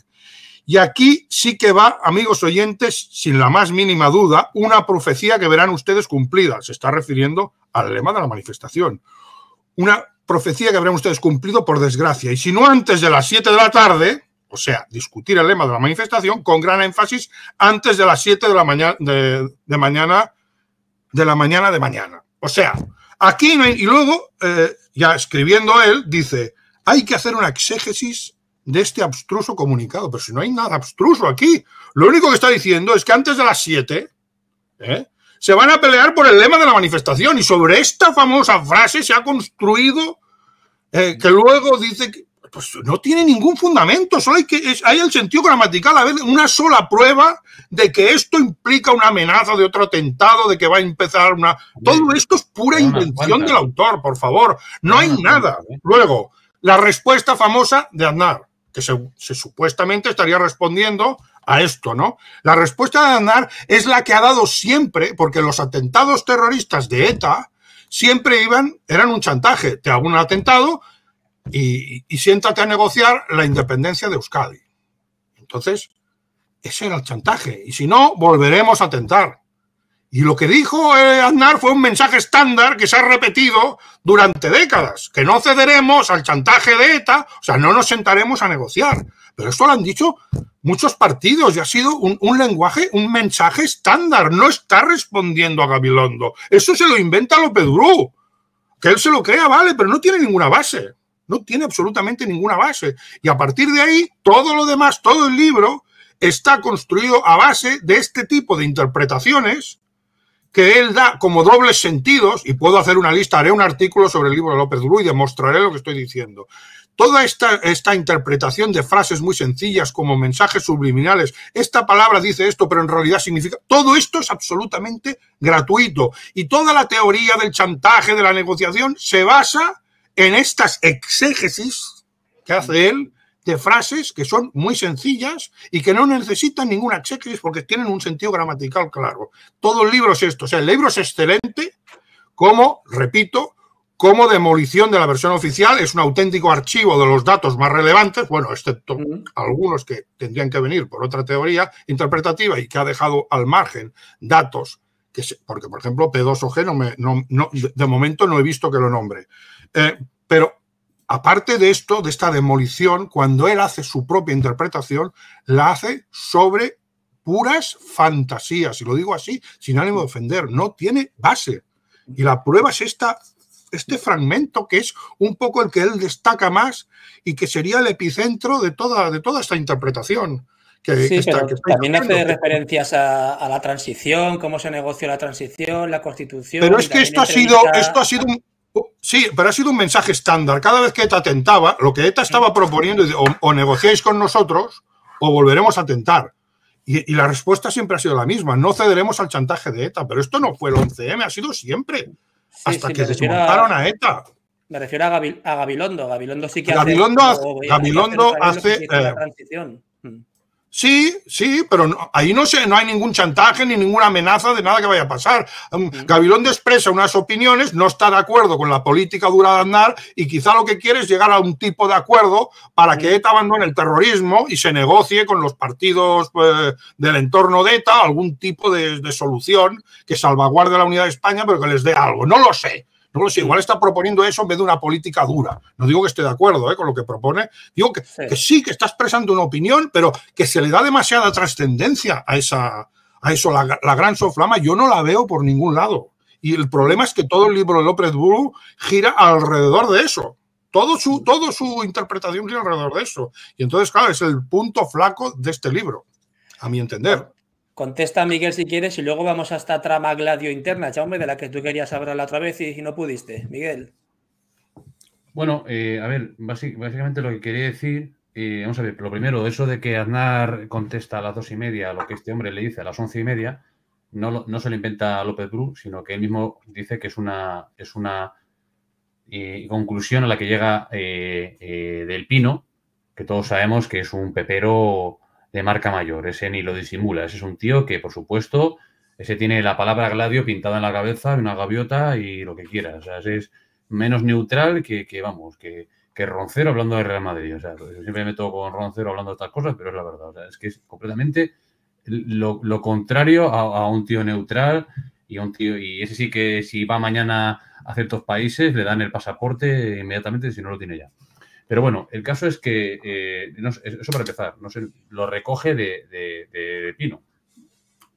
Y aquí sí que va, amigos oyentes, sin la más mínima duda, una profecía que verán ustedes cumplida. Se está refiriendo al lema de la manifestación. Una profecía que verán ustedes cumplido por desgracia. Y si no antes de las 7 de la tarde, o sea, discutir el lema de la manifestación con gran énfasis antes de las 7 de la mañana, de, de mañana de la mañana de mañana. O sea, aquí y luego, eh, ya escribiendo él, dice, hay que hacer una exégesis de este abstruso comunicado, pero si no hay nada abstruso aquí, lo único que está diciendo es que antes de las 7 ¿eh? se van a pelear por el lema de la manifestación y sobre esta famosa frase se ha construido eh, que luego dice que, pues no tiene ningún fundamento, solo hay, que, hay el sentido gramatical, a ver, una sola prueba de que esto implica una amenaza de otro atentado, de que va a empezar una... Todo esto es pura invención del autor, por favor, no hay nada. ¿eh? Luego, la respuesta famosa de Aznar, que se, supuestamente estaría respondiendo a esto, ¿no? La respuesta de Aznar es la que ha dado siempre, porque los atentados terroristas de ETA siempre iban, eran un chantaje, te hago un atentado, y, siéntate a negociar la independencia de Euskadi. Entonces, ese era el chantaje. Y si no, volveremos a tentar. Y lo que dijo eh, Aznar fue un mensaje estándar que se ha repetido durante décadas, que no cederemos al chantaje de ETA, o sea, no nos sentaremos a negociar. Pero esto lo han dicho muchos partidos y ha sido un, lenguaje, un mensaje estándar. No está respondiendo a Gabilondo. Eso se lo inventa López Durú. Que él se lo crea, vale, pero no tiene ninguna base no tiene absolutamente ninguna base. Y a partir de ahí, todo lo demás, todo el libro, está construido a base de este tipo de interpretaciones que él da como dobles sentidos, y puedo hacer una lista, haré un artículo sobre el libro de López Duro y demostraré lo que estoy diciendo. Toda esta, esta interpretación de frases muy sencillas como mensajes subliminales, esta palabra dice esto, pero en realidad significa... Todo esto es absolutamente gratuito. Y toda la teoría del chantaje, de la negociación, se basa en estas exégesis que hace mm. él de frases que son muy sencillas y que no necesitan ninguna exégesis porque tienen un sentido gramatical claro. Todo el libro es esto. O sea, el libro es excelente como, repito, como demolición de la versión oficial, es un auténtico archivo de los datos más relevantes, bueno, excepto mm. algunos que tendrían que venir por otra teoría interpretativa y que ha dejado al margen datos porque por ejemplo P2OG no de momento no he visto que lo nombre. Eh, pero aparte de esto, de esta demolición, cuando él hace su propia interpretación, la hace sobre puras fantasías, y lo digo así, sin ánimo de ofender, no tiene base. Y la prueba es esta, este fragmento que es un poco el que él destaca más y que sería el epicentro de de toda esta interpretación también hace referencias a, la transición, cómo se negoció la transición, la constitución. Pero es que esto ha sido, esto ha sido un, oh, Sí, pero ha sido un mensaje estándar. Cada vez que ETA atentaba, lo que ETA estaba proponiendo, o, o negociáis con nosotros o volveremos a atentar. Y, la respuesta siempre ha sido la misma, no cederemos al chantaje de ETA. Pero esto no fue el 11M, ha sido siempre. hasta que desmontaron a, ETA. Me refiero a, Gabil, a, Gabilondo. Gabilondo sí que hace... Gabilondo hace... Sí, sí, pero ahí no, sé, no hay ningún chantaje ni ninguna amenaza de nada que vaya a pasar. Um, Gabilón expresa unas opiniones, no está de acuerdo con la política dura de andar y quizá lo que quiere es llegar a un tipo de acuerdo para que ETA abandone el terrorismo y se negocie con los partidos eh, del entorno de ETA algún tipo de, de solución que salvaguarde la unidad de España, pero que les dé algo. No lo sé. No sé, igual está proponiendo eso en vez de una política dura. No digo que esté de acuerdo eh, con lo que propone, digo que sí. que está expresando una opinión, pero que se le da demasiada trascendencia a, esa, a eso. La, gran soflama yo no la veo por ningún lado. Y el problema es que todo el libro de López Buru gira alrededor de eso. Todo su, todo su interpretación gira alrededor de eso. Y entonces, claro, es el punto flaco de este libro, a mi entender. Contesta Miguel si quieres y luego vamos a esta trama Gladio interna, ya de la que tú querías hablar la otra vez y, no pudiste. Miguel. Bueno, eh, a ver, básicamente lo que quería decir, eh, vamos a ver, lo primero, eso de que Aznar contesta a las dos y media lo que este hombre le dice a las once y media, no, no se lo inventa López Bru, sino que él mismo dice que es una, es una eh, conclusión a la que llega Del Pino, que todos sabemos que es un pepero de marca mayor. Ese ni lo disimula. Ese es un tío que, por supuesto, ese tiene la palabra gladio pintada en la cabeza, una gaviota y lo que quieras O sea, es menos neutral que, que vamos, que, que Roncero hablando de Real Madrid. O sea, pues, yo siempre me meto con Roncero hablando de estas cosas, pero es la verdad. O sea, es que es completamente lo, contrario a, un tío neutral y un tío. Y ese sí que si va mañana a ciertos países le dan el pasaporte inmediatamente si no lo tiene ya. Pero bueno, el caso es que, eh, eso para empezar, no sé, lo recoge de, de, Pino.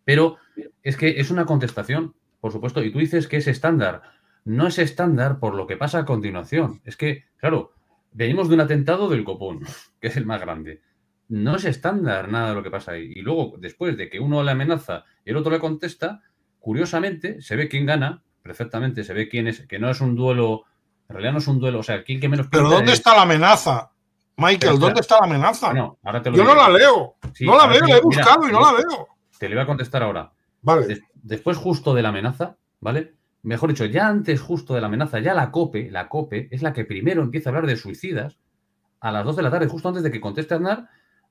Pero es que es una contestación, por supuesto, y tú dices que es estándar. No es estándar por lo que pasa a continuación. Es que, claro, venimos de un atentado del copón, que es el más grande. No es estándar nada de lo que pasa ahí. Y luego, después de que uno le amenaza y el otro le contesta, curiosamente se ve quién gana, perfectamente se ve quién es, que no es un duelo en realidad no es un duelo. O sea, aquí que menos. Pero ¿dónde está la amenaza? Michael, ¿dónde está la amenaza? te lo Yo no la leo. no la veo, la he buscado y no la veo. Te lo iba a contestar ahora. Vale. después, justo de la amenaza, ¿vale? Mejor dicho, ya antes justo de la amenaza, ya la COPE, la COPE es la que primero empieza a hablar de suicidas a las 2 de la tarde, justo antes de que conteste Aznar,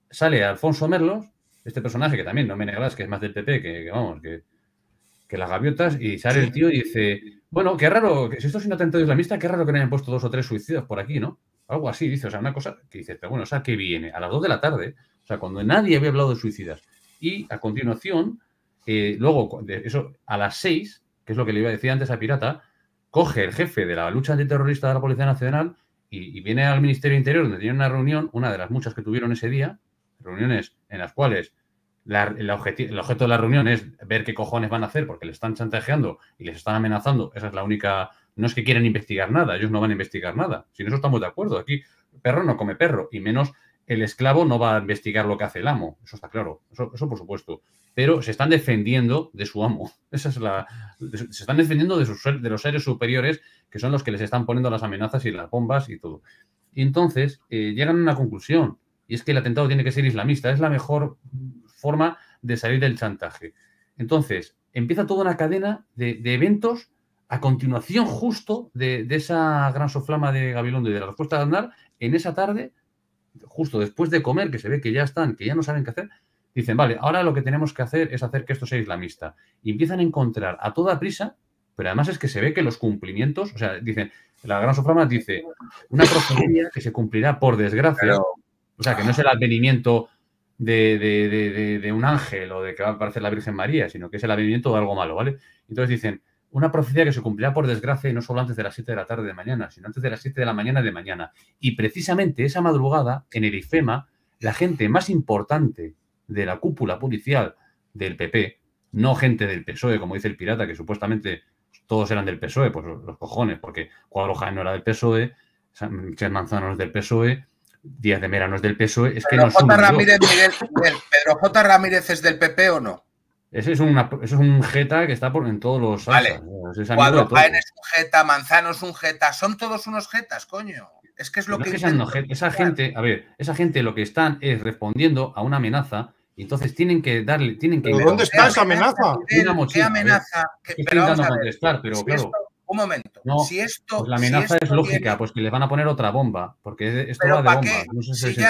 sale Alfonso Merlos, este personaje que también no me negarás que es más del PP, que vamos, que, que las gaviotas, y sale el tío y dice, bueno, qué raro, si esto es un atentado islamista, qué raro que no hayan puesto dos o tres suicidas por aquí, ¿no? Algo así, dice, o sea, una cosa que dice, pero bueno, o sea, ¿qué viene a las dos de la tarde, o sea, cuando nadie había hablado de suicidas. Y a continuación, eh, luego, eso, a las seis, que es lo que le iba a decir antes a Pirata, coge el jefe de la lucha antiterrorista de la Policía Nacional y, y viene al Ministerio Interior, donde tiene una reunión, una de las muchas que tuvieron ese día, reuniones en las cuales el, objeto de la reunión es ver qué cojones van a hacer porque les están chantajeando y les están amenazando. Esa es la única. No es que quieran investigar nada, ellos no van a investigar nada. Si eso estamos de acuerdo, aquí perro no come perro y menos el esclavo no va a investigar lo que hace el amo. Eso está claro, eso, por supuesto. Pero se están defendiendo de su amo. Esa es la, se están defendiendo de, sus, de los seres superiores que son los que les están poniendo las amenazas y las bombas y todo. Y entonces eh, llegan a una conclusión y es que el atentado tiene que ser islamista. Es la mejor forma de salir del chantaje. Entonces, empieza toda una cadena de, eventos a continuación justo de, esa gran soflama de Gabilondo y de la respuesta de andar en esa tarde, justo después de comer, que se ve que ya están, que ya no saben qué hacer, dicen, vale, ahora lo que tenemos que hacer es hacer que esto sea islamista. Y empiezan a encontrar a toda prisa, pero además es que se ve que los cumplimientos, o sea, dicen, la gran soflama dice, una profecía que se cumplirá por desgracia, o sea, que no es el advenimiento de, un ángel o de que va a aparecer la Virgen María, sino que es el avivamiento de algo malo, ¿vale? Entonces dicen, una profecía que se cumplirá por desgracia y no solo antes de las 7 de la tarde de mañana, sino antes de las 7 de la mañana de mañana. Y precisamente esa madrugada, en el IFEMA, la gente más importante de la cúpula policial del PP, no gente del PSOE, como dice el pirata, que supuestamente todos eran del PSOE, pues los cojones, porque Cuadro Jaén no era del PSOE, Sánchez Manzano no es del PSOE, Díaz de Mera no es del PSOE, es que no J. Ramírez, ¿Pedro J. Ramírez es del PP o no? Ese es, ese es un jeta que está por, en todos los... Vale. Cuadro es un jeta, Manzano es un jeta, son todos unos jetas, coño. Es que es lo que... Es que esa gente, a ver, esa gente lo que están es respondiendo a una amenaza y entonces tienen que darle... Tienen que dónde está esa amenaza? Una mochila, ¿Qué amenaza? Que, pero, contestar, pero claro un momento. si esto, pues la amenaza es lógica, pues que les van a poner otra bomba, porque esto va de bomba. No sé si si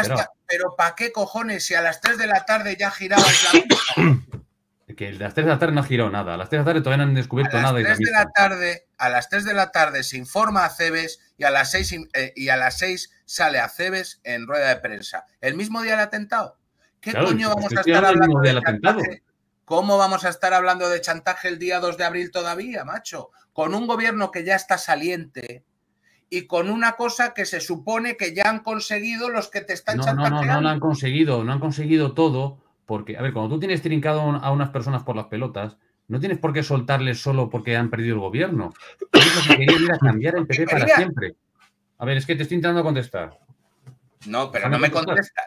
pero ¿para qué cojones? Si a las 3 de la tarde ya giraba la Que a las 3 de la tarde no ha girado nada. A las 3 de la tarde todavía no han descubierto nada. la tarde, a las 3 de la tarde se informa a Cebes y a las 6, eh, y a las 6 sale a Cebes en rueda de prensa. El mismo día del atentado. ¿Qué claro, coño pues vamos a estar hablando del atentado? ¿Cómo vamos a estar hablando de chantaje el día 2 de abril todavía, macho? Con un gobierno que ya está saliente y con una cosa que se supone que ya han conseguido los que te están no, chantajeando. No, no, no han conseguido, no han conseguido todo, porque, a ver, cuando tú tienes trincado a unas personas por las pelotas, no tienes por qué soltarles solo porque han perdido el gobierno. que querían ir a cambiar el PP para siempre. A ver, es que te estoy intentando contestar. No, pero no me contestas.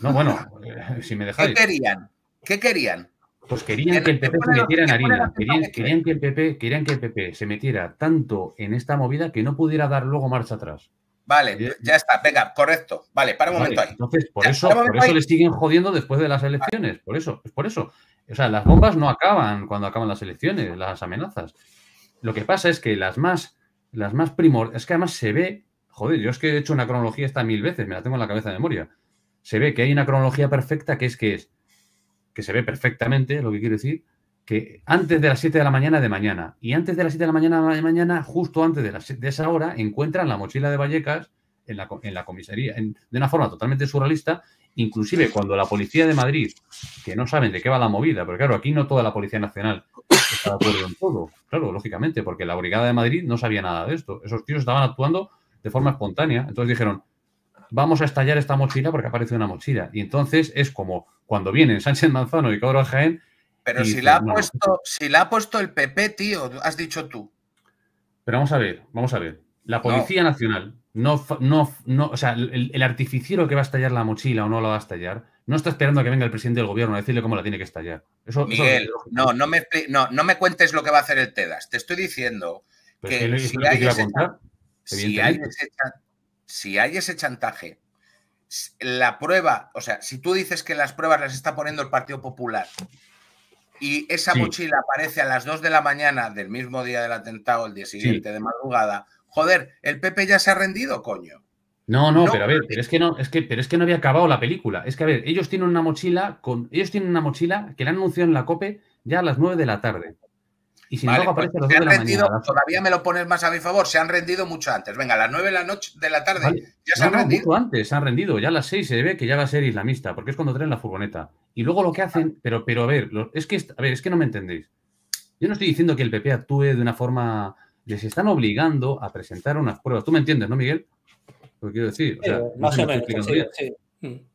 No, bueno, eh, si me dejáis. ¿Qué querían? ¿Qué querían? Pues querían que el PP se metiera en harina, querían, que el PP, querían que PP se metiera tanto en esta movida que no pudiera dar luego marcha atrás. Vale, ya está, venga, correcto. Vale, para un momento ahí. Entonces, por eso, le siguen jodiendo después de las elecciones. Por eso, es por eso. O sea, las bombas no acaban cuando acaban las elecciones, las amenazas. Lo que pasa es que las más, las más primor, es que además se ve, joder, yo es que he hecho una cronología esta mil veces, me la tengo en la cabeza de memoria. Se ve que hay una cronología perfecta que es que es que se ve perfectamente, lo que quiere decir, que antes de las 7 de la mañana de mañana y antes de las 7 de la mañana de mañana, justo antes de, esa hora, encuentran la mochila de Vallecas en la, comisaría, de una forma totalmente surrealista, inclusive cuando la policía de Madrid, que no saben de qué va la movida, porque claro, aquí no toda la Policía Nacional está de acuerdo en todo, claro, lógicamente, porque la Brigada de Madrid no sabía nada de esto, esos tíos estaban actuando de forma espontánea, entonces dijeron, vamos a estallar esta mochila porque aparece una mochila. Y entonces es como cuando vienen Sánchez Manzano y Cabral Jaén. Pero si, la ha puesto, si la ha puesto el PP, tío, has dicho tú. Pero vamos a ver, vamos a ver. La Policía Nacional, no, no, no, o sea, el, artificiero que va a estallar la mochila o no la va a estallar, no está esperando a que venga el presidente del gobierno a decirle cómo la tiene que estallar. Miguel, no, no me, cuentes lo que va a hacer el TEDAS. Te estoy diciendo que, si, hay si hay ese chantaje, la prueba, o sea, si tú dices que las pruebas las está poniendo el Partido Popular y esa mochila aparece a las 2 de la mañana del mismo día del atentado, el día siguiente de madrugada, joder, el PP ya se ha rendido, coño. No, no, pero a ver, es que no, es que, pero es que no había acabado la película. Es que a ver, ellos tienen una mochila con, ellos tienen una mochila que la han anunciado en la COPE ya a las 9 de la tarde. Y sin vale, embargo aparece pues, a de la rendido, Todavía me lo pones más a mi favor, se han rendido mucho antes. Venga, a las 9 de la noche de la tarde ya se han rendido. antes se han rendido, ya a las 6 se ve que ya va a ser islamista, porque es cuando traen la furgoneta. Y luego lo que hacen, pero, pero a ver, es que a ver, es que no me entendéis. Yo no estoy diciendo que el PP actúe de una forma. Les están obligando a presentar unas pruebas. ¿Tú me entiendes, no, Miguel? Lo quiero decir. O sea, más o menos. O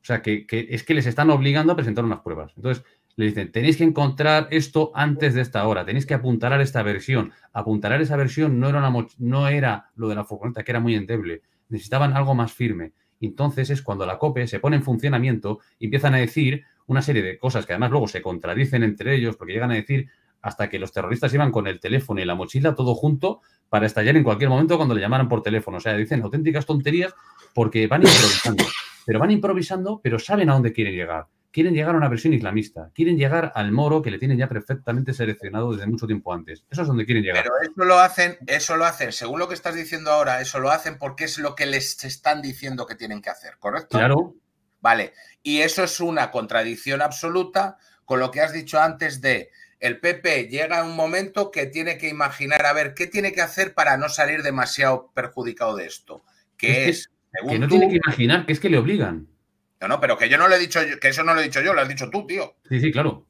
sea, que es que les están obligando a presentar unas pruebas. Entonces, le dicen, tenéis que encontrar esto antes de esta hora, tenéis que apuntalar esta versión. Apuntalar esa versión no era, no era lo de la furgoneta, que era muy endeble, necesitaban algo más firme. Entonces es cuando la COPE se pone en funcionamiento y empiezan a decir una serie de cosas que además luego se contradicen entre ellos porque llegan a decir hasta que los terroristas iban con el teléfono y la mochila todo junto para estallar en cualquier momento cuando le llamaran por teléfono. O sea, dicen auténticas tonterías porque van improvisando. Pero van improvisando, pero saben a dónde quieren llegar quieren llegar a una versión islamista, quieren llegar al moro que le tienen ya perfectamente seleccionado desde mucho tiempo antes. Eso es donde quieren llegar. Pero eso lo hacen, eso lo hacen, según lo que estás diciendo ahora, eso lo hacen porque es lo que les están diciendo que tienen que hacer, ¿correcto? Claro. Vale, y eso es una contradicción absoluta con lo que has dicho antes de el PP llega a un momento que tiene que imaginar a ver qué tiene que hacer para no salir demasiado perjudicado de esto, que es, que, no tiene que imaginar, que es que le obligan. No, pero que yo no lo he dicho, que eso no lo he dicho yo, lo has dicho tú, tío. Sí, sí, claro.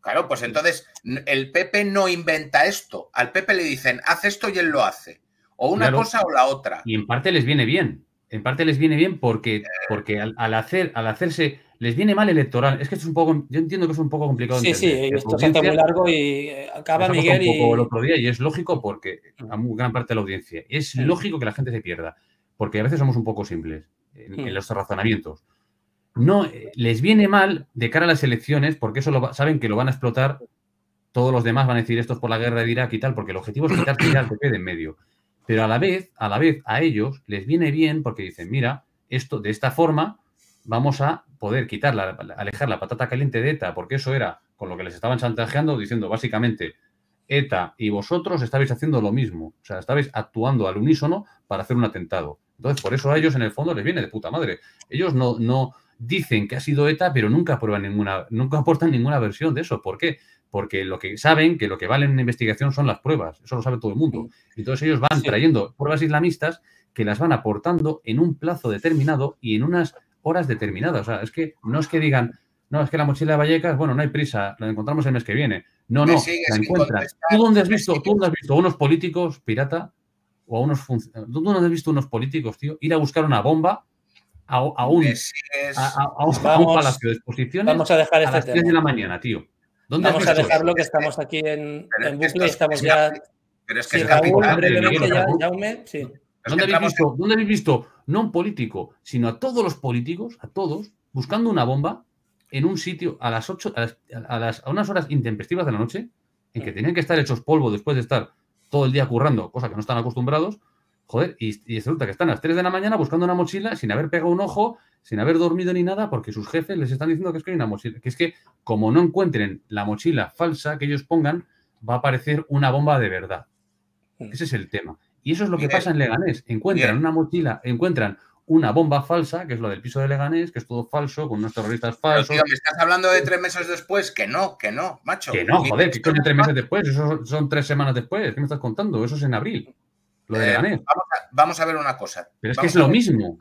Claro, pues entonces el Pepe no inventa esto. Al Pepe le dicen, haz esto y él lo hace. O una cosa o la otra. Y en parte les viene bien. En parte les viene bien porque, eh. porque al, hacer, al hacerse, les viene mal electoral. Es que esto es un poco, yo entiendo que es un poco complicado. Sí, sí, esto largo y eh, acaba Miguel. Un poco y... y es lógico porque a mm. gran parte de la audiencia. Es mm. lógico que la gente se pierda porque a veces somos un poco simples en, en mm. los razonamientos no eh, les viene mal de cara a las elecciones, porque eso lo, saben que lo van a explotar. Todos los demás van a decir esto por la guerra de Irak y tal, porque el objetivo es quitar el PP de en medio. Pero a la vez, a la vez, a ellos les viene bien porque dicen, mira, esto de esta forma vamos a poder quitarla, alejar la patata caliente de ETA, porque eso era con lo que les estaban chantajeando, diciendo básicamente, ETA y vosotros estabais haciendo lo mismo, o sea, estabais actuando al unísono para hacer un atentado. Entonces, por eso a ellos en el fondo les viene de puta madre. Ellos no, no, dicen que ha sido ETA, pero nunca prueban ninguna, nunca aportan ninguna versión de eso. ¿Por qué? Porque lo que saben que lo que vale en investigación son las pruebas, eso lo sabe todo el mundo. Y Entonces ellos van trayendo pruebas islamistas que las van aportando en un plazo determinado y en unas horas determinadas. O sea, es que no es que digan, no, es que la mochila de Vallecas, bueno, no hay prisa, la encontramos el mes que viene. No, no, la encuentran. ¿Tú dónde has visto? a has visto? ¿Unos políticos pirata? ¿O a unos ¿Tú dónde has visto unos políticos, tío? Ir a buscar una bomba pues a, a un, palacio de exposiciones a, dejar este las de la mañana, tío. ¿Dónde vamos a dejarlo que estamos aquí en, en bucle, estamos ya... Pero es que ¿Dónde habéis, visto, ¿Dónde habéis visto, no un político, sino a todos los políticos, a todos, buscando una bomba en un sitio a las 8, a, a unas horas intempestivas de la noche, en mm. que tenían que estar hechos polvo después de estar todo el día currando, cosa que no están acostumbrados, Joder, y, y, resulta que están a las 3 de la mañana buscando una mochila sin haber pegado un ojo, sin haber dormido ni nada, porque sus jefes les están diciendo que es que hay una mochila. Que es que, como no encuentren la mochila falsa que ellos pongan, va a aparecer una bomba de verdad. Mm. Ese es el tema. Y eso es lo que pasa en Leganés. Encuentran una mochila, encuentran una bomba falsa, que es lo del piso de Leganés, que es todo falso, con unos terroristas falsos. estás hablando de tres meses después, que no, que no, macho. Que no, joder, que coño tres meses después, son tres semanas después, ¿qué me estás contando? Eso es en abril. Eh, vamos a, ver una cosa. Pero es que es lo mismo.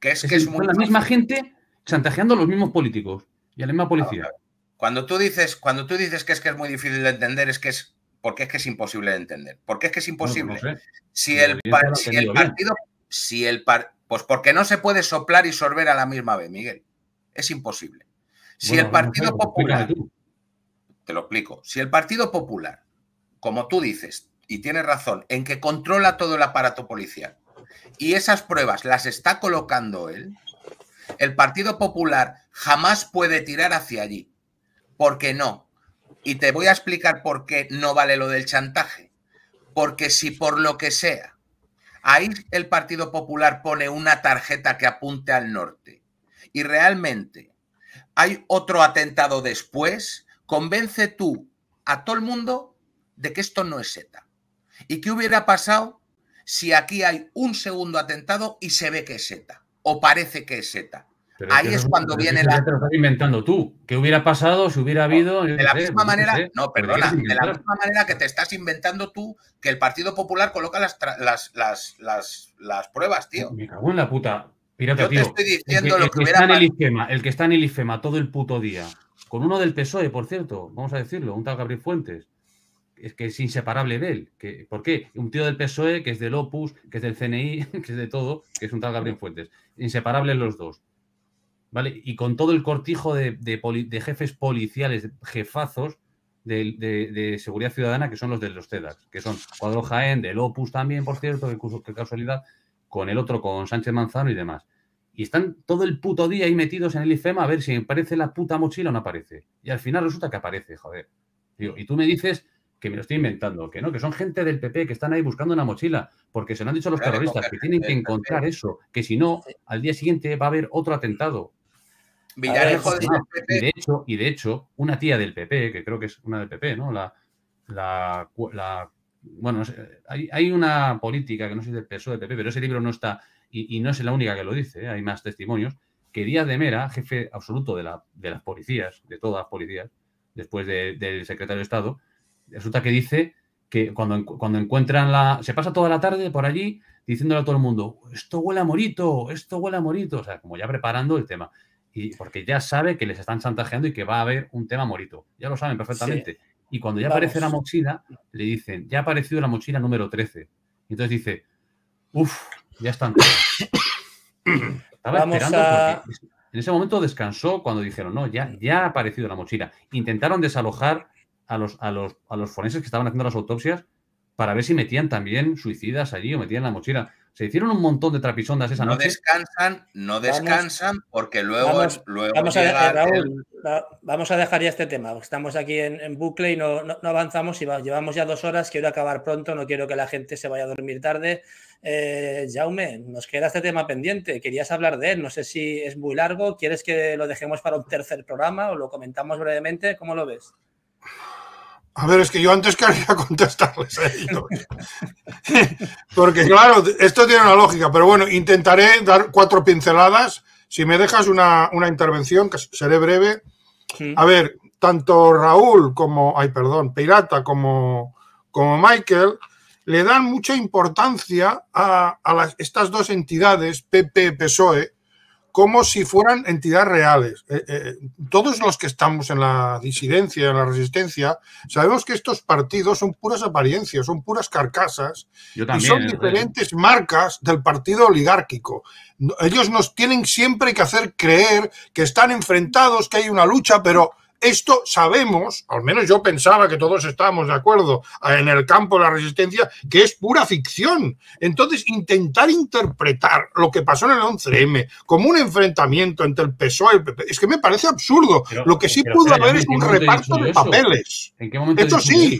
Que es, que es muy la misma gente chantajeando a los mismos políticos y a la misma policía. Cuando tú dices, cuando tú dices que es que es muy difícil de entender, es que es porque es que es imposible de entender. Porque es que es pues imposible. si, el, el partido, si el par, pues porque no se puede soplar y sorber a la misma vez, Miguel. Es imposible. Si el pues Partido pues Popular, te lo explico, si el Partido Popular, como tú dices, y tiene razón, en que controla todo el aparato policial y esas pruebas las está colocando él, el Partido Popular jamás puede tirar hacia allí. porque no? Y te voy a explicar por qué no vale lo del chantaje. Porque si por lo que sea, ahí el Partido Popular pone una tarjeta que apunte al norte y realmente hay otro atentado después, convence tú a todo el mundo de que esto no es ETA. ¿Y qué hubiera pasado si aquí hay un segundo atentado y se ve que es Z o parece que es Z? Ahí es, cuando viene la. estás inventando tú. ¿Qué hubiera pasado si hubiera habido.? De la misma manera. No, perdona. De la misma manera que te estás inventando tú que el Partido Popular coloca las, las, pruebas, tío. Me cago en la puta. Pirata, Yo te estoy diciendo que, lo que, hubiera está en el, IFEMA, el que está en el IFEMA todo el puto día. Con uno del PSOE, por cierto. Vamos a decirlo. Un tal Gabriel Fuentes es que es inseparable de él. ¿Por qué? Un tío del PSOE, que es del Opus, que es del CNI, que es de todo, que es un tal Gabriel Fuentes. Inseparables los dos. ¿Vale? Y con todo el cortijo de, jefes policiales, jefazos de, seguridad ciudadana, que son los de los TEDAX. que son Cuadro Jaén, del Opus también, por cierto, que, casualidad, con el otro, con Sánchez Manzano y demás. Y están todo el puto día ahí metidos en el IFEMA a ver si aparece la puta mochila o no aparece. Y al final resulta que aparece, joder. y tú me dices que me lo estoy inventando, que no, que son gente del PP que están ahí buscando una mochila, porque se lo han dicho a los terroristas, que tienen que encontrar eso, que si no, al día siguiente va a haber otro atentado. Y de hecho, una tía del PP, que creo que es una del PP, ¿no? La, la, bueno, hay, una política que no sé si del PSOE, del PP, pero ese libro no está, y, no es la única que lo dice, ¿eh? hay más testimonios, que Díaz de Mera, jefe absoluto de, la, de las policías, de todas las policías, después del secretario de Estado, resulta que dice que cuando, encuentran la... Se pasa toda la tarde por allí diciéndole a todo el mundo, esto huele a morito, esto huele a morito, o sea, como ya preparando el tema. Y porque ya sabe que les están chantajeando y que va a haber un tema morito. Ya lo saben perfectamente. Y cuando ya aparece la mochila, le dicen, ya ha aparecido la mochila número 13. entonces dice, uff, ya están todos. Estaba esperando porque en ese momento descansó cuando dijeron, no, ya, ya ha aparecido la mochila. Intentaron desalojar a los, a forenses que estaban haciendo las autopsias para ver si metían también suicidas allí o metían la mochila. Se hicieron un montón de trapisondas esa no noche. No descansan, no descansan porque luego... Vamos, vamos, a, dejar ya este tema. Estamos aquí en, bucle y no, avanzamos. Y llevamos ya dos horas, quiero acabar pronto, no quiero que la gente se vaya a dormir tarde. Eh, Jaume, nos queda este tema pendiente. Querías hablar de él. No sé si es muy largo. ¿Quieres que lo dejemos para un tercer programa o lo comentamos brevemente? ¿Cómo lo ves? A ver, es que yo antes quería contestarles a ellos. Porque, claro, esto tiene una lógica, pero bueno, intentaré dar cuatro pinceladas. Si me dejas una, intervención, que seré breve. A ver, tanto Raúl como, ay, perdón, Pirata como, como Michael le dan mucha importancia a, las, estas dos entidades, PP y PSOE, como si fueran entidades reales. Eh, eh, todos los que estamos en la disidencia, en la resistencia, sabemos que estos partidos son puras apariencias, son puras carcasas y son diferentes marcas del partido oligárquico. Ellos nos tienen siempre que hacer creer que están enfrentados, que hay una lucha, pero esto sabemos, al menos yo pensaba que todos estábamos de acuerdo en el campo de la resistencia, que es pura ficción. Entonces, intentar interpretar lo que pasó en el 11M como un enfrentamiento entre el PSOE y el PP, es que me parece absurdo. lo que sí pudo haber es un reparto de papeles. ¿En sí.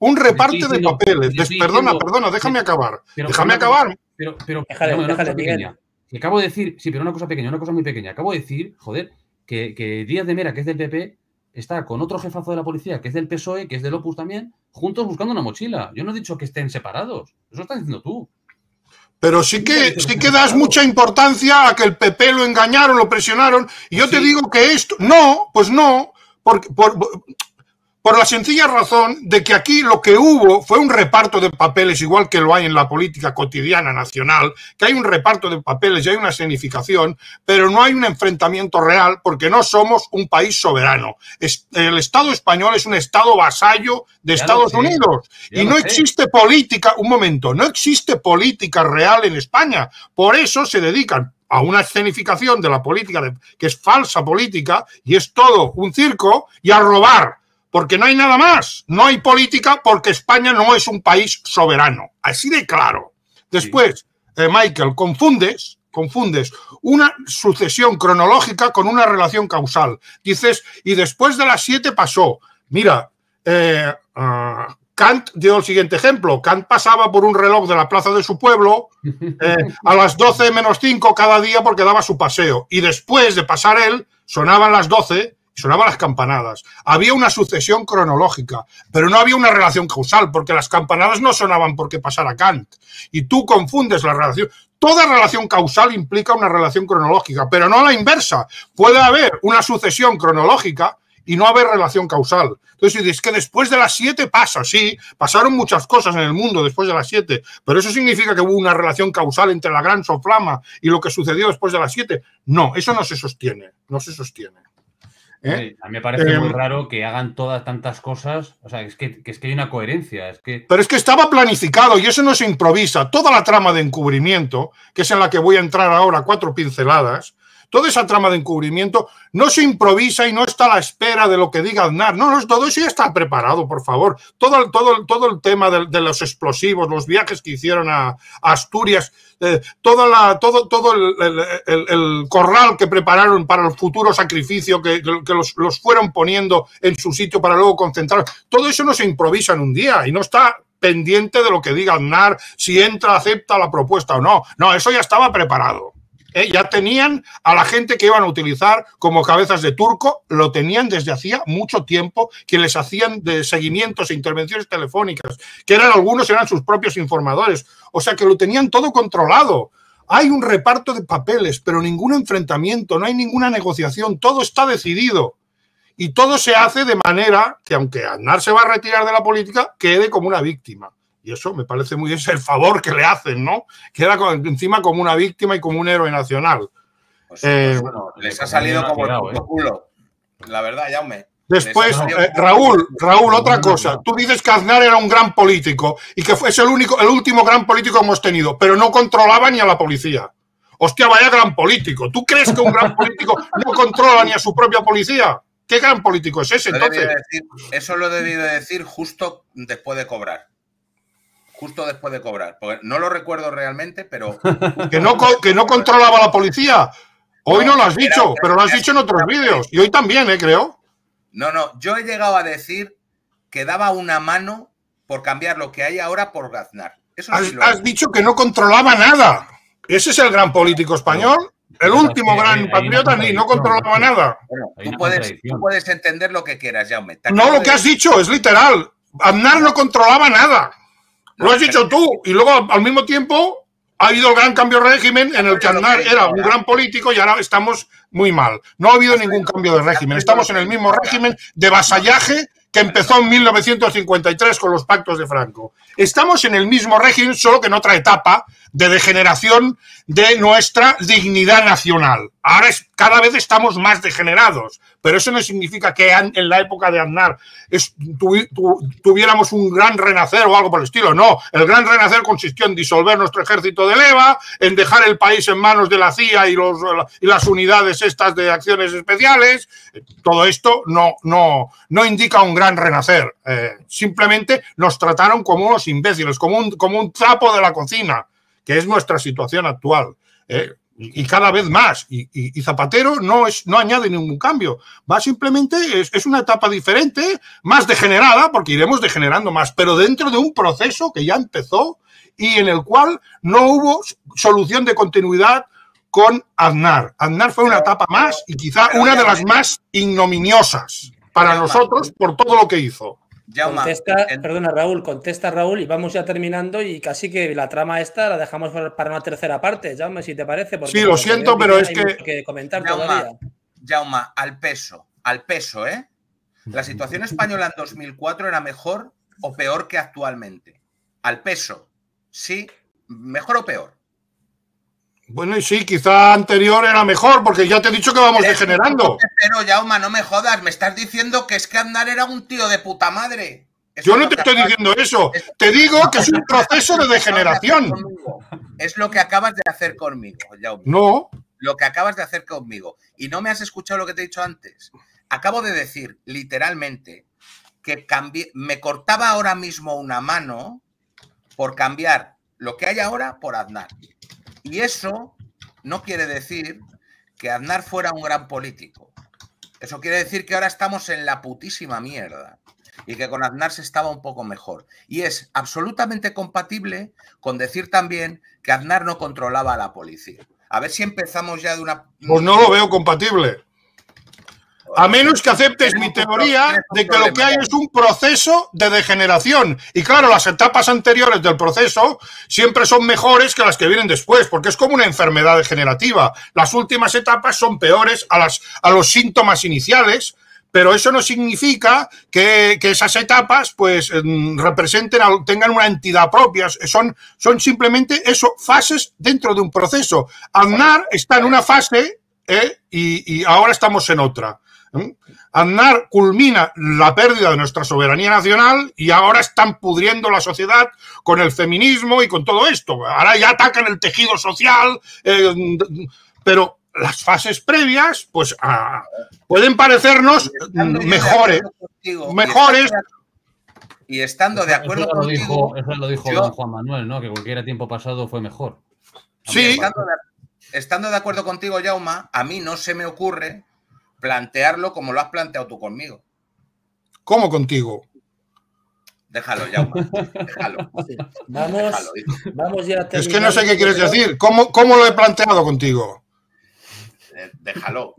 un reparto de papeles. perdona, perdona, déjame acabar. déjame acabar. Pero, pero déjale, pequeña. Acabo de decir, sí, pero una cosa pequeña, una cosa muy pequeña. Acabo de decir, joder, que, que Díaz de Mera, que es del PP, está con otro jefazo de la policía, que es del PSOE, que es del Opus también, juntos buscando una mochila. Yo no he dicho que estén separados. Eso estás diciendo tú. Pero sí que, sí que das mucha importancia a que el PP lo engañaron, lo presionaron. Y yo te digo que esto. No, pues no. Porque, por, por la sencilla razón de que aquí lo que hubo fue un reparto de papeles, igual que lo hay en la política cotidiana nacional, que hay un reparto de papeles y hay una escenificación, pero no hay un enfrentamiento real porque no somos un país soberano. el Estado español es un Estado vasallo de Estados Unidos y no existe política, un momento, no existe política real en España. Por eso se dedican a una escenificación de la política, que es falsa política y es todo un circo, y a robar porque no hay nada más. No hay política porque España no es un país soberano. Así de claro. Después, eh, Michael, confundes, confundes una sucesión cronológica con una relación causal. Dices, y después de las siete pasó. Mira, eh, ah, Kant dio el siguiente ejemplo. Kant pasaba por un reloj de la plaza de su pueblo eh, a las 12 menos 5 cada día porque daba su paseo. Y después de pasar él, sonaban las 12 sonaban las campanadas. Había una sucesión cronológica, pero no había una relación causal, porque las campanadas no sonaban porque pasara Kant. Y tú confundes la relación. Toda relación causal implica una relación cronológica, pero no la inversa. Puede haber una sucesión cronológica y no haber relación causal. Entonces si dices que después de las siete pasa, sí, pasaron muchas cosas en el mundo después de las siete, pero eso significa que hubo una relación causal entre la gran soflama y lo que sucedió después de las siete, No, eso no se sostiene, no se sostiene. ¿Eh? A mí me parece eh, muy raro que hagan todas tantas cosas. O sea, es que, es que hay una coherencia. Pero es que estaba planificado y eso no se improvisa. Toda la trama de encubrimiento, que es en la que voy a entrar ahora, cuatro pinceladas, toda esa trama de encubrimiento no se improvisa y no está a la espera de lo que diga Aznar. No, no, todo eso ya está preparado, por favor. Todo, todo, todo el tema de, los explosivos, los viajes que hicieron a, Asturias, eh, toda la, todo, todo el, corral que prepararon para el futuro sacrificio, que, los, los fueron poniendo en su sitio para luego concentrar. Todo eso no se improvisa en un día y no está pendiente de lo que diga Aznar, si entra, acepta la propuesta o no. No, eso ya estaba preparado. ¿eh? ya tenían a la gente que iban a utilizar como cabezas de turco, lo tenían desde hacía mucho tiempo, que les hacían de seguimientos e intervenciones telefónicas, que eran algunos, eran sus propios informadores. O sea que lo tenían todo controlado. Hay un reparto de papeles, pero ningún enfrentamiento, no hay ninguna negociación, todo está decidido. Y todo se hace de manera que, aunque Aznar se va a retirar de la política, quede como una víctima. Y eso me parece muy es el favor que le hacen, ¿no? Queda encima como una víctima y como un héroe nacional. Pues pues eh, bueno, ¿eh? les ha salido eh, como el culo. La verdad, yaume. Después, Raúl, Raúl, otra cosa. Tú dices que Aznar era un gran político y que es el único, el último gran político que hemos tenido, pero no controlaba ni a la policía. Hostia, vaya gran político. ¿Tú crees que un gran político no controla ni a su propia policía? ¿Qué gran político es ese entonces? Eso lo he debido decir justo después de cobrar justo después de cobrar. Porque no lo recuerdo realmente, pero. que, no, que no controlaba la policía. Hoy no, lo has dicho, pero lo has dicho en otros vídeos. Y hoy también, ¿eh? Creo. No, no, yo he llegado a decir que daba una mano por cambiar lo que hay ahora por Gaznar. has, dicho que no controlaba nada. Ese es el gran político español. El último gran patriota ni no controlaba nada. tú, puedes, entender lo que quieras, Jaume. No, lo que has dicho es literal. Aznar no controlaba nada. Lo has dicho tú. Y luego, al mismo tiempo, ha habido el gran cambio de régimen en el que era un gran político y ahora estamos muy mal. No ha habido ningún cambio de régimen. Estamos en el mismo régimen de vasallaje que empezó en 1953 con los pactos de Franco. Estamos en el mismo régimen, solo que en otra etapa, de degeneración de nuestra dignidad nacional. Ahora cada vez estamos más degenerados, pero eso no significa que en la época de Aznar tuviéramos un gran renacer o algo por el estilo. No, el gran renacer consistió en disolver nuestro ejército de leva, en dejar el país en manos de la CIA y, las unidades estas de acciones especiales. Todo esto no, no, no indica un gran renacer. Eh, simplemente nos trataron como unos imbéciles, como un, como un trapo de la cocina que es nuestra situación actual. Eh, y, cada vez más. Y, Zapatero no, es, no añade ningún cambio. Va simplemente, es, es, una etapa diferente, más degenerada, porque iremos degenerando más, pero dentro de un proceso que ya empezó y en el cual no hubo solución de continuidad con Aznar. Aznar fue una etapa más y quizá una de las más ignominiosas para nosotros por todo lo que hizo. Perdona, Raúl, contesta Raúl y vamos ya terminando y casi que la trama esta la dejamos para una tercera parte, Jauma, si te parece. Porque sí, lo siento, pero es que... que comentar al peso, al peso, ¿eh? La situación española en 2004 era mejor o peor que actualmente. Al peso, sí, mejor o peor. Bueno, y sí, quizá anterior era mejor, porque ya te he dicho que vamos degenerando. Pero, Yauma, no me jodas, me estás diciendo que es que Aznar era un tío de puta madre. Yo no te estoy diciendo eso, te digo que es un proceso de degeneración. Es lo que acabas de hacer conmigo, Yauma. No. Lo que acabas de hacer conmigo. Y no me has escuchado lo que te he dicho antes. Acabo de decir, literalmente, que me cortaba ahora mismo una mano por cambiar lo que hay ahora por Aznar. Y eso no quiere decir que Aznar fuera un gran político. Eso quiere decir que ahora estamos en la putísima mierda y que con Aznar se estaba un poco mejor. Y es absolutamente compatible con decir también que Aznar no controlaba a la policía. A ver si empezamos ya de una... Pues no lo veo compatible. A menos que aceptes mi teoría de que lo que hay es un proceso de degeneración. Y claro, las etapas anteriores del proceso siempre son mejores que las que vienen después, porque es como una enfermedad degenerativa. Las últimas etapas son peores a, las, a los síntomas iniciales, pero eso no significa que, esas etapas pues em, representen, tengan una entidad propia, son, son simplemente eso, fases dentro de un proceso. Aznar está en una fase ¿eh? y, ahora estamos en otra. Andar culmina la pérdida de nuestra soberanía nacional y ahora están pudriendo la sociedad con el feminismo y con todo esto. Ahora ya atacan el tejido social, eh, pero las fases previas, pues ah, pueden parecernos mejores, mejores y estando de acuerdo eso lo dijo, Juan Manuel, ¿no? Que cualquier tiempo pasado fue mejor. Sí. Estando de, estando de, acuerdo contigo, Jauma, a mí no se me ocurre plantearlo como lo has planteado tú conmigo. ¿Cómo contigo? Déjalo, ya, déjalo. Vamos, vamos ya Es que no sé qué quieres decir. ¿Cómo, cómo lo he planteado contigo? Eh, déjalo.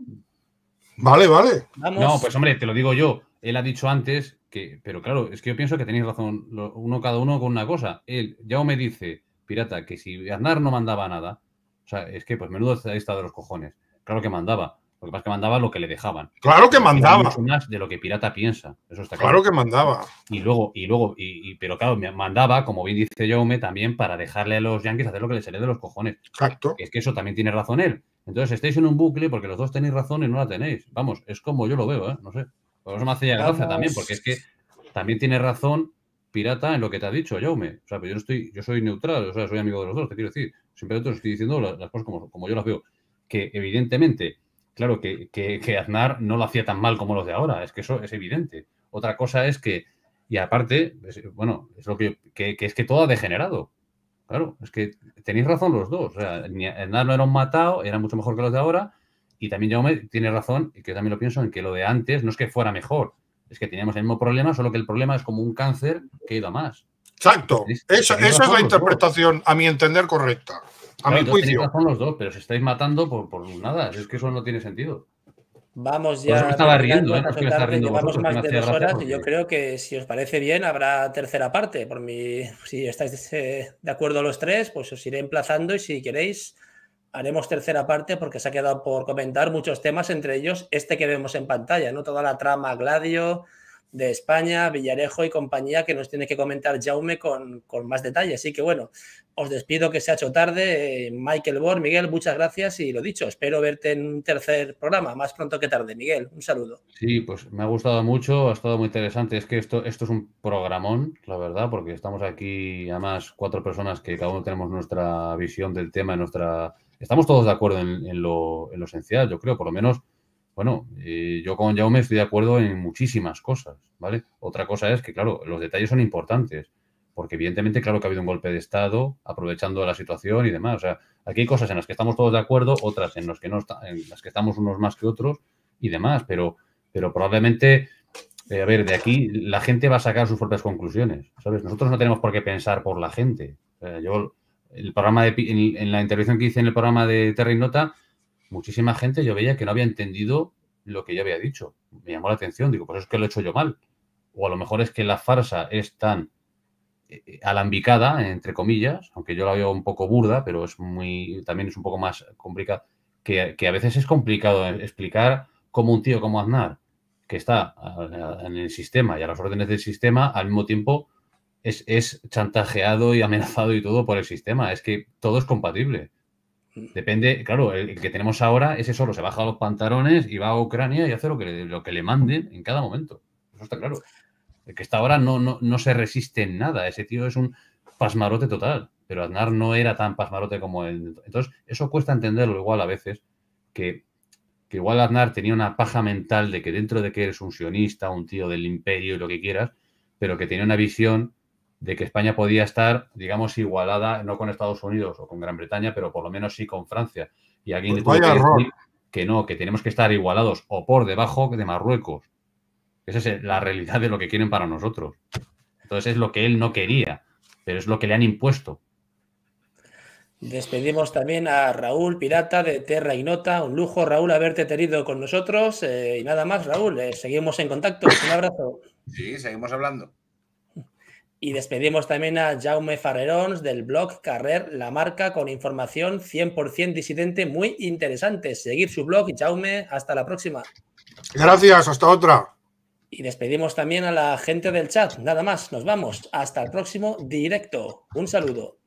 Vale, vale. No, pues hombre, te lo digo yo. Él ha dicho antes que, pero claro, es que yo pienso que tenéis razón, uno cada uno con una cosa. Él, ya me dice, pirata, que si Aznar no mandaba nada, o sea, es que pues menudo está de los cojones. Claro que mandaba. Lo que pasa es que mandaba lo que le dejaban. Claro que mandaba. más de lo que pirata piensa. Eso está claro. que mandaba. Y luego, y luego, y, pero claro, mandaba, como bien dice Jaume, también para dejarle a los Yankees hacer lo que les sale de los cojones. Exacto. Es que eso también tiene razón él. Entonces estáis en un bucle porque los dos tenéis razón y no la tenéis. Vamos, es como yo lo veo, ¿eh? No sé. Por eso me hace ya gracia también, porque es que también tiene razón pirata en lo que te ha dicho, Jaume. O sea, pero yo no estoy, yo soy neutral, o sea, soy amigo de los dos, te quiero decir. Siempre te estoy diciendo las, cosas como, como yo las veo. Que evidentemente Claro, que, Aznar no lo hacía tan mal como los de ahora, es que eso es evidente. Otra cosa es que, y aparte, bueno, es lo que, es que todo ha degenerado. Claro, es que tenéis razón los dos. Aznar no era un matado, era mucho mejor que los de ahora. Y también yo tiene razón, y que también lo pienso, en que lo de antes no es que fuera mejor, es que teníamos el mismo problema, solo que el problema es como un cáncer que ha ido a más. Exacto. esa, es la interpretación, a mi entender, correcta. A mi Son los dos, pero se estáis matando por, nada. Es que eso no tiene sentido. Vamos ya. estaba riendo, ¿eh? Llevamos más de dos horas y yo creo que si os parece bien habrá tercera parte. Por mi, si estáis de acuerdo los tres, pues os iré emplazando y si queréis haremos tercera parte porque se ha quedado por comentar muchos temas, entre ellos este que vemos en pantalla, no toda la trama Gladio de España, Villarejo y compañía que nos tiene que comentar Jaume con, con más detalle. Así que bueno, os despido que se ha hecho tarde. Eh, Michael Bor, Miguel, muchas gracias y lo dicho, espero verte en un tercer programa, más pronto que tarde. Miguel, un saludo. Sí, pues me ha gustado mucho, ha estado muy interesante. Es que esto, esto es un programón, la verdad, porque estamos aquí, además, cuatro personas que cada uno tenemos nuestra visión del tema, nuestra... Estamos todos de acuerdo en, lo, esencial, yo creo, por lo menos, bueno, yo con Jaume estoy de acuerdo en muchísimas cosas, ¿vale? Otra cosa es que, claro, los detalles son importantes porque evidentemente, claro que ha habido un golpe de Estado, aprovechando la situación y demás. O sea, aquí hay cosas en las que estamos todos de acuerdo, otras en, que no las que estamos unos más que otros y demás, pero, pero probablemente, eh, a ver, de aquí la gente va a sacar sus propias conclusiones, ¿sabes? Nosotros no tenemos por qué pensar por la gente. yo, el programa de, en, la intervención que hice en el programa de Terra y Nota, muchísima gente yo veía que no había entendido lo que yo había dicho. Me llamó la atención, digo, pues es que lo he hecho yo mal. O a lo mejor es que la farsa es tan eh, alambicada, entre comillas, aunque yo la veo un poco burda, pero es muy, también es un poco más complicada, que, a veces es complicado explicar cómo un tío como Aznar, que está en el sistema y a las órdenes del sistema, al mismo tiempo es, chantajeado y amenazado y todo por el sistema. Es que todo es compatible. Depende, claro, el, que tenemos ahora, ese solo se baja los pantalones y va a Ucrania y hace lo que, lo que le manden en cada momento. Eso está claro que hasta ahora no, no, se resiste en nada. Ese tío es un pasmarote total, pero Aznar no era tan pasmarote como él. Entonces, eso cuesta entenderlo igual a veces, que, igual Aznar tenía una paja mental de que dentro de que eres un sionista, un tío del imperio y lo que quieras, pero que tenía una visión de que España podía estar, digamos, igualada, no con Estados Unidos o con Gran Bretaña, pero por lo menos sí con Francia. Y alguien pues decir que no, que tenemos que estar igualados o por debajo de Marruecos esa es la realidad de lo que quieren para nosotros. Entonces es lo que él no quería, pero es lo que le han impuesto. Despedimos también a Raúl Pirata de Terra y Nota. Un lujo, Raúl, haberte tenido con nosotros. Eh, y nada más, Raúl, eh, seguimos en contacto. Un abrazo. Sí, seguimos hablando. Y despedimos también a Jaume Farrerons del blog Carrer La Marca con información 100% disidente muy interesante. Seguir su blog, y Jaume. Hasta la próxima. Gracias, hasta otra. Y despedimos también a la gente del chat. Nada más, nos vamos. Hasta el próximo directo. Un saludo.